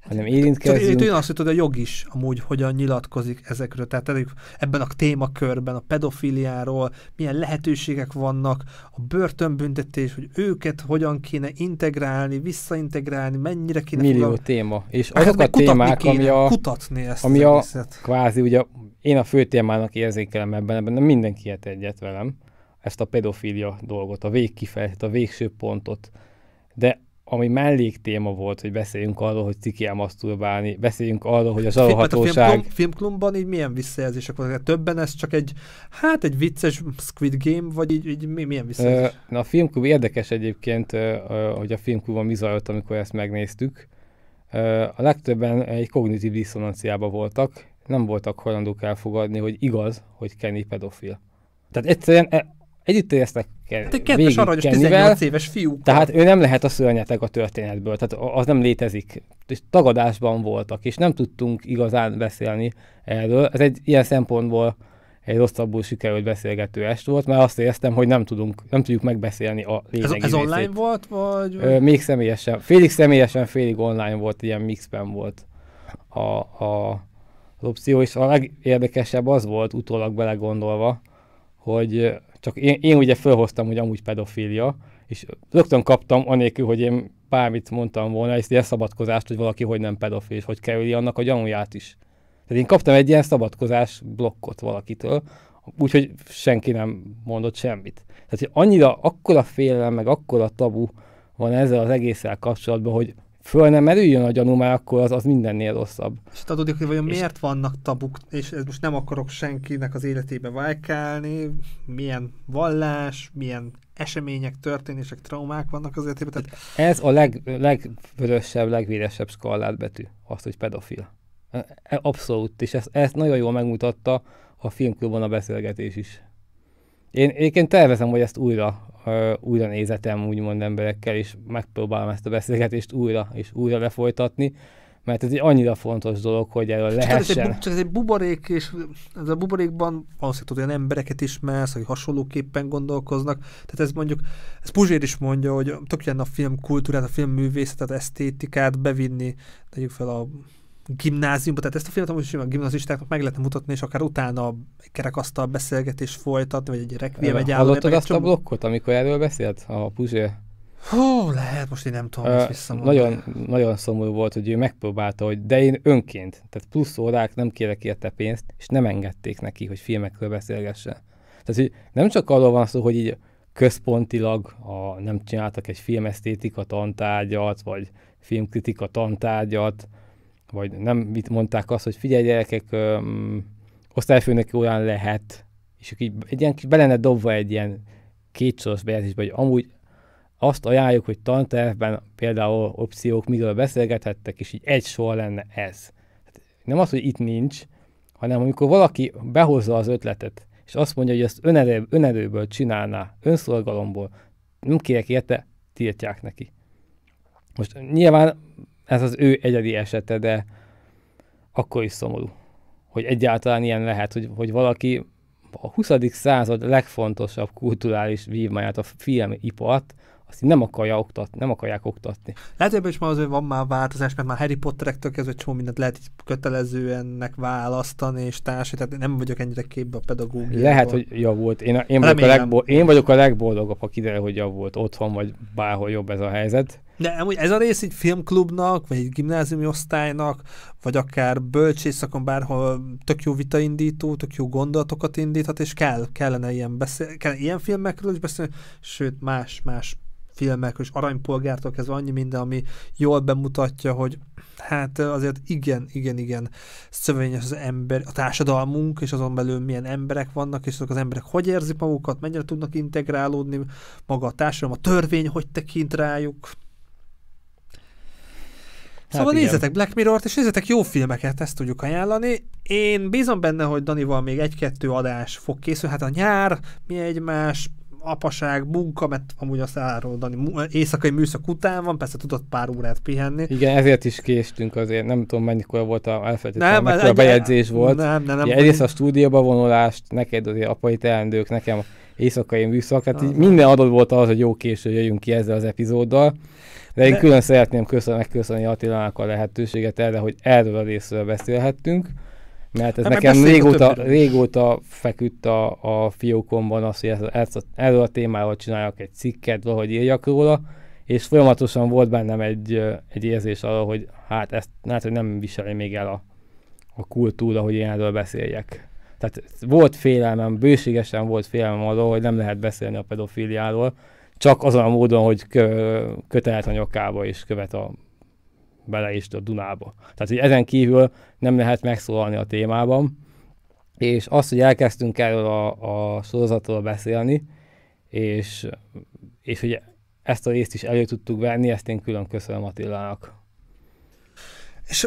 hát, hanem hát, érintkezzünk. Hát, én azt hogy a jog is amúgy hogyan nyilatkozik ezekről, tehát ebben a témakörben, a pedofiliáról, milyen lehetőségek vannak, a börtönbüntetés, hogy őket hogyan kéne integrálni, visszaintegrálni, mennyire kéne... Millió fogal... téma. És azok a témák, kéne, ami a... Kutatni ezt ami a, kvázi, ugye én a fő témának érzékelem ebben, ebben nem mindenki ért egyet velem, ezt a pedofília dolgot, a végkifejlet, a végső pontot. De ami mellék téma volt, hogy beszéljünk arról, hogy ciki kell beszéljünk arról, hogy a hát, alhatóság... Hát a filmklub, filmklubban így milyen visszajelzések voltak? Hát többen ez csak egy, hát egy vicces Squid Game, vagy így, így milyen visszajelzés? Na a filmklub érdekes egyébként, hogy a filmklubban mi zajlott, amikor ezt megnéztük. A legtöbben egy kognitív diszonanciában voltak, nem voltak hajlandók elfogadni, hogy igaz, hogy Kenny pedofil. Tehát egyszerűen e- Együtt éreztek ke- hát egy végig aranyos 18 éves fiú. Tehát ő nem lehet a szörnyeteg a történetből, tehát az nem létezik. És tagadásban voltak, és nem tudtunk igazán beszélni erről. Ez egy ilyen szempontból egy rosszabbul sikerült beszélgető est volt, mert azt éreztem, hogy nem, tudunk, nem tudjuk megbeszélni a lényegi Ez, ez részét. online volt, vagy? Ö, még személyesen, félig személyesen, félig online volt, ilyen mixben volt a, a, az opció, és a legérdekesebb az volt utólag belegondolva, hogy csak én, én ugye felhoztam, hogy amúgy pedofília, és rögtön kaptam, anélkül, hogy én bármit mondtam volna, ezt ilyen szabadkozást, hogy valaki hogy nem pedofil, és hogy kerüli annak a gyanúját is. Tehát én kaptam egy ilyen szabadkozás blokkot valakitől, úgyhogy senki nem mondott semmit. Tehát, hogy annyira, akkora félelem, meg akkora tabu van ezzel az egésszel kapcsolatban, hogy föl nem merüljön a gyanú, mert akkor az, az mindennél rosszabb. És adódik, hogy vajon miért vannak tabuk, és ez most nem akarok senkinek az életébe válkálni, milyen vallás, milyen események, történések, traumák vannak az életében. Tehát... Ez a leg, legvörösebb, legvéresebb skallát betű, azt, hogy pedofil. E, e, abszolút, és ezt, ezt nagyon jól megmutatta a filmklubban a beszélgetés is. Én egyébként tervezem, hogy ezt újra, újra nézetem úgymond emberekkel, és megpróbálom ezt a beszélgetést újra és újra lefolytatni, mert ez egy annyira fontos dolog, hogy erről lehessen. Csak ez egy, csak ez egy buborék, és ez a buborékban valószínűleg olyan embereket ismersz, hogy hasonlóképpen gondolkoznak. Tehát ez mondjuk, ez Puzsér is mondja, hogy tök a a filmkultúrát, a filmművészetet, esztétikát bevinni, tegyük fel a gimnáziumban, tehát ezt a amúgy is a gimnazistáknak meg lehetne mutatni, és akár utána egy kerekasztal beszélgetés folytatni, vagy egy requiem egy Hallottad azt csomó... a blokkot, amikor erről beszélt? A Puzsé? Hú, lehet, most én nem tudom hogy ezt nagyon, nagyon szomorú volt, hogy ő megpróbálta, hogy de én önként, tehát plusz órák nem kérek érte pénzt, és nem engedték neki, hogy filmekről beszélgessen. Tehát, hogy nem csak arról van szó, hogy így központilag a, nem csináltak egy filmesztétika tantárgyat, vagy filmkritika tantárgyat, vagy nem mit mondták azt, hogy figyelj gyerekek, osztályfőnök olyan lehet, és így egy ilyen, kis belene dobva egy ilyen kétsoros bejelentésbe, hogy amúgy azt ajánljuk, hogy tantervben például opciók, miről beszélgethettek, és így egy sor lenne ez. Hát nem az, hogy itt nincs, hanem amikor valaki behozza az ötletet, és azt mondja, hogy ezt önerő, önerőből csinálná, önszolgalomból, nem kérek érte, tiltják neki. Most nyilván ez az ő egyedi esete, de akkor is szomorú, hogy egyáltalán ilyen lehet, hogy, hogy valaki a 20. század legfontosabb kulturális vívmáját, a filmipart, azt nem akarja oktatni, nem akarják oktatni. Lehet, hogy is már azért van már változás, mert már Harry Potterektől kezdve csomó mindent lehet így kötelezőennek választani és társai, tehát nem vagyok ennyire képbe a pedagógiában. Lehet, hogy javult. Én, én, vagyok, a legbol- én vagyok a legboldogabb, ha kiderül, hogy javult otthon, vagy bárhol jobb ez a helyzet. De amúgy ez a rész egy filmklubnak, vagy egy gimnáziumi osztálynak, vagy akár bölcsészakon bárhol tök jó vitaindító, tök jó gondolatokat indíthat, és kell, kellene ilyen, beszél, kell ilyen filmekről is beszélni, sőt más-más filmekről, és aranypolgártól kezdve annyi minden, ami jól bemutatja, hogy hát azért igen, igen, igen szövényes az ember, a társadalmunk, és azon belül milyen emberek vannak, és azok az emberek hogy érzik magukat, mennyire tudnak integrálódni, maga a társadalom, a törvény hogy tekint rájuk, szóval hát igen. nézzetek Black Mirror-t, és nézzetek jó filmeket, ezt tudjuk ajánlani. Én bízom benne, hogy Danival még egy-kettő adás fog készülni. Hát a nyár, mi egymás, apaság, munka, mert amúgy azt elárul Dani, éjszakai műszak után van, persze tudott pár órát pihenni. Igen, ezért is késtünk azért, nem tudom mennyikor volt a elfelejtettem, nem, mekkora egy, bejegyzés volt. Nem, nem, nem. egyrészt a stúdióba vonulást, neked azért apai teendők, nekem éjszakai műszak, tehát ah. minden adott volt az, hogy jó késő jöjjünk ki ezzel az epizóddal. De én de... külön szeretném köszön, megköszönni Attilának a lehetőséget erre, hogy erről a részről beszélhettünk, mert ez de hát nekem régóta, régóta feküdt a, a fiókomban az, hogy ez, ez, erről a témáról csináljak egy cikket, valahogy írjak róla, és folyamatosan volt bennem egy, egy érzés arra, hogy hát ezt hát, hogy nem viseli még el a, a kultúra, hogy én erről beszéljek. Tehát volt félelmem, bőségesen volt félelmem arról, hogy nem lehet beszélni a pedofiliáról, csak azon a módon, hogy kö, köt a nyakába és követ a bele is a Dunába. Tehát, hogy ezen kívül nem lehet megszólalni a témában, és azt, hogy elkezdtünk erről a, a sorozatról beszélni, és, és hogy ezt a részt is elő tudtuk venni, ezt én külön köszönöm Attilának. És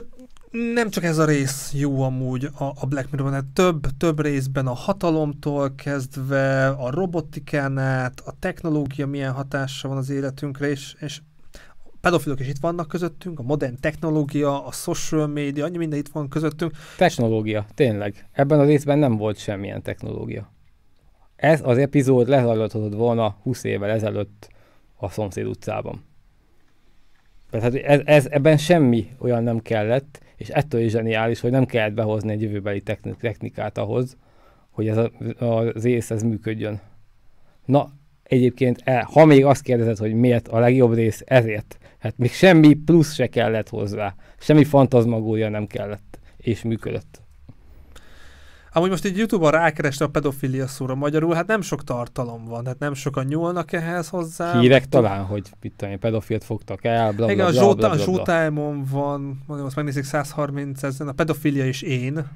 nem csak ez a rész jó amúgy a, a Black Mirror, hanem több, több részben a hatalomtól kezdve, a robotikán át, a technológia milyen hatása van az életünkre, és, és pedofilok is itt vannak közöttünk, a modern technológia, a social media, annyi minden itt van közöttünk. Technológia, tényleg. Ebben a részben nem volt semmilyen technológia. Ez az epizód lezajlothatott volna 20 évvel ezelőtt a szomszéd utcában. Tehát ez, ez, ebben semmi olyan nem kellett, és ettől is zseniális, hogy nem kellett behozni egy jövőbeli technikát ahhoz, hogy ez a, az ész ez működjön. Na, egyébként, e, ha még azt kérdezed, hogy miért a legjobb rész, ezért. Hát még semmi plusz se kellett hozzá, semmi fantazmagója nem kellett, és működött. Amúgy most egy Youtube-on rákereste a pedofilia szóra magyarul, hát nem sok tartalom van, hát nem sokan nyúlnak ehhez hozzá. Hírek hát, talán, hogy mit tudom pedofilt fogtak el, bla, Igen, bla, bla, a Zsótájmon van, mondjam, azt megnézik 130 ezen, a pedofilia is én,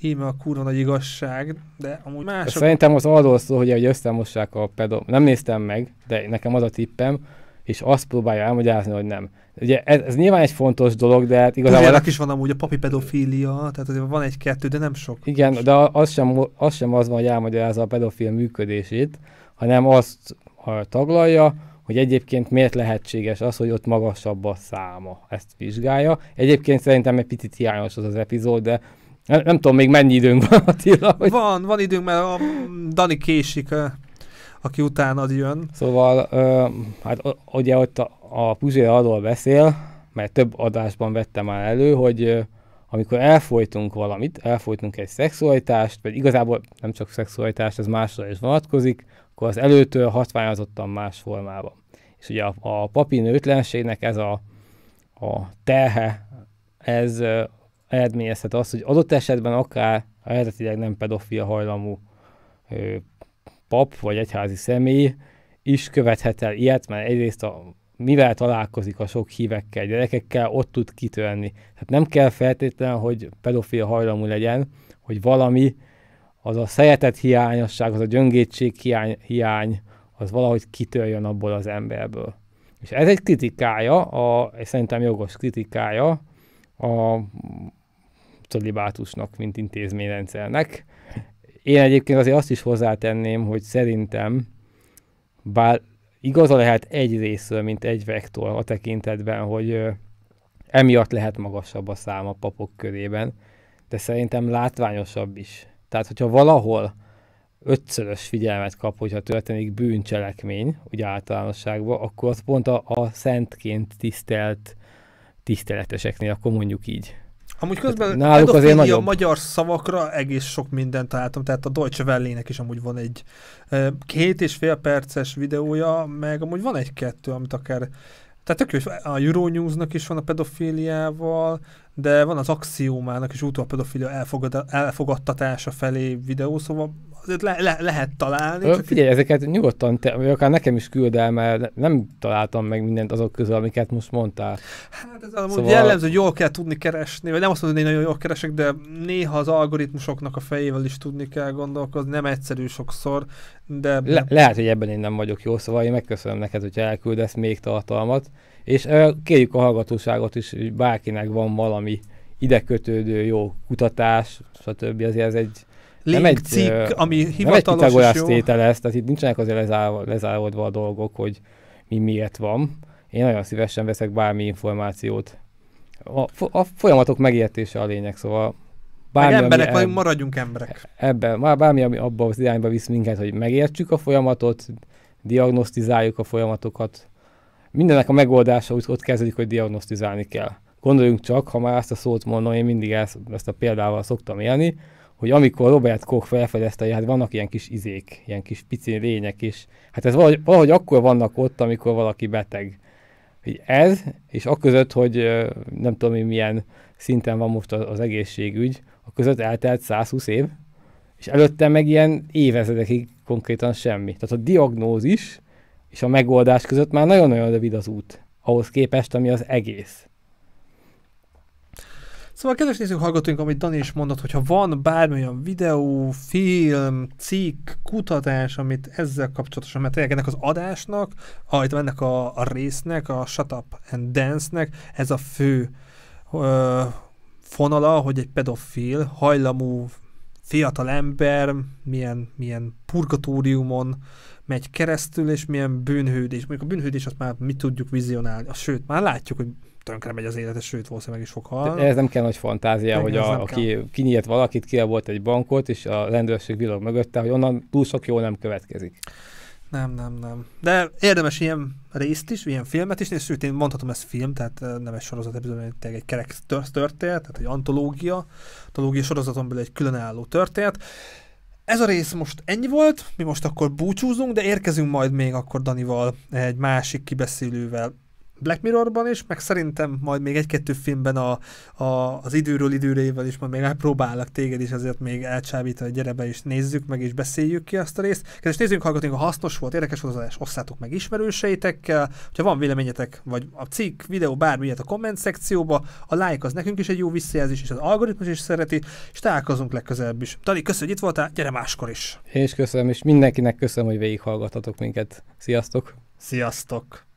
íme a kurva nagy igazság, de amúgy mások... Szerintem az arról szól, hogy, hogy összemossák a pedo... Nem néztem meg, de nekem az a tippem, és azt próbálja elmagyarázni, hogy nem. Ugye ez, ez nyilván egy fontos dolog, de hát igazából... Ugyanak is van amúgy a papi pedofília, tehát azért van egy-kettő, de nem sok. Igen, de az sem az, sem az van, hogy elmagyarázza a pedofil működését, hanem azt taglalja, hogy egyébként miért lehetséges az, hogy ott magasabb a száma. Ezt vizsgálja. Egyébként szerintem egy picit hiányos az az epizód, de nem, nem tudom még mennyi időnk van, Attila. Hogy... Van, van időnk, mert a Dani késik aki utána jön. Szóval, ö, hát ugye ott a, a Puzsér arról beszél, mert több adásban vettem már elő, hogy ö, amikor elfolytunk valamit, elfolytunk egy szexualitást, vagy igazából nem csak szexualitást, ez másra is vonatkozik, akkor az előtől hatványozottan más formában. És ugye a, a papi nőtlenségnek ez a, a terhe, ez ö, eredményezhet azt, hogy adott esetben akár eredetileg nem pedofia hajlamú ö, pap vagy egyházi személy is követhet el ilyet, mert egyrészt a, mivel találkozik a sok hívekkel, gyerekekkel, ott tud kitörni. Tehát nem kell feltétlenül, hogy pedofil hajlamú legyen, hogy valami, az a szeretet hiányosság, az a gyöngétség hiány, hiány az valahogy kitörjön abból az emberből. És ez egy kritikája, a, és szerintem jogos kritikája a mm, celibátusnak, mint intézményrendszernek, én egyébként azért azt is hozzátenném, hogy szerintem, bár igaza lehet egy részről, mint egy vektor a tekintetben, hogy emiatt lehet magasabb a szám a papok körében, de szerintem látványosabb is. Tehát, hogyha valahol ötszörös figyelmet kap, hogyha történik bűncselekmény, úgy általánosságban, akkor az pont a, a szentként tisztelt tiszteleteseknél, akkor mondjuk így. Amúgy közben hát, náluk azért nagyobb. magyar szavakra egész sok mindent találtam, tehát a Deutsche welle Welle-nek is amúgy van egy két és fél perces videója, meg amúgy van egy-kettő, amit akár tehát tök jó, hogy a Euronews-nak is van a pedofíliával, de van az axiómának is úton a pedofilia elfogadtatása felé videó, szóval azért le, le, lehet találni. Ö, csak figyelj, ezeket nyugodtan, te, vagy akár nekem is küld el, mert nem találtam meg mindent azok közül, amiket most mondtál. Hát ez az, szóval... jellemző, hogy jól kell tudni keresni, vagy nem azt mondom, hogy nagyon jól keresek, de néha az algoritmusoknak a fejével is tudni kell gondolkozni, nem egyszerű sokszor, de... Le- lehet, hogy ebben én nem vagyok jó, szóval én megköszönöm neked, hogy elküldesz még tartalmat. És kérjük a hallgatóságot is, hogy bárkinek van valami idekötődő jó kutatás, stb. Azért ez egy Link, nem egy cikk, ami hivatalos nem egy lesz, tehát itt nincsenek azért lezárva, lezárodva a dolgok, hogy mi miért van. Én nagyon szívesen veszek bármi információt. A, a folyamatok megértése a lényeg, szóval bármi, Meg emberek, vagy maradjunk emberek. Ebben, már bármi, ami abban, az irányba visz minket, hogy megértsük a folyamatot, diagnosztizáljuk a folyamatokat, Mindenek a megoldása úgy ott kezdődik, hogy diagnosztizálni kell. Gondoljunk csak, ha már ezt a szót mondom, én mindig ezt, ezt a példával szoktam élni, hogy amikor Robert Koch felfedezte, hogy hát vannak ilyen kis izék, ilyen kis pici lények is, hát ez valahogy, valahogy akkor vannak ott, amikor valaki beteg. Hogy ez, és a között, hogy nem tudom én milyen szinten van most az egészségügy, a között eltelt 120 év, és előtte meg ilyen évezredekig konkrétan semmi. Tehát a diagnózis és a megoldás között már nagyon-nagyon rövid az út ahhoz képest, ami az egész. Szóval kedves nézők, hallgatóink, amit Dani is mondott, hogyha van bármilyen videó, film, cikk, kutatás, amit ezzel kapcsolatosan, mert ennek az adásnak, ahogy ennek a, a résznek, a Shut Up and Dance-nek ez a fő ö, fonala, hogy egy pedofil, hajlamú fiatal ember milyen, milyen purgatóriumon megy keresztül, és milyen bűnhődés. Mondjuk a bűnhődés azt már mi tudjuk vizionálni. Sőt, már látjuk, hogy tönkre megy az élete, sőt, valószínűleg meg is fog halni. ez nem kell nagy fantázia, hogy a, aki kinyílt valakit, ki volt egy bankot, és a rendőrség világ mögötte, hogy onnan túl sok jó nem következik. Nem, nem, nem. De érdemes ilyen részt is, ilyen filmet is, nézni, sőt, én mondhatom, ez film, tehát nem egy sorozat epizód, egy kerek történet, tehát egy antológia, antológia sorozaton belül egy különálló történet. Ez a rész most ennyi volt, mi most akkor búcsúzunk, de érkezünk majd még akkor Danival egy másik kibeszélővel Black Mirrorban is, meg szerintem majd még egy-kettő filmben a, a, az időről időrével is majd még elpróbálnak téged is azért még elcsábítani, gyere be és nézzük meg és beszéljük ki azt a részt. Kedves nézzünk, hallgatunk, ha hasznos volt, érdekes volt az adás, osszátok meg ismerőseitekkel, hogyha van véleményetek, vagy a cikk, videó, bármi a komment szekcióba, a like az nekünk is egy jó visszajelzés, és az algoritmus is szereti, és találkozunk legközelebb is. Tali, köszönjük, hogy itt voltál, gyere máskor is! Én is köszönöm, és mindenkinek köszönöm, hogy végighallgatatok minket. Sziasztok! Sziasztok!